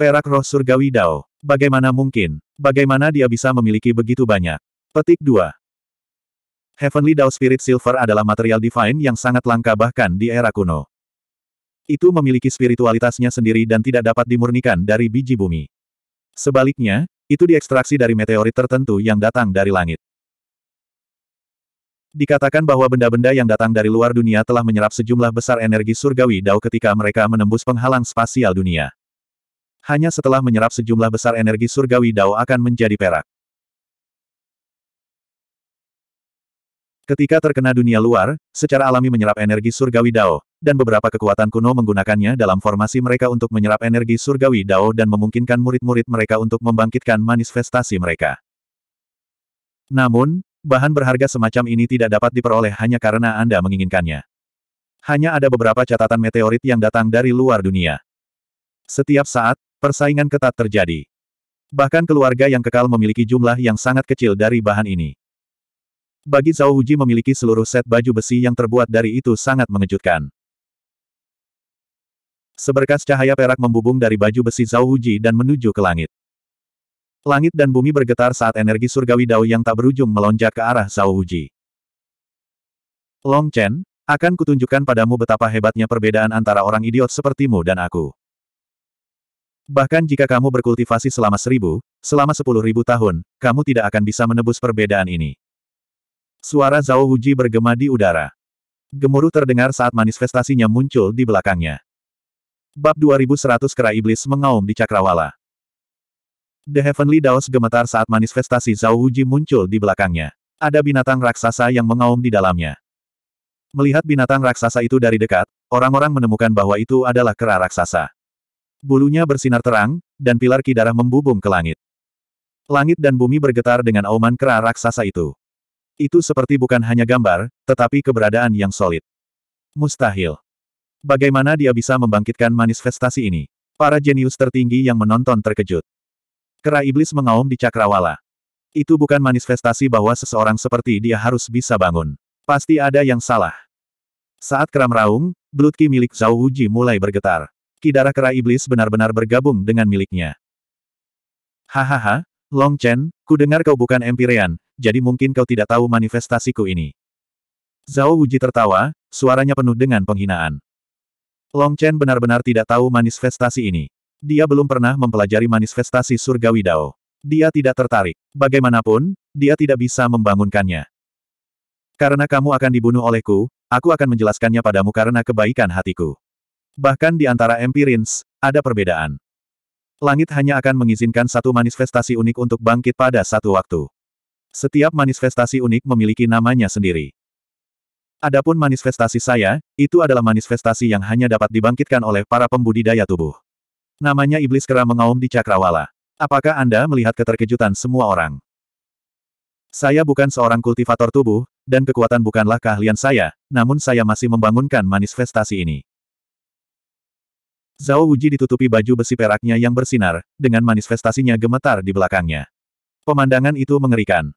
Perak roh surgawi Dao. Bagaimana mungkin? Bagaimana dia bisa memiliki begitu banyak? Petik 2. Heavenly Dao Spirit Silver adalah material divine yang sangat langka bahkan di era kuno. Itu memiliki spiritualitasnya sendiri dan tidak dapat dimurnikan dari biji bumi. Sebaliknya, itu diekstraksi dari meteorit tertentu yang datang dari langit. Dikatakan bahwa benda-benda yang datang dari luar dunia telah menyerap sejumlah besar energi surgawi dao ketika mereka menembus penghalang spasial dunia. Hanya setelah menyerap sejumlah besar energi surgawi dao akan menjadi perak. Ketika terkena dunia luar, secara alami menyerap energi surgawi Dao, dan beberapa kekuatan kuno menggunakannya dalam formasi mereka untuk menyerap energi surgawi Dao dan memungkinkan murid-murid mereka untuk membangkitkan manifestasi mereka. Namun, bahan berharga semacam ini tidak dapat diperoleh hanya karena Anda menginginkannya. Hanya ada beberapa catatan meteorit yang datang dari luar dunia. Setiap saat, persaingan ketat terjadi. Bahkan keluarga yang kekal memiliki jumlah yang sangat kecil dari bahan ini. Bagi Zhao Huji memiliki seluruh set baju besi yang terbuat dari itu sangat mengejutkan. Seberkas cahaya perak membubung dari baju besi Zhao Huji dan menuju ke langit. Langit dan bumi bergetar saat energi surgawi Dao yang tak berujung melonjak ke arah Zhao Wuji. Long Chen, akan kutunjukkan padamu betapa hebatnya perbedaan antara orang idiot sepertimu dan aku. Bahkan jika kamu berkultivasi selama seribu, selama sepuluh ribu tahun, kamu tidak akan bisa menebus perbedaan ini. Suara Zhao Wuji bergema di udara. Gemuruh terdengar saat manifestasinya muncul di belakangnya. Bab 2100 Kera Iblis mengaum di Cakrawala. The Heavenly Daos gemetar saat manifestasi Zhao Wuji muncul di belakangnya. Ada binatang raksasa yang mengaum di dalamnya. Melihat binatang raksasa itu dari dekat, orang-orang menemukan bahwa itu adalah kera raksasa. Bulunya bersinar terang, dan pilar ki darah membubung ke langit. Langit dan bumi bergetar dengan auman kera raksasa itu. Itu seperti bukan hanya gambar, tetapi keberadaan yang solid. Mustahil. Bagaimana dia bisa membangkitkan manifestasi ini? Para jenius tertinggi yang menonton terkejut. Kera iblis mengaum di cakrawala. Itu bukan manifestasi bahwa seseorang seperti dia harus bisa bangun. Pasti ada yang salah. Saat kera meraung, belut milik Zhao Wuji mulai bergetar. Kidara kera iblis benar-benar bergabung dengan miliknya. Hahaha, Long Chen, ku dengar kau bukan Empyrean, jadi mungkin kau tidak tahu manifestasiku ini. Zhao Wuji tertawa, suaranya penuh dengan penghinaan. Long Chen benar-benar tidak tahu manifestasi ini. Dia belum pernah mempelajari manifestasi surgawi Dao. Dia tidak tertarik. Bagaimanapun, dia tidak bisa membangunkannya. Karena kamu akan dibunuh olehku, aku akan menjelaskannya padamu karena kebaikan hatiku. Bahkan di antara empirins, ada perbedaan. Langit hanya akan mengizinkan satu manifestasi unik untuk bangkit pada satu waktu. Setiap manifestasi unik memiliki namanya sendiri. Adapun manifestasi saya, itu adalah manifestasi yang hanya dapat dibangkitkan oleh para pembudidaya tubuh. Namanya Iblis Kera mengaum di Cakrawala. Apakah Anda melihat keterkejutan semua orang? Saya bukan seorang kultivator tubuh, dan kekuatan bukanlah keahlian saya, namun saya masih membangunkan manifestasi ini. Zhao Wuji ditutupi baju besi peraknya yang bersinar, dengan manifestasinya gemetar di belakangnya. Pemandangan itu mengerikan.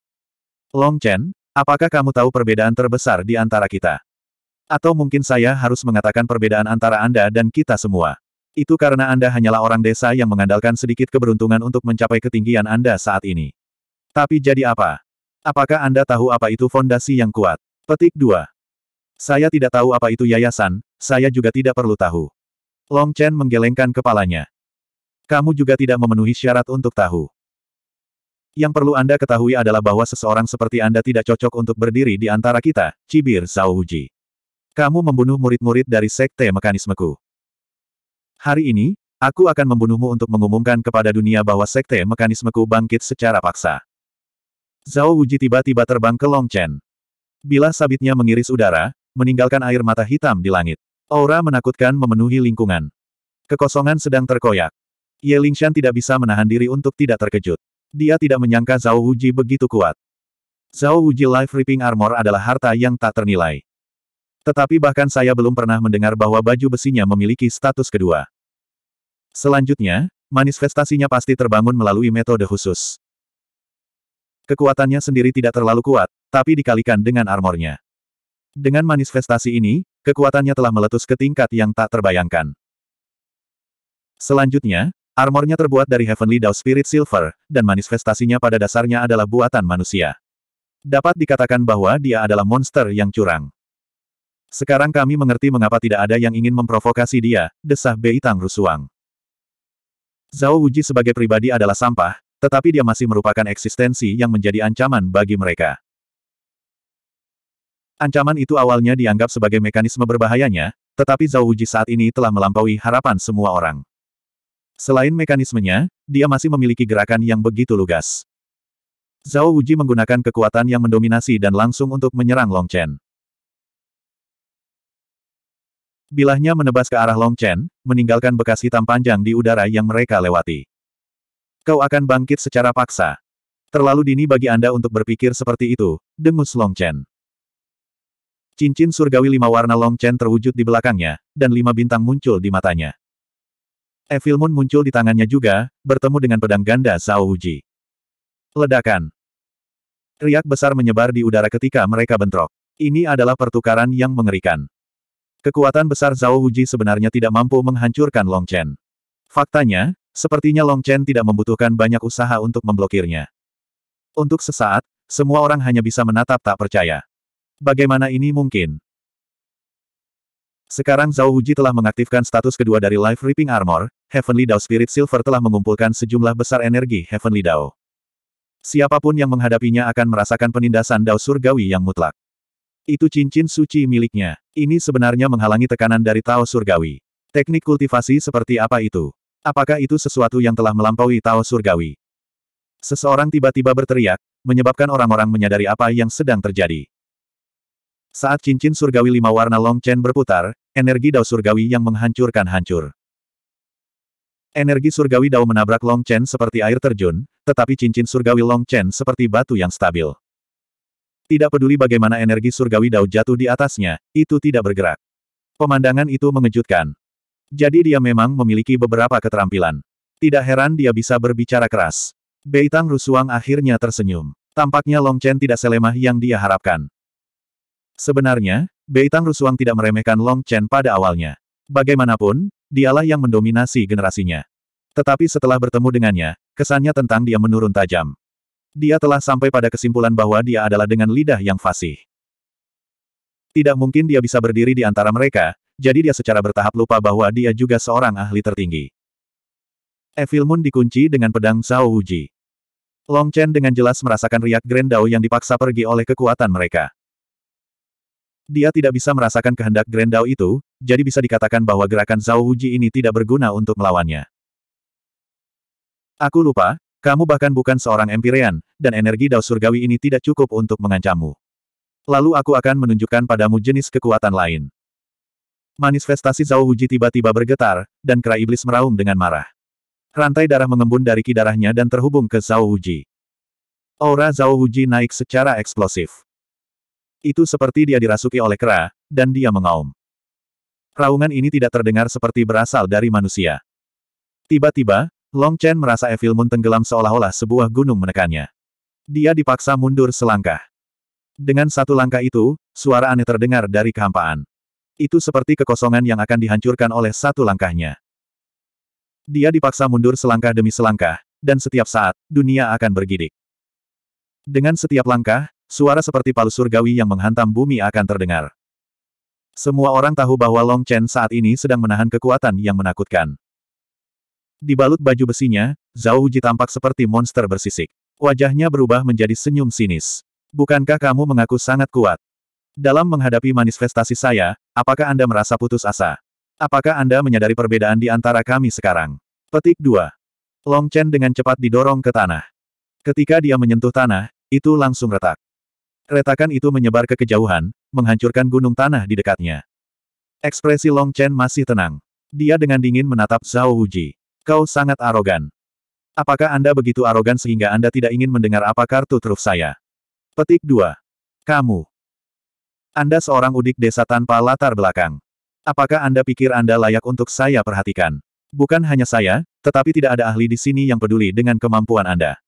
Long Chen, apakah kamu tahu perbedaan terbesar di antara kita? Atau mungkin saya harus mengatakan perbedaan antara Anda dan kita semua. Itu karena Anda hanyalah orang desa yang mengandalkan sedikit keberuntungan untuk mencapai ketinggian Anda saat ini. Tapi jadi apa? Apakah Anda tahu apa itu fondasi yang kuat? Petik 2. Saya tidak tahu apa itu yayasan, saya juga tidak perlu tahu. Long Chen menggelengkan kepalanya. Kamu juga tidak memenuhi syarat untuk tahu. Yang perlu Anda ketahui adalah bahwa seseorang seperti Anda tidak cocok untuk berdiri di antara kita, cibir Zhao Wuji. Kamu membunuh murid-murid dari sekte mekanismeku. Hari ini, aku akan membunuhmu untuk mengumumkan kepada dunia bahwa sekte mekanismeku bangkit secara paksa. Zhao Wuji tiba-tiba terbang ke Longchen. Bila sabitnya mengiris udara, meninggalkan air mata hitam di langit. Aura menakutkan memenuhi lingkungan. Kekosongan sedang terkoyak. Ye Lingshan tidak bisa menahan diri untuk tidak terkejut. Dia tidak menyangka Zhao Wuji begitu kuat. Zhao Wuji Life Ripping Armor adalah harta yang tak ternilai. Tetapi bahkan saya belum pernah mendengar bahwa baju besinya memiliki status kedua. Selanjutnya, manifestasinya pasti terbangun melalui metode khusus. Kekuatannya sendiri tidak terlalu kuat, tapi dikalikan dengan armornya. Dengan manifestasi ini, kekuatannya telah meletus ke tingkat yang tak terbayangkan. Selanjutnya, armornya terbuat dari Heavenly Dao Spirit Silver, dan manifestasinya pada dasarnya adalah buatan manusia. Dapat dikatakan bahwa dia adalah monster yang curang. Sekarang kami mengerti mengapa tidak ada yang ingin memprovokasi dia, desah Bei Tang Rusuang. Zhao Wuji sebagai pribadi adalah sampah, tetapi dia masih merupakan eksistensi yang menjadi ancaman bagi mereka. Ancaman itu awalnya dianggap sebagai mekanisme berbahayanya, tetapi Zhao Wuji saat ini telah melampaui harapan semua orang. Selain mekanismenya, dia masih memiliki gerakan yang begitu lugas. Zhao Wuji menggunakan kekuatan yang mendominasi dan langsung untuk menyerang Long Chen. Bilahnya menebas ke arah Long Chen, meninggalkan bekas hitam panjang di udara yang mereka lewati. Kau akan bangkit secara paksa. Terlalu dini bagi Anda untuk berpikir seperti itu, dengus Long Chen. Cincin surgawi lima warna Long Chen terwujud di belakangnya, dan lima bintang muncul di matanya. Evil Moon muncul di tangannya juga, bertemu dengan pedang ganda Zhao Wuji. Ledakan. Riak besar menyebar di udara ketika mereka bentrok. Ini adalah pertukaran yang mengerikan. Kekuatan besar Zhao Wuji sebenarnya tidak mampu menghancurkan Long Chen. Faktanya, sepertinya Long Chen tidak membutuhkan banyak usaha untuk memblokirnya. Untuk sesaat, semua orang hanya bisa menatap tak percaya. Bagaimana ini mungkin? Sekarang Zhao Wuji telah mengaktifkan status kedua dari Life Ripping Armor, Heavenly Dao Spirit Silver telah mengumpulkan sejumlah besar energi Heavenly Dao. Siapapun yang menghadapinya akan merasakan penindasan Dao Surgawi yang mutlak. Itu cincin suci miliknya. Ini sebenarnya menghalangi tekanan dari Tao Surgawi. Teknik kultivasi seperti apa itu? Apakah itu sesuatu yang telah melampaui Tao Surgawi? Seseorang tiba-tiba berteriak, menyebabkan orang-orang menyadari apa yang sedang terjadi. Saat cincin surgawi lima warna Long Chen berputar, energi Dao surgawi yang menghancurkan hancur. Energi surgawi Dao menabrak Long Chen seperti air terjun, tetapi cincin surgawi Long Chen seperti batu yang stabil. Tidak peduli bagaimana energi surgawi Dao jatuh di atasnya, itu tidak bergerak. Pemandangan itu mengejutkan. Jadi dia memang memiliki beberapa keterampilan. Tidak heran dia bisa berbicara keras. Beitang Rusuang akhirnya tersenyum. Tampaknya Long Chen tidak selemah yang dia harapkan. Sebenarnya, Beitang Rusuang tidak meremehkan Long Chen pada awalnya. Bagaimanapun, dialah yang mendominasi generasinya. Tetapi setelah bertemu dengannya, kesannya tentang dia menurun tajam. Dia telah sampai pada kesimpulan bahwa dia adalah dengan lidah yang fasih. Tidak mungkin dia bisa berdiri di antara mereka, jadi dia secara bertahap lupa bahwa dia juga seorang ahli tertinggi. Evil Moon dikunci dengan pedang Zhao Wuji. Long Chen dengan jelas merasakan riak Grand Dao yang dipaksa pergi oleh kekuatan mereka. Dia tidak bisa merasakan kehendak Grand Dao itu, jadi bisa dikatakan bahwa gerakan Zhao Wuji ini tidak berguna untuk melawannya. Aku lupa, kamu bahkan bukan seorang Empirean, dan energi Dao Surgawi ini tidak cukup untuk mengancammu. Lalu aku akan menunjukkan padamu jenis kekuatan lain. Manifestasi Zhao Wuji tiba-tiba bergetar, dan kera iblis meraung dengan marah. Rantai darah mengembun dari kidarahnya dan terhubung ke Zhao Wuji. Aura Zhao Wuji naik secara eksplosif. Itu seperti dia dirasuki oleh kera, dan dia mengaum. Raungan ini tidak terdengar seperti berasal dari manusia. Tiba-tiba, Long Chen merasa Evil Moon tenggelam seolah-olah sebuah gunung menekannya. Dia dipaksa mundur selangkah. Dengan satu langkah itu, suara aneh terdengar dari kehampaan. Itu seperti kekosongan yang akan dihancurkan oleh satu langkahnya. Dia dipaksa mundur selangkah demi selangkah, dan setiap saat, dunia akan bergidik. Dengan setiap langkah, suara seperti palu surgawi yang menghantam bumi akan terdengar. Semua orang tahu bahwa Long Chen saat ini sedang menahan kekuatan yang menakutkan. Dibalut baju besinya, Zhao Huji tampak seperti monster bersisik. Wajahnya berubah menjadi senyum sinis. Bukankah kamu mengaku sangat kuat? Dalam menghadapi manifestasi saya, apakah Anda merasa putus asa? Apakah Anda menyadari perbedaan di antara kami sekarang? Petik 2. Long Chen dengan cepat didorong ke tanah. Ketika dia menyentuh tanah, itu langsung retak. Retakan itu menyebar ke kejauhan, menghancurkan gunung tanah di dekatnya. Ekspresi Long Chen masih tenang. Dia dengan dingin menatap Zhao Wuji. Kau sangat arogan. Apakah Anda begitu arogan sehingga Anda tidak ingin mendengar apa kartu truf saya? Petik 2. Kamu. Anda seorang udik desa tanpa latar belakang. Apakah Anda pikir Anda layak untuk saya perhatikan? Bukan hanya saya, tetapi tidak ada ahli di sini yang peduli dengan kemampuan Anda.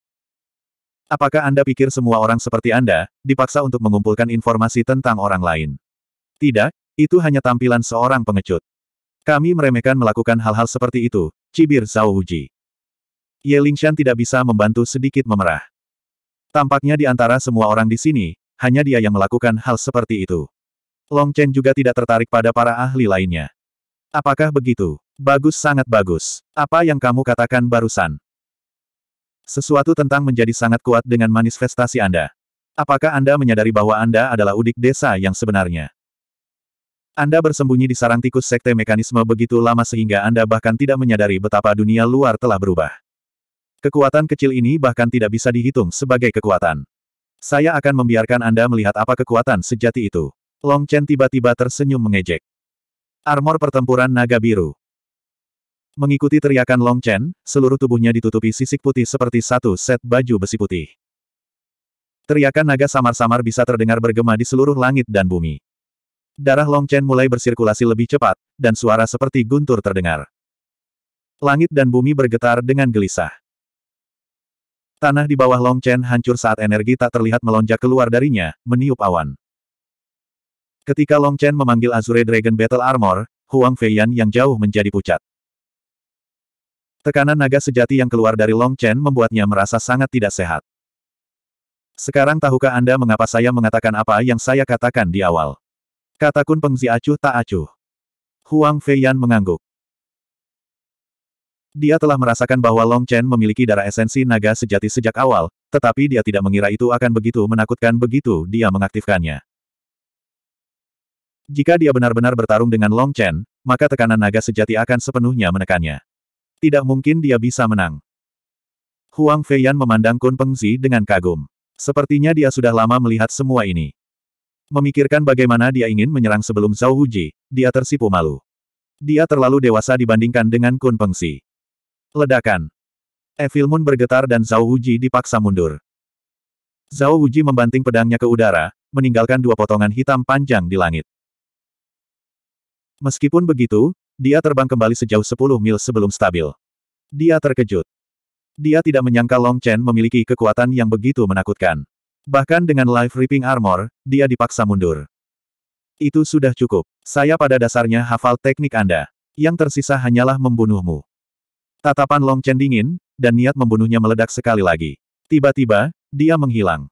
Apakah Anda pikir semua orang seperti Anda, dipaksa untuk mengumpulkan informasi tentang orang lain? Tidak, itu hanya tampilan seorang pengecut. Kami meremehkan melakukan hal-hal seperti itu, Cibir Zhao Wuji. Ye Lingshan tidak bisa membantu sedikit memerah. Tampaknya di antara semua orang di sini, hanya dia yang melakukan hal seperti itu. Long Chen juga tidak tertarik pada para ahli lainnya. Apakah begitu? Bagus sangat bagus. Apa yang kamu katakan barusan? Sesuatu tentang menjadi sangat kuat dengan manifestasi Anda. Apakah Anda menyadari bahwa Anda adalah udik desa yang sebenarnya? Anda bersembunyi di sarang tikus sekte mekanisme begitu lama sehingga Anda bahkan tidak menyadari betapa dunia luar telah berubah. Kekuatan kecil ini bahkan tidak bisa dihitung sebagai kekuatan. Saya akan membiarkan Anda melihat apa kekuatan sejati itu. Long Chen tiba-tiba tersenyum mengejek. Armor pertempuran naga biru. Mengikuti teriakan Long Chen, seluruh tubuhnya ditutupi sisik putih seperti satu set baju besi putih. Teriakan naga samar-samar bisa terdengar bergema di seluruh langit dan bumi. Darah Long Chen mulai bersirkulasi lebih cepat, dan suara seperti guntur terdengar. Langit dan bumi bergetar dengan gelisah. Tanah di bawah Long Chen hancur saat energi tak terlihat melonjak keluar darinya, meniup awan. Ketika Long Chen memanggil Azure Dragon Battle Armor, Huang Feiyan yang jauh menjadi pucat. Tekanan naga sejati yang keluar dari Long Chen membuatnya merasa sangat tidak sehat. Sekarang tahukah Anda mengapa saya mengatakan apa yang saya katakan di awal? Kata Kun Pengzi acuh tak acuh. Huang Feiyan mengangguk. Dia telah merasakan bahwa Long Chen memiliki darah esensi naga sejati sejak awal, tetapi dia tidak mengira itu akan begitu menakutkan begitu dia mengaktifkannya. Jika dia benar-benar bertarung dengan Long Chen, maka tekanan naga sejati akan sepenuhnya menekannya. Tidak mungkin dia bisa menang. Huang Feiyan memandang Kun Pengzi dengan kagum. Sepertinya dia sudah lama melihat semua ini. Memikirkan bagaimana dia ingin menyerang sebelum Zhao Huji, dia tersipu malu. Dia terlalu dewasa dibandingkan dengan Kun Pengsi. Ledakan. Evil Moon bergetar dan Zhao Huji dipaksa mundur. Zhao Huji membanting pedangnya ke udara, meninggalkan dua potongan hitam panjang di langit. Meskipun begitu, dia terbang kembali sejauh 10 mil sebelum stabil. Dia terkejut. Dia tidak menyangka Long Chen memiliki kekuatan yang begitu menakutkan. Bahkan dengan Life Ripping Armor, dia dipaksa mundur. Itu sudah cukup. Saya pada dasarnya hafal teknik Anda. Yang tersisa hanyalah membunuhmu. Tatapan Long Chen dingin, dan niat membunuhnya meledak sekali lagi. Tiba-tiba, dia menghilang.